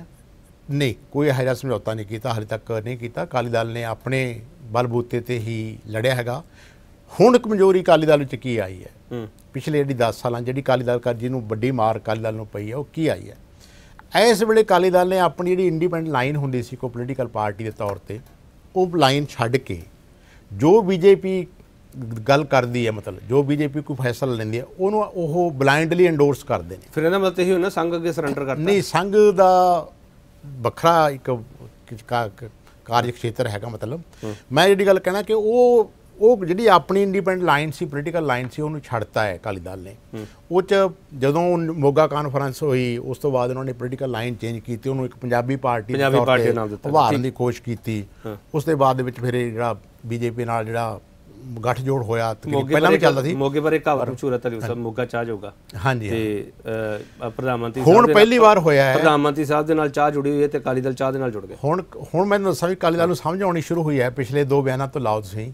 ਨਹੀਂ ਕੋਈ ਹਰਿਆ ਸਮਝੌਤਾ ਨਹੀਂ ਕੀਤਾ ਹਾਲੇ ਤੱਕ ਨਹੀਂ ਕੀਤਾ ਕਾਲੀ ਦਲ ਨੇ ਆਪਣੇ ਬਲਬੂਤੇ ਤੇ ਹੀ ਲੜਿਆ ਹੈਗਾ ਹੁਣ ਕਮਜ਼ੋਰੀ ਕਾਲੀ ਦਲ ਵਿੱਚ ਕੀ ਆਈ ਹੈ ਪਿਛਲੇ ਜਿਹੜੀ 10 ਸਾਲਾਂ ਜਿਹੜੀ ਕਾਲੀ ਦਲ ਕਰ ਜਿਹਨੂੰ ਵੱਡੀ ਮਾਰ ਕਾਲੀ ਦਲ ਨੂੰ ਪਈ ਹੈ ਉਹ ਕੀ ਆਈ ਹੈ ਇਸ ਵੇਲੇ ਕਾਲੀ ਦਲ ਨੇ ਆਪਣੀ ਜਿਹੜੀ ਇੰਡੀਪੈਂਡੈਂਟ ਲਾਈਨ ਹੁੰਦੀ ਸੀ ਕੋ ਪੋਲੀਟੀਕਲ ਪਾਰਟੀ ਦੇ ਤੌਰ ਤੇ ਉਹ ਲਾਈਨ ਛੱਡ ਕੇ ਜੋ ਬੀਜੇਪੀ ਗੱਲ ਕਰਦੀ ਹੈ ਮਤਲਬ ਜੋ ਬੀਜੇਪੀ ਕੋਈ ਫੈਸਲਾ ਲੈਂਦੀ ਹੈ ਉਹਨੂੰ ਉਹ ਬਲਾਈਂਡਲੀ ਐਂਡੋਰਸ ਕਰਦੇ ਨੇ ਫਿਰ ਇਹਦਾ ਮਤਲਬ ਇਹ ਹੋਣਾ ਸੰਘ ਅੱਗੇ ਸਰੈਂਡਰ ਕਰਦਾ ਨਹੀਂ ਸੰਘ ਦਾ ਵੱਖਰਾ ਇੱਕ ਕਾਰਜ ਖੇਤਰ ਹੈਗਾ ਮਤਲਬ ਮੈਂ ਜਿਹੜੀ ਗੱਲ ਕਹਿਣਾ ਕਿ ਉਹ ਉਹ ਜਿਹੜੀ ਆਪਣੀ ਇੰਡੀਪੈਂਡੈਂਟ ਲਾਈਨ ਸੀ ਪੋਲੀਟੀਕਲ ਲਾਈਨ ਸੀ ਉਹਨੂੰ ਛੱਡਤਾ ਹੈ ਅਕਾਲੀ ਦਲ ਨੇ ਉਹ ਚ ਜਦੋਂ ਮੋਗਾ ਕਾਨਫਰੰਸ ਹੋਈ ਉਸ ਤੋਂ ਬਾਅਦ ਉਹਨਾਂ ਨੇ ਪੋਲੀਟੀਕਲ ਲਾਈਨ ਚੇਂਜ ਕੀਤੀ ਉਹਨੂੰ ਇੱਕ ਪੰਜਾਬੀ ਪਾਰਟੀ ਦੇ ਤੌਰ ਤੇ ਉਭਾਰਨ ਦੀ ਕੋਸ਼ਿਸ਼ ਕੀਤੀ ਉਸ ਦੇ ਬਾਅਦ ਦੇ ਵਿੱਚ ਫਿਰ ਜਿਹੜਾ ਬੀਜੇਪੀ ਨਾਲ ਜਿਹੜਾ ਗੱਠਜੋੜ ਹੋਇਆ ਪਹਿਲਾਂ ਵੀ ਚੱਲਦਾ ਸੀ ਮੋਗੇ ਬਾਰੇ ਕਹਾਵਤ ਮਸ਼ਹੂਰ ਅਲੀ ਉਸਮ ਮੋਗਾ ਚਾਹ ਜੋਗਾ ਹਾਂਜੀ ਤੇ ਪ੍ਰਧਾਨ ਮੰਤਰੀ ਸਾਹਿਬ ਹੁਣ ਪਹਿਲੀ ਵਾਰ ਹੋਇਆ ਹੈ ਪ੍ਰਧਾਨ ਮੰਤਰੀ ਸਾਹਿਬ ਦੇ ਨਾਲ ਚਾਹ ਜੁੜੀ ਹੋਈ ਹੈ ਤੇ ਕਾਲੀ ਦਲ ਚਾਹ ਦੇ ਨਾਲ ਜੁੜ ਗਿਆ ਹੁਣ ਹੁਣ ਮੈਨੂੰ ਦੱਸਾਂ ਵੀ ਦਲ ਨੂੰ ਸਮਝ ਆਉਣੀ ਸ਼ੁਰੂ ਹੋਈ ਹੈ ਪਿਛਲੇ ਦੋ ਬਿਆਨਾਂ ਤੋਂ ਲਾਓ ਤੁਸੀਂ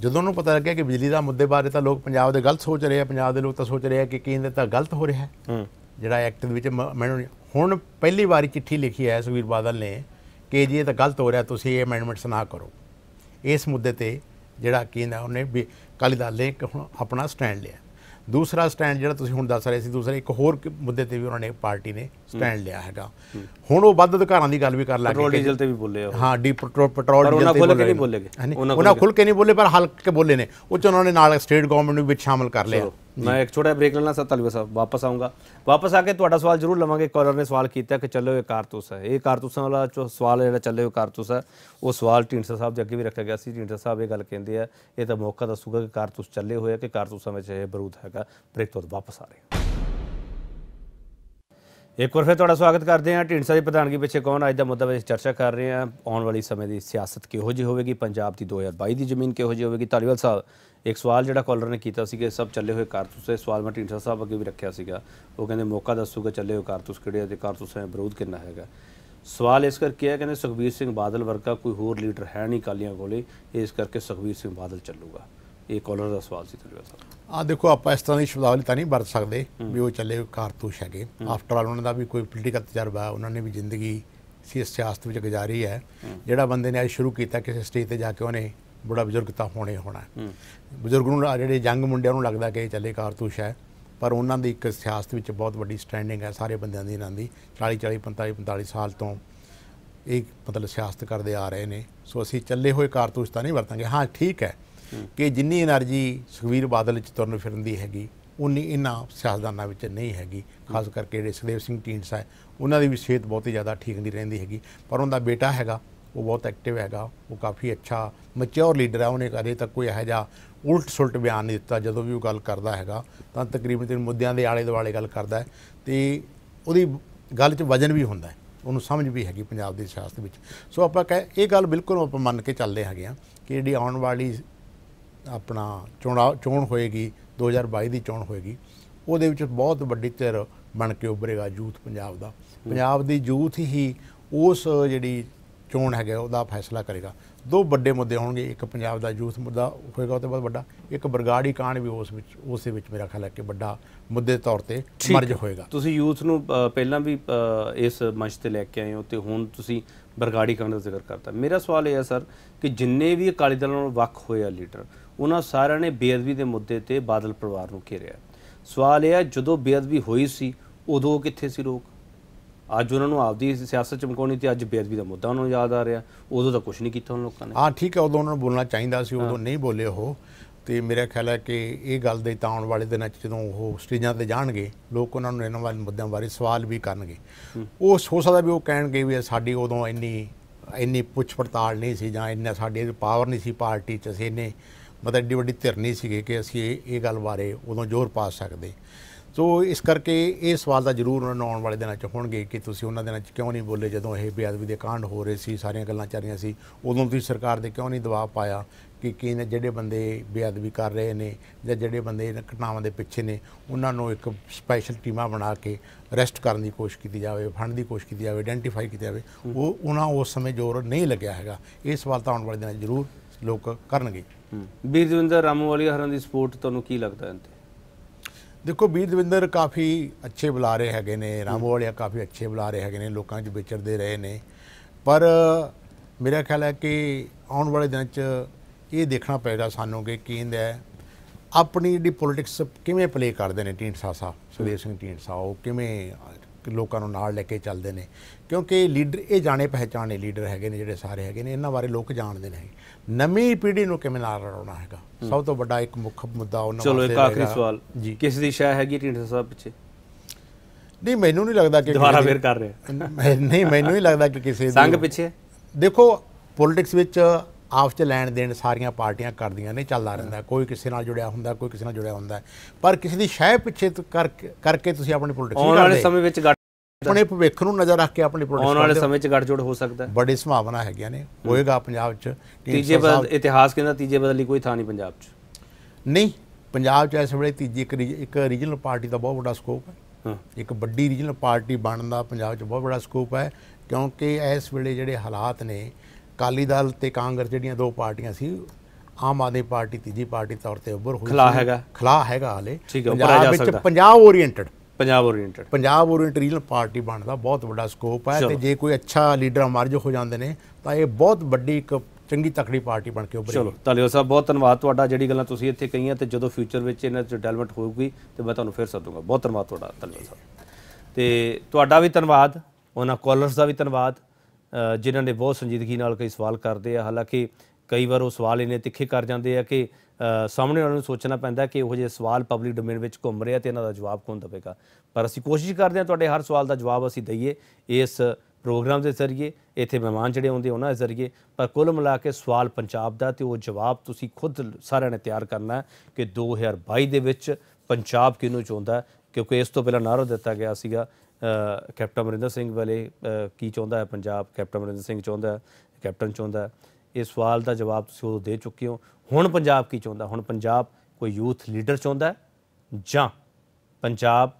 ਜਦੋਂ ਉਹਨੂੰ ਪਤਾ ਲੱਗਿਆ ਕਿ ਬਿਜਲੀ ਦਾ ਮੁੱਦੇ ਬਾਰੇ ਤਾਂ ਲੋਕ ਪੰਜਾਬ ਦੇ ਗਲਤ ਸੋਚ ਰਹੇ ਆ ਪੰਜਾਬ ਦੇ ਲੋਕ ਤਾਂ ਸੋਚ ਰਹੇ ਆ ਕਿ ਕੇਂਦਰ ਤਾਂ ਗਲਤ ਹੋ ਰਿਹਾ ਹੈ ਜਿਹੜਾ ਐਕਟ ਦੇ ਵਿੱਚ ਮੈਨੂੰ ਹੁਣ ਪਹਿਲੀ ਵਾਰੀ ਚਿੱਠੀ ਲਿਖੀ ਹੈ ਸੁਖਵੀਰ ਬਾਦਲ ਨੇ ਕਿ ਜੀ ਇਹ ਤਾਂ ਗਲਤ ਹੋ ਰਿਹਾ ਤੁਸੀਂ ਇਹ ਅਮੈਂਡਮੈਂਟਸ ਨਾ ਕਰੋ ਇਸ ਮੁੱਦੇ ਤੇ ਜਿਹੜਾ ਕੇਂਦਰ ਉਹਨੇ ਕਾਲੀ ਦਲ ਨੇ ਆਪਣਾ ਸਟੈਂਡ ਲਿਆ ਦੂਸਰਾ ਸਟੈਂਡ ਜਿਹੜਾ ਤੁਸੀਂ ਹੁਣ ਦੱਸ ਰਹੇ ਸੀ ਦੂਸਰੇ ਇੱਕ ਹੋਰ ਮੁੱਦੇ ਤੇ ਵੀ ਉਹਨਾਂ ਨੇ ਪਾਰਟੀ ਨੇ ਸਟੈਂਡ ਲਿਆ ਹੈਗਾ ਹੁਣ ਉਹ ਵੱਧ ਅਧਿਕਾਰਾਂ ਦੀ ਗੱਲ ਵੀ ਕਰਨ ਲੱਗ ਗਏ ਪੈਟਰੋਲ ਡੀਜ਼ਲ ਤੇ ਵੀ ਬੋਲੇ ਉਹ ਹਾਂ ਡੀ ਪੈਟਰੋਲ ਪੈਟਰੋਲ ਡੀਜ਼ਲ ਤੇ ਬੋਲੇ ਨਹੀਂ ਬੋਲੇਗੇ ਉਹਨਾਂ ਖੁੱਲ ਕੇ ਨਹੀਂ ਬੋਲੇ ਪਰ ਹਲਕੇ ਬੋਲੇ ਨੇ ਉਹ ਚ ਉਹਨਾਂ ਨੇ ਨਾਲ ਸਟੇਟ ਗਵਰਨਮੈਂਟ ਨੂੰ ਵਿੱਚ ਸ਼ਾਮਲ ਕਰ ਲਿਆ ਮੈਂ ਇੱਕ ਛੋਟਾ ਬ੍ਰੇਕ ਲੈਣਾ ਸਰ ਤਲਵੇ ਸਾਹਿਬ ਵਾਪਸ ਆਉਂਗਾ ਵਾਪਸ ਆ ਕੇ ਤੁਹਾਡਾ ਸਵਾਲ ਜ਼ਰੂਰ ਲਵਾਂਗੇ ਕਾਲਰ ਨੇ ਸਵਾਲ ਕੀਤਾ ਕਿ ਚੱਲੋ ਇਹ ਕਾਰਤੂਸ ਹੈ ਇਹ ਕਾਰਤੂਸਾਂ ਵਾਲਾ ਜੋ ਸਵਾਲ ਜਿਹੜਾ ਚੱਲੇ ਉਹ ਕਾਰਤੂਸ ਹੈ ਉਹ ਸਵਾਲ ਢੀਂਡਸਾ ਸਾਹਿਬ ਦੇ ਅੱਗੇ ਵੀ ਰੱਖਿਆ ਗਿਆ ਸੀ ਢੀਂਡਸਾ ਸਾਹਿਬ ਇਹ ਗੱਲ ਕਹਿੰਦੇ ਆ ਇਹ ਤਾਂ ਮੌਕਾ ਦੱਸੂਗਾ ਕਿ ਕਾਰਤੂਸ ਚੱਲੇ ਹੋਏ ਆ ਕਿ ਕਾਰਤੂਸਾਂ ਵਿੱਚ ਇਹ ਬਰੂਦ ਹੈਗਾ ਬ੍ਰੇਕ ਤੋਂ ਵਾਪਸ ਆ ਰਹੇ ਇੱਕ ਵਾਰ ਫਿਰ ਤੁਹਾਡਾ ਸਵਾਗਤ ਕਰਦੇ ਹਾਂ ਢਿੰਡਸਾ ਦੀ ਪ੍ਰਧਾਨਗੀ ਪਿੱਛੇ ਕੌਣ ਅੱਜ ਦਾ ਮੁੱਦਾ ਵਿੱਚ ਚਰਚਾ ਕਰ ਰਹੇ ਹਾਂ ਆਉਣ ਵਾਲੀ ਸਮੇਂ ਦੀ ਸਿਆਸਤ ਕਿਹੋ ਜਿਹੀ ਹੋਵੇਗੀ ਪੰਜਾਬ ਦੀ 2022 ਦੀ ਜ਼ਮੀਨ ਕਿਹੋ ਜਿਹੀ ਹੋਵੇਗੀ ਤਾਲੀਵਾਲ ਸਾਹਿਬ ਇੱਕ ਸਵਾਲ ਜਿਹੜਾ ਕਾਲਰ ਨੇ ਕੀਤਾ ਸੀ ਕਿ ਸਭ ਚੱਲੇ ਹੋਏ ਕਾਰਤੂਸ ਦੇ ਸਵਾਲ ਮੈਂ ਢਿੰਡਸਾ ਸਾਹਿਬ ਅੱਗੇ ਵੀ ਰੱਖਿਆ ਸੀਗਾ ਉਹ ਕਹਿੰਦੇ ਮੌਕਾ ਦੱਸੂਗਾ ਚੱਲੇ ਹੋਏ ਕਾਰਤੂਸ ਕਿਹੜੇ ਤੇ ਕਾਰਤੂਸਾਂ ਦਾ ਵਿਰੋਧ ਕਿੰਨਾ ਹੈਗਾ ਸਵਾਲ ਇਸ ਕਰਕੇ ਹੈ ਕਹਿੰਦੇ ਸੁਖਬੀਰ ਸਿੰਘ ਬਾਦਲ ਵਰਗਾ ਕੋਈ ਹੋਰ ਲੀਡਰ ਹੈ ਨਹੀਂ ਕਾਲੀਆਂ ਕੋਲੇ ਇਸ ਕਰਕੇ ਸੁਖਬੀਰ ਸਿੰਘ ਬਾਦਲ ਚੱਲੂਗਾ ਇਹ ਕਾਲਰ ਦਾ ਸਵਾਲ ਸੀ ਤੁਹਾਡੇ ਸਾਹਿਬ ਆ ਦੇਖੋ ਆਪਾਂ ਇਸ ਤਰ੍ਹਾਂ ਦੀ ਸ਼ਬਦਾਵਲੀ ਤਾਂ ਨਹੀਂ ਵਰਤ ਸਕਦੇ ਵੀ ਉਹ ਚੱਲੇ ਕਾਰਤੂਸ਼ ਹੈਗੇ ਆਫਟਰ ਆਲ ਉਹਨਾਂ ਦਾ ਵੀ ਕੋਈ ਪੋਲੀਟੀਕਲ ਤਜਰਬਾ ਉਹਨਾਂ ਨੇ ਵੀ ਜ਼ਿੰਦਗੀ ਸੀ ਸਿਆਸਤ ਵਿੱਚ ਗੁਜ਼ਾਰੀ ਹੈ ਜਿਹੜਾ ਬੰਦੇ ਨੇ ਅੱਜ ਸ਼ੁਰੂ ਕੀਤਾ ਕਿਸੇ ਸਟੇਜ ਤੇ ਜਾ ਕੇ ਉਹਨੇ ਬੜਾ ਬਜ਼ੁਰਗ ਤਾਂ ਹੋਣੇ ਹੋਣਾ ਬਜ਼ੁਰਗ ਨੂੰ ਜਿਹੜੇ ਜੰਗ ਮੁੰਡਿਆਂ ਨੂੰ ਲੱਗਦਾ ਕਿ ਇਹ ਚੱਲੇ ਕਾਰਤੂਸ਼ ਹੈ ਪਰ ਉਹਨਾਂ ਦੀ ਇੱਕ ਸਿਆਸਤ ਵਿੱਚ ਬਹੁਤ ਵੱਡੀ ਸਟੈਂਡਿੰਗ ਹੈ ਸਾਰੇ ਬੰਦਿਆਂ ਦੀ ਇਹਨਾਂ ਦੀ 40 40 45 45 ਸਾਲ ਤੋਂ ਇਹ ਮਤਲਬ ਸਿਆਸਤ ਕਰਦੇ ਆ ਰਹੇ ਨੇ ਸੋ ਅਸੀਂ ਚੱਲੇ ਹੋਏ ਕਾਰਤੂਸ਼ ਤਾਂ ਨਹੀਂ ਵਰਤਾਂਗੇ ਹਾਂ ਠੀਕ ਹੈ ਕਿ ਜਿੰਨੀ એનર્ਜੀ ਸੁਖਵੀਰ ਬਾਦਲ ਚ ਤੁਰਨ ਫਿਰਨ ਦੀ ਹੈਗੀ ਉਨੀ ਇਨਾ ਸਿਆਸਦਾਨਾਂ ਵਿੱਚ ਨਹੀਂ ਹੈਗੀ ਖਾਸ ਕਰਕੇ ਜਿਹੜੇ ਸਦੇਵ ਸਿੰਘ ਢੀਂਡਸਾ ਹੈ ਉਹਨਾਂ ਦੀ ਵੀ ਸਿਹਤ ਬਹੁਤ ਹੀ ਜ਼ਿਆਦਾ ਠੀਕ ਨਹੀਂ ਰਹਿੰਦੀ ਹੈਗੀ ਪਰ ਉਹਦਾ ਬੇਟਾ ਹੈਗਾ ਉਹ ਬਹੁਤ ਐਕਟਿਵ ਹੈਗਾ ਉਹ ਕਾਫੀ ਅੱਛਾ ਮੈਚਿਓਰ ਲੀਡਰ ਹੈ ਉਹਨੇ ਕਦੇ ਤੱਕ ਕੋਈ ਇਹੋ ਜਿਹਾ ਉਲਟ ਸੁਲਟ ਬਿਆਨ ਨਹੀਂ ਦਿੱਤਾ ਜਦੋਂ ਵੀ ਉਹ ਗੱਲ ਕਰਦਾ ਹੈਗਾ ਤਾਂ ਤਕਰੀਬਨ ਤਿੰਨ ਮੁੱਦਿਆਂ ਦੇ ਆਲੇ ਦੁਆਲੇ ਗੱਲ ਕਰਦਾ ਹੈ ਤੇ ਉਹਦੀ ਗੱਲ 'ਚ ਵਜਨ ਵੀ ਹੁੰਦਾ ਹੈ ਉਹਨੂੰ ਸਮਝ ਵੀ ਹੈਗੀ ਪੰਜਾਬ ਦੇ ਸਿਆਸਤ ਵਿੱਚ ਸੋ ਆਪਾਂ ਕਹੇ ਇਹ ਗੱਲ ਬਿਲਕੁਲ ਆਪਾਂ ਮੰਨ ਕੇ ਚੱਲਦੇ ਹੈਗੇ ਆ ਕਿ ਜਿਹੜੀ ਆਉਣ ਵਾਲੀ ਆਪਣਾ ਚੋਣਾ ਚੋਣ ਹੋਏਗੀ 2022 ਦੀ ਚੋਣ ਹੋਏਗੀ ਉਹਦੇ ਵਿੱਚ ਬਹੁਤ ਵੱਡੀ ਧਿਰ ਬਣ ਕੇ ਉੱਭਰੇਗਾ ਯੂਥ ਪੰਜਾਬ ਦਾ ਪੰਜਾਬ ਦੀ ਯੂਥ ਹੀ ਉਸ ਜਿਹੜੀ ਚੋਣ ਹੈਗਾ ਉਹਦਾ ਫੈਸਲਾ ਕਰੇਗਾ ਦੋ ਵੱਡੇ ਮੁੱਦੇ ਹੋਣਗੇ ਇੱਕ ਪੰਜਾਬ ਦਾ ਯੂਥ ਮੁੱਦਾ ਹੋਏਗਾ ਉਹ ਤੋਂ ਬਾਅਦ ਵੱਡਾ ਇੱਕ ਬਰਗਾੜੀ ਕਾਂਡ ਵੀ ਉਸ ਵਿੱਚ ਉਸੇ ਵਿੱਚ ਮੇਰਾ ਖਿਆਲ ਹੈ ਕਿ ਵੱਡਾ ਮੁੱਦੇ ਤੌਰ ਤੇ ਮਰਜ ਹੋਏਗਾ ਤੁਸੀਂ ਯੂਥ ਨੂੰ ਪਹਿਲਾਂ ਵੀ ਇਸ ਮੰਚ ਤੇ ਲੈ ਕੇ ਆਏ ਹੋ ਤੇ ਹੁਣ ਤੁਸੀਂ ਬਰਗਾੜੀ ਕਾਂਡ ਦਾ ਜ਼ਿਕਰ ਕਰਤਾ ਮੇਰਾ ਸਵਾਲ ਇਹ ਹੈ ਸਰ ਕਿ ਜਿੰਨੇ ਵੀ ਅਕਾਲੀ ਦਲ ਨਾਲ ਵੱਖ ਹੋਏ ਆ ਲੀਡਰ ਉਹਨਾਂ ਸਾਰਿਆਂ ਨੇ ਬੇਅਦਬੀ ਦੇ ਮੁੱਦੇ ਤੇ ਬਾਦਲ ਪਰਿਵਾਰ ਨੂੰ ਘੇਰਿਆ ਸਵਾਲ ਇਹ ਹੈ ਜਦੋਂ ਬੇਅਦਬੀ ਹੋਈ ਸੀ ਉਦੋਂ ਕਿੱਥੇ ਸੀ ਲੋਕ ਅੱਜ ਉਹਨਾਂ ਨੂੰ ਆਪਦੀ ਸਿਆਸਤ ਚਮਕਾਉਣੀ ਤੇ ਅੱਜ ਬੇਅਦਬੀ ਦਾ ਮੁੱਦਾ ਉਹਨਾਂ ਨੂੰ ਯਾਦ ਆ ਰਿਹਾ ਉਦੋਂ ਤਾਂ ਕੁਝ ਨਹੀਂ ਕੀਤਾ ਉਹਨਾਂ ਲੋਕਾਂ ਨੇ ਹਾਂ ਠੀਕ ਹੈ ਉਦੋਂ ਉਹਨਾਂ ਨੂੰ ਬੋਲਣਾ ਚਾਹੀਦਾ ਸੀ ਉਦੋਂ ਨਹੀਂ ਬੋਲੇ ਉਹ ਤੇ ਮੇਰਾ ਖਿਆਲ ਹੈ ਕਿ ਇਹ ਗੱਲ ਦੇ ਤਾਂ ਆਉਣ ਵਾਲੇ ਦਿਨਾਂ 'ਚ ਜਦੋਂ ਉਹ ਸਟੇਜਾਂ ਤੇ ਜਾਣਗੇ ਲੋਕ ਉਹਨਾਂ ਨੂੰ ਇਹਨਾਂ ਵਾਲੇ ਮੁੱਦਿਆਂ ਬਾਰੇ ਸਵਾਲ ਵੀ ਕਰਨਗੇ ਉਹ ਹੋ ਸਕਦਾ ਵੀ ਉਹ ਕਹਿਣਗੇ ਵੀ ਸਾਡੀ ਉਦੋਂ ਇੰਨੀ ਇੰਨੀ ਪੁੱਛ ਪੜਤਾਲ ਨਹੀਂ ਸੀ ਜਾਂ ਇੰਨਾ ਸਾਡੇ ਪਾਵਰ ਨਹੀਂ ਸੀ ਪਾਰਟੀ 'ਚ ਅਸੀਂ ਨੇ ਮਤਲਬ ਐਡੀ ਵੱਡੀ ਧਿਰ ਨਹੀਂ ਸੀਗੇ ਕਿ ਅਸੀਂ ਇਹ ਗੱਲ ਬਾਰੇ ਉਦੋਂ ਜ਼ੋਰ ਪਾ ਸਕਦੇ ਸੋ ਇਸ ਕਰਕੇ ਇਹ ਸਵਾਲ ਦਾ ਜ਼ਰੂਰ ਉਹਨਾਂ ਆਉਣ ਵਾਲੇ ਦਿਨਾਂ 'ਚ ਹੋਣਗੇ ਕਿ ਤੁਸੀਂ ਉਹਨਾਂ ਦਿਨਾਂ 'ਚ ਕਿਉਂ ਨਹੀਂ ਬੋਲੇ ਜਦੋਂ ਇਹ ਬੇਅਦਬੀ ਦੇ ਕਾਂਡ ਹੋ ਰਹੇ ਸੀ ਸਾਰੀਆਂ ਗੱਲਾਂ ਚੱਲ ਰਹੀਆਂ ਸੀ ਉਦੋਂ ਤੁਸੀਂ ਸਰਕਾਰ ਦੇ ਕਿਉਂ ਨਹੀਂ ਦਬਾਅ ਪਾਇਆ ਕਿ ਕਿ ਜਿਹੜੇ ਬੰਦੇ ਬੇਅਦਬੀ ਕਰ ਰਹੇ ਨੇ ਜਾਂ ਜਿਹੜੇ ਬੰਦੇ ਇਹਨਾਂ ਘਟਨਾਵਾਂ ਦੇ ਪਿੱਛੇ ਨੇ ਉਹਨਾਂ ਨੂੰ ਇੱਕ ਸਪੈਸ਼ਲ ਟੀਮਾਂ ਬਣਾ ਕੇ ਅਰੈਸਟ ਕਰਨ ਦੀ ਕੋਸ਼ਿਸ਼ ਕੀਤੀ ਜਾਵੇ ਫੜਨ ਦੀ ਕੋਸ਼ਿਸ਼ ਕੀਤੀ ਜਾਵੇ ਆਇਡੈਂਟੀਫਾਈ ਕੀਤਾ ਜਾਵੇ ਉਹ ਉਹਨਾਂ ਉਸ ਸਮੇਂ ਜ਼ੋਰ ਨਹੀਂ ਲੱਗਿਆ ਹੈਗਾ ਇਹ ਸਵਾਲ ਤਾਂ ਆਉਣ ਵਾਲੇ ਦਿਨਾਂ ਜ਼ਰੂਰ ਲੋਕ ਕਰਨਗੇ ਵੀਰ ਦਵਿੰਦਰ ਰਾਮੋਵਾਲੀ ਹਰਾਂ ਦੀ ਸਪੋਰਟ ਤੁਹਾਨੂੰ ਕੀ ਲੱਗਦਾ ਹੈ ਦੇਖੋ ਵੀਰ ਦਵਿੰਦਰ ਕਾਫੀ ਅੱਛੇ ਬੁਲਾ ਰਹੇ ਹੈਗੇ ਨੇ ਰਾਮੋਵਾਲੀਆ ਕਾਫੀ ਅੱਛੇ ਬੁਲਾ ਰਹੇ ਹੈਗੇ ਨੇ ਲੋਕਾਂ 'ਚ ਵਿਚਰਦੇ ਰਹੇ ਨੇ ਪਰ ਮੇਰਾ ਖਿਆਲ ਹੈ ਕਿ ਆਉਣ ਵਾਲੇ ਦਿਨਾਂ 'ਚ ਇਹ ਦੇਖਣਾ ਪੈਗਾ ਸਾਨੂੰ ਕਿ ਹੈ ਆਪਣੀ ਜਿਹੜੀ ਪੋਲਿਟਿਕਸ ਕਿਵੇਂ ਪਲੇ ਕਰਦੇ ਨੇ ਟੀਂਟ ਸਾਹਿਬ ਸੁਦੇਸ਼ ਸਿੰਘ ਟੀਂਟ ਉਹ ਕਿਵੇਂ ਲੋਕਾਂ ਨੂੰ ਨਾਲ ਲੈ ਕੇ ਚੱਲਦੇ ਨੇ ਕਿਉਂਕਿ ਲੀਡਰ ਇਹ ਜਾਣੇ ਪਹਿਚਾਣੇ ਲੀਡਰ ਹੈਗੇ ਨੇ ਜਿਹੜੇ ਸਾਰੇ ਹੈਗੇ ਨੇ ਇਹਨਾਂ ਬਾਰੇ ਲੋਕ ਜਾਣਦੇ ਨੇ ਨਵੀਂ ਪੀੜ੍ਹੀ ਨੂੰ ਕਿਵੇਂ ਨਾਲ ਰੋਣਾ ਹੈਗਾ ਸਭ ਤੋਂ ਵੱਡਾ ਇੱਕ ਮੁੱਖ ਮੁੱਦਾ ਉਹਨਾਂ ਦਾ ਚਲੋ ਇੱਕ ਆਖਰੀ ਸਵਾਲ ਕਿਸ ਦੀ ਸ਼ਾਇ ਹੈਗੀ ਢੀਂਡਸਾ ਸਾਹਿਬ ਪਿੱਛੇ ਨਹੀਂ ਮੈਨੂੰ ਨਹੀਂ ਲੱਗਦਾ ਕਿ ਦੁਬਾਰਾ ਫੇਰ ਕਰ ਰਹੇ ਨਹੀਂ ਮੈਨੂੰ ਨਹੀਂ ਲੱਗਦਾ ਕਿ ਕਿਸੇ ਦੀ ਸੰਗ ਪਿੱਛੇ ਦੇਖੋ ਪੋਲਿਟਿਕਸ ਵਿੱਚ ਆਫ ਚ ਲੈਣ ਦੇਣ ਸਾਰੀਆਂ ਪਾਰਟੀਆਂ ਕਰਦੀਆਂ ਨੇ ਚੱਲਦਾ ਰਹਿੰਦਾ ਕੋਈ ਕਿਸੇ ਨਾਲ ਜੁੜਿਆ ਹੁੰਦਾ ਕੋਈ ਕਿਸੇ ਨਾਲ ਜੁੜਿਆ ਹੁੰਦਾ ਪਰ ਕਿਸੇ ਦੀ ਸ਼ਾਇ ਪਿੱਛੇ ਕਰਕੇ ਤੁਸੀਂ ਆਪਣੀ ਪੋਲਿਟਿਕਸ ਕਰਦੇ ਹੋ ਉਹਨਾਂ ਦੇ ਸਮੇਂ ਵਿੱਚ ਆਪਣੇ ਭਵਿੱਖ ਨੂੰ ਨਜ਼ਰ ਰੱਖ ਕੇ ਆਪਣੀ ਪ੍ਰੋਡਕਸ਼ਨ ਆਉਣ ਵਾਲੇ ਸਮੇਂ 'ਚ ਗੱਠਜੋੜ ਹੋ ਸਕਦਾ ਹੈ ਬੜੀ ਸੰਭਾਵਨਾ ਹੈਗੀਆਂ ਨੇ ਹੋਏਗਾ ਪੰਜਾਬ 'ਚ ਤੀਜੇ ਬਦਲ ਇਤਿਹਾਸ ਕਹਿੰਦਾ ਤੀਜੇ ਬਦਲ ਲਈ ਕੋਈ ਥਾਂ ਨਹੀਂ ਪੰਜਾਬ 'ਚ ਨਹੀਂ ਪੰਜਾਬ 'ਚ ਇਸ ਵੇਲੇ ਤੀਜੀ ਇੱਕ ਇੱਕ ਰੀਜਨਲ ਪਾਰਟੀ ਦਾ ਬਹੁਤ ਵੱਡਾ ਸਕੋਪ ਹੈ ਇੱਕ ਵੱਡੀ ਰੀਜਨਲ ਪਾਰਟੀ ਬਣਨ ਦਾ ਪੰਜਾਬ 'ਚ ਬਹੁਤ ਵੱਡਾ ਸਕੋਪ ਹੈ ਕਿਉਂਕਿ ਇਸ ਵੇਲੇ ਜਿਹੜੇ ਹਾਲਾਤ ਨੇ ਕਾਲੀ ਦਲ ਤੇ ਕਾਂਗਰਸ ਜਿਹੜੀਆਂ ਦੋ ਪਾਰਟੀਆਂ ਸੀ ਆਮ ਆਦਮੀ ਪਾਰਟੀ ਤੀਜੀ ਪਾਰਟੀ ਤੌਰ ਤੇ ਉੱਭਰ ਹੋਈ ਖਲਾ ਹੈਗਾ ਖਲਾ ਹੈਗਾ ਹਲੇ ਪੰਜਾਬ ਵਿੱਚ Punjab oriented Punjab oriented Punjab oriented regional party ਬਣਦਾ ਬਹੁਤ ਵੱਡਾ ਸਕੋਪ ਹੈ ਤੇ ਜੇ ਕੋਈ ਅੱਛਾ ਲੀਡਰ ਮਰਜ ਹੋ ਜਾਂਦੇ ਨੇ ਤਾਂ ਇਹ ਬਹੁਤ ਵੱਡੀ ਇੱਕ ਚੰਗੀ ਤਕੜੀ ਪਾਰਟੀ ਬਣ ਕੇ ਉੱਭਰੇਗੀ ਚਲੋ ਤਾਲਿਓ ਸਾਹਿਬ ਬਹੁਤ ਧੰਨਵਾਦ ਤੁਹਾਡਾ ਜਿਹੜੀ ਗੱਲਾਂ ਤੁਸੀਂ ਇੱਥੇ ਕਹੀਆਂ ਤੇ ਜਦੋਂ ਫਿਊਚਰ ਵਿੱਚ ਇਹਨਾਂ 'ਚ ਡਿਵੈਲਪਮੈਂਟ ਹੋਊਗੀ ਤੇ ਮੈਂ ਤੁਹਾਨੂੰ ਫਿਰ ਸੱਦੂਗਾ ਬਹੁਤ ਧੰਨਵਾਦ ਤੁਹਾਡਾ ਤਾਲਿਓ ਸਾਹਿਬ ਤੇ ਤੁਹਾਡਾ ਵੀ ਧੰਨਵਾਦ ਉਹਨਾਂ ਕਾਲਰਸ ਦਾ ਵੀ ਧੰਨਵਾਦ ਜਿਨ੍ਹਾਂ ਨੇ ਬਹੁਤ ਸੰਜੀਦਗੀ ਨਾਲ ਕਈ ਸਵਾਲ ਕਰਦੇ ਆ ਹਾਲਾਂਕਿ ਕਈ ਵਾਰ ਉਹ ਸਵਾਲ ਇਹਨੇ ਤਿੱਖੇ ਕਰ ਜਾਂਦੇ ਆ ਕਿ ਸਾਹਮਣੇ ਵਾਲਿਆਂ ਨੂੰ ਸੋਚਣਾ ਪੈਂਦਾ ਕਿ ਉਹ ਜੇ ਸਵਾਲ ਪਬਲਿਕ ਡੋਮੇਨ ਵਿੱਚ ਘੁੰਮ ਰਿਹਾ ਤੇ ਇਹਨਾਂ ਦਾ ਜਵਾਬ ਕੌਣ ਦੇਵੇਗਾ ਪਰ ਅਸੀਂ ਕੋਸ਼ਿਸ਼ ਕਰਦੇ ਹਾਂ ਤੁਹਾਡੇ ਹਰ ਸਵਾਲ ਦਾ ਜਵਾਬ ਅਸੀਂ ਦਈਏ ਇਸ ਪ੍ਰੋਗਰਾਮ ਦੇ ਜ਼ਰੀਏ ਇੱਥੇ ਮਹਿਮਾਨ ਜਿਹੜੇ ਆਉਂਦੇ ਉਹਨਾਂ ਦੇ ਜ਼ਰੀਏ ਪਰ ਕੁੱਲ ਮਿਲਾ ਕੇ ਸਵਾਲ ਪੰਜਾਬ ਦਾ ਤੇ ਉਹ ਜਵਾਬ ਤੁਸੀਂ ਖੁਦ ਸਾਰਿਆਂ ਨੇ ਤਿਆਰ ਕਰਨਾ ਕਿ 2022 ਦੇ ਵਿੱਚ ਪੰਜਾਬ ਕਿਹਨੂੰ ਚਾਹੁੰਦਾ ਕਿਉਂਕਿ ਇਸ ਤੋਂ ਪਹਿਲਾਂ ਨਾਰਾ ਦਿੱਤਾ ਗਿਆ ਸੀਗਾ ਕੈਪਟਨ ਅਮਰਿੰਦਰ ਸਿੰਘ ਵਾਲੇ ਕੀ ਚਾਹੁੰਦਾ ਹੈ ਪੰਜਾਬ ਕੈਪਟਨ ਅਮਰਿੰਦਰ ਸਿੰਘ ਚਾਹੁੰਦਾ ਹੈ ਕੈਪਟਨ ਚਾਹੁੰਦਾ ਹੈ ਇਹ ਸਵਾਲ ਦਾ ਜਵਾਬ ਤੁਸੀਂ ਉਹ ਦੇ ਚੁੱਕੇ ਹੋ ਹੁਣ ਪੰਜਾਬ ਕੀ ਚਾਹੁੰਦਾ ਹੁਣ ਪੰਜਾਬ ਕੋਈ ਯੂਥ ਲੀਡਰ ਚਾਹੁੰਦਾ ਜਾਂ ਪੰਜਾਬ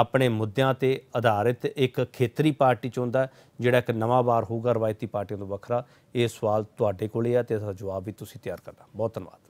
ਆਪਣੇ ਮੁੱਦਿਆਂ ਤੇ ਆਧਾਰਿਤ ਇੱਕ ਖੇਤਰੀ ਪਾਰਟੀ ਚਾਹੁੰਦਾ ਜਿਹੜਾ ਇੱਕ ਨਵਾਂ ਵਾਰ ਹੋਊਗਾ ਰਵਾਇਤੀ ਪਾਰਟੀਆਂ ਤੋਂ ਵੱਖਰਾ ਇਹ ਸਵਾਲ ਤੁਹਾਡੇ ਕੋਲੇ ਆ ਤੇ ਇਸ ਦਾ ਜਵਾਬ ਵੀ ਤੁਸੀਂ ਤਿਆਰ ਕਰਨਾ ਬਹੁਤ ਧੰਨਵਾਦ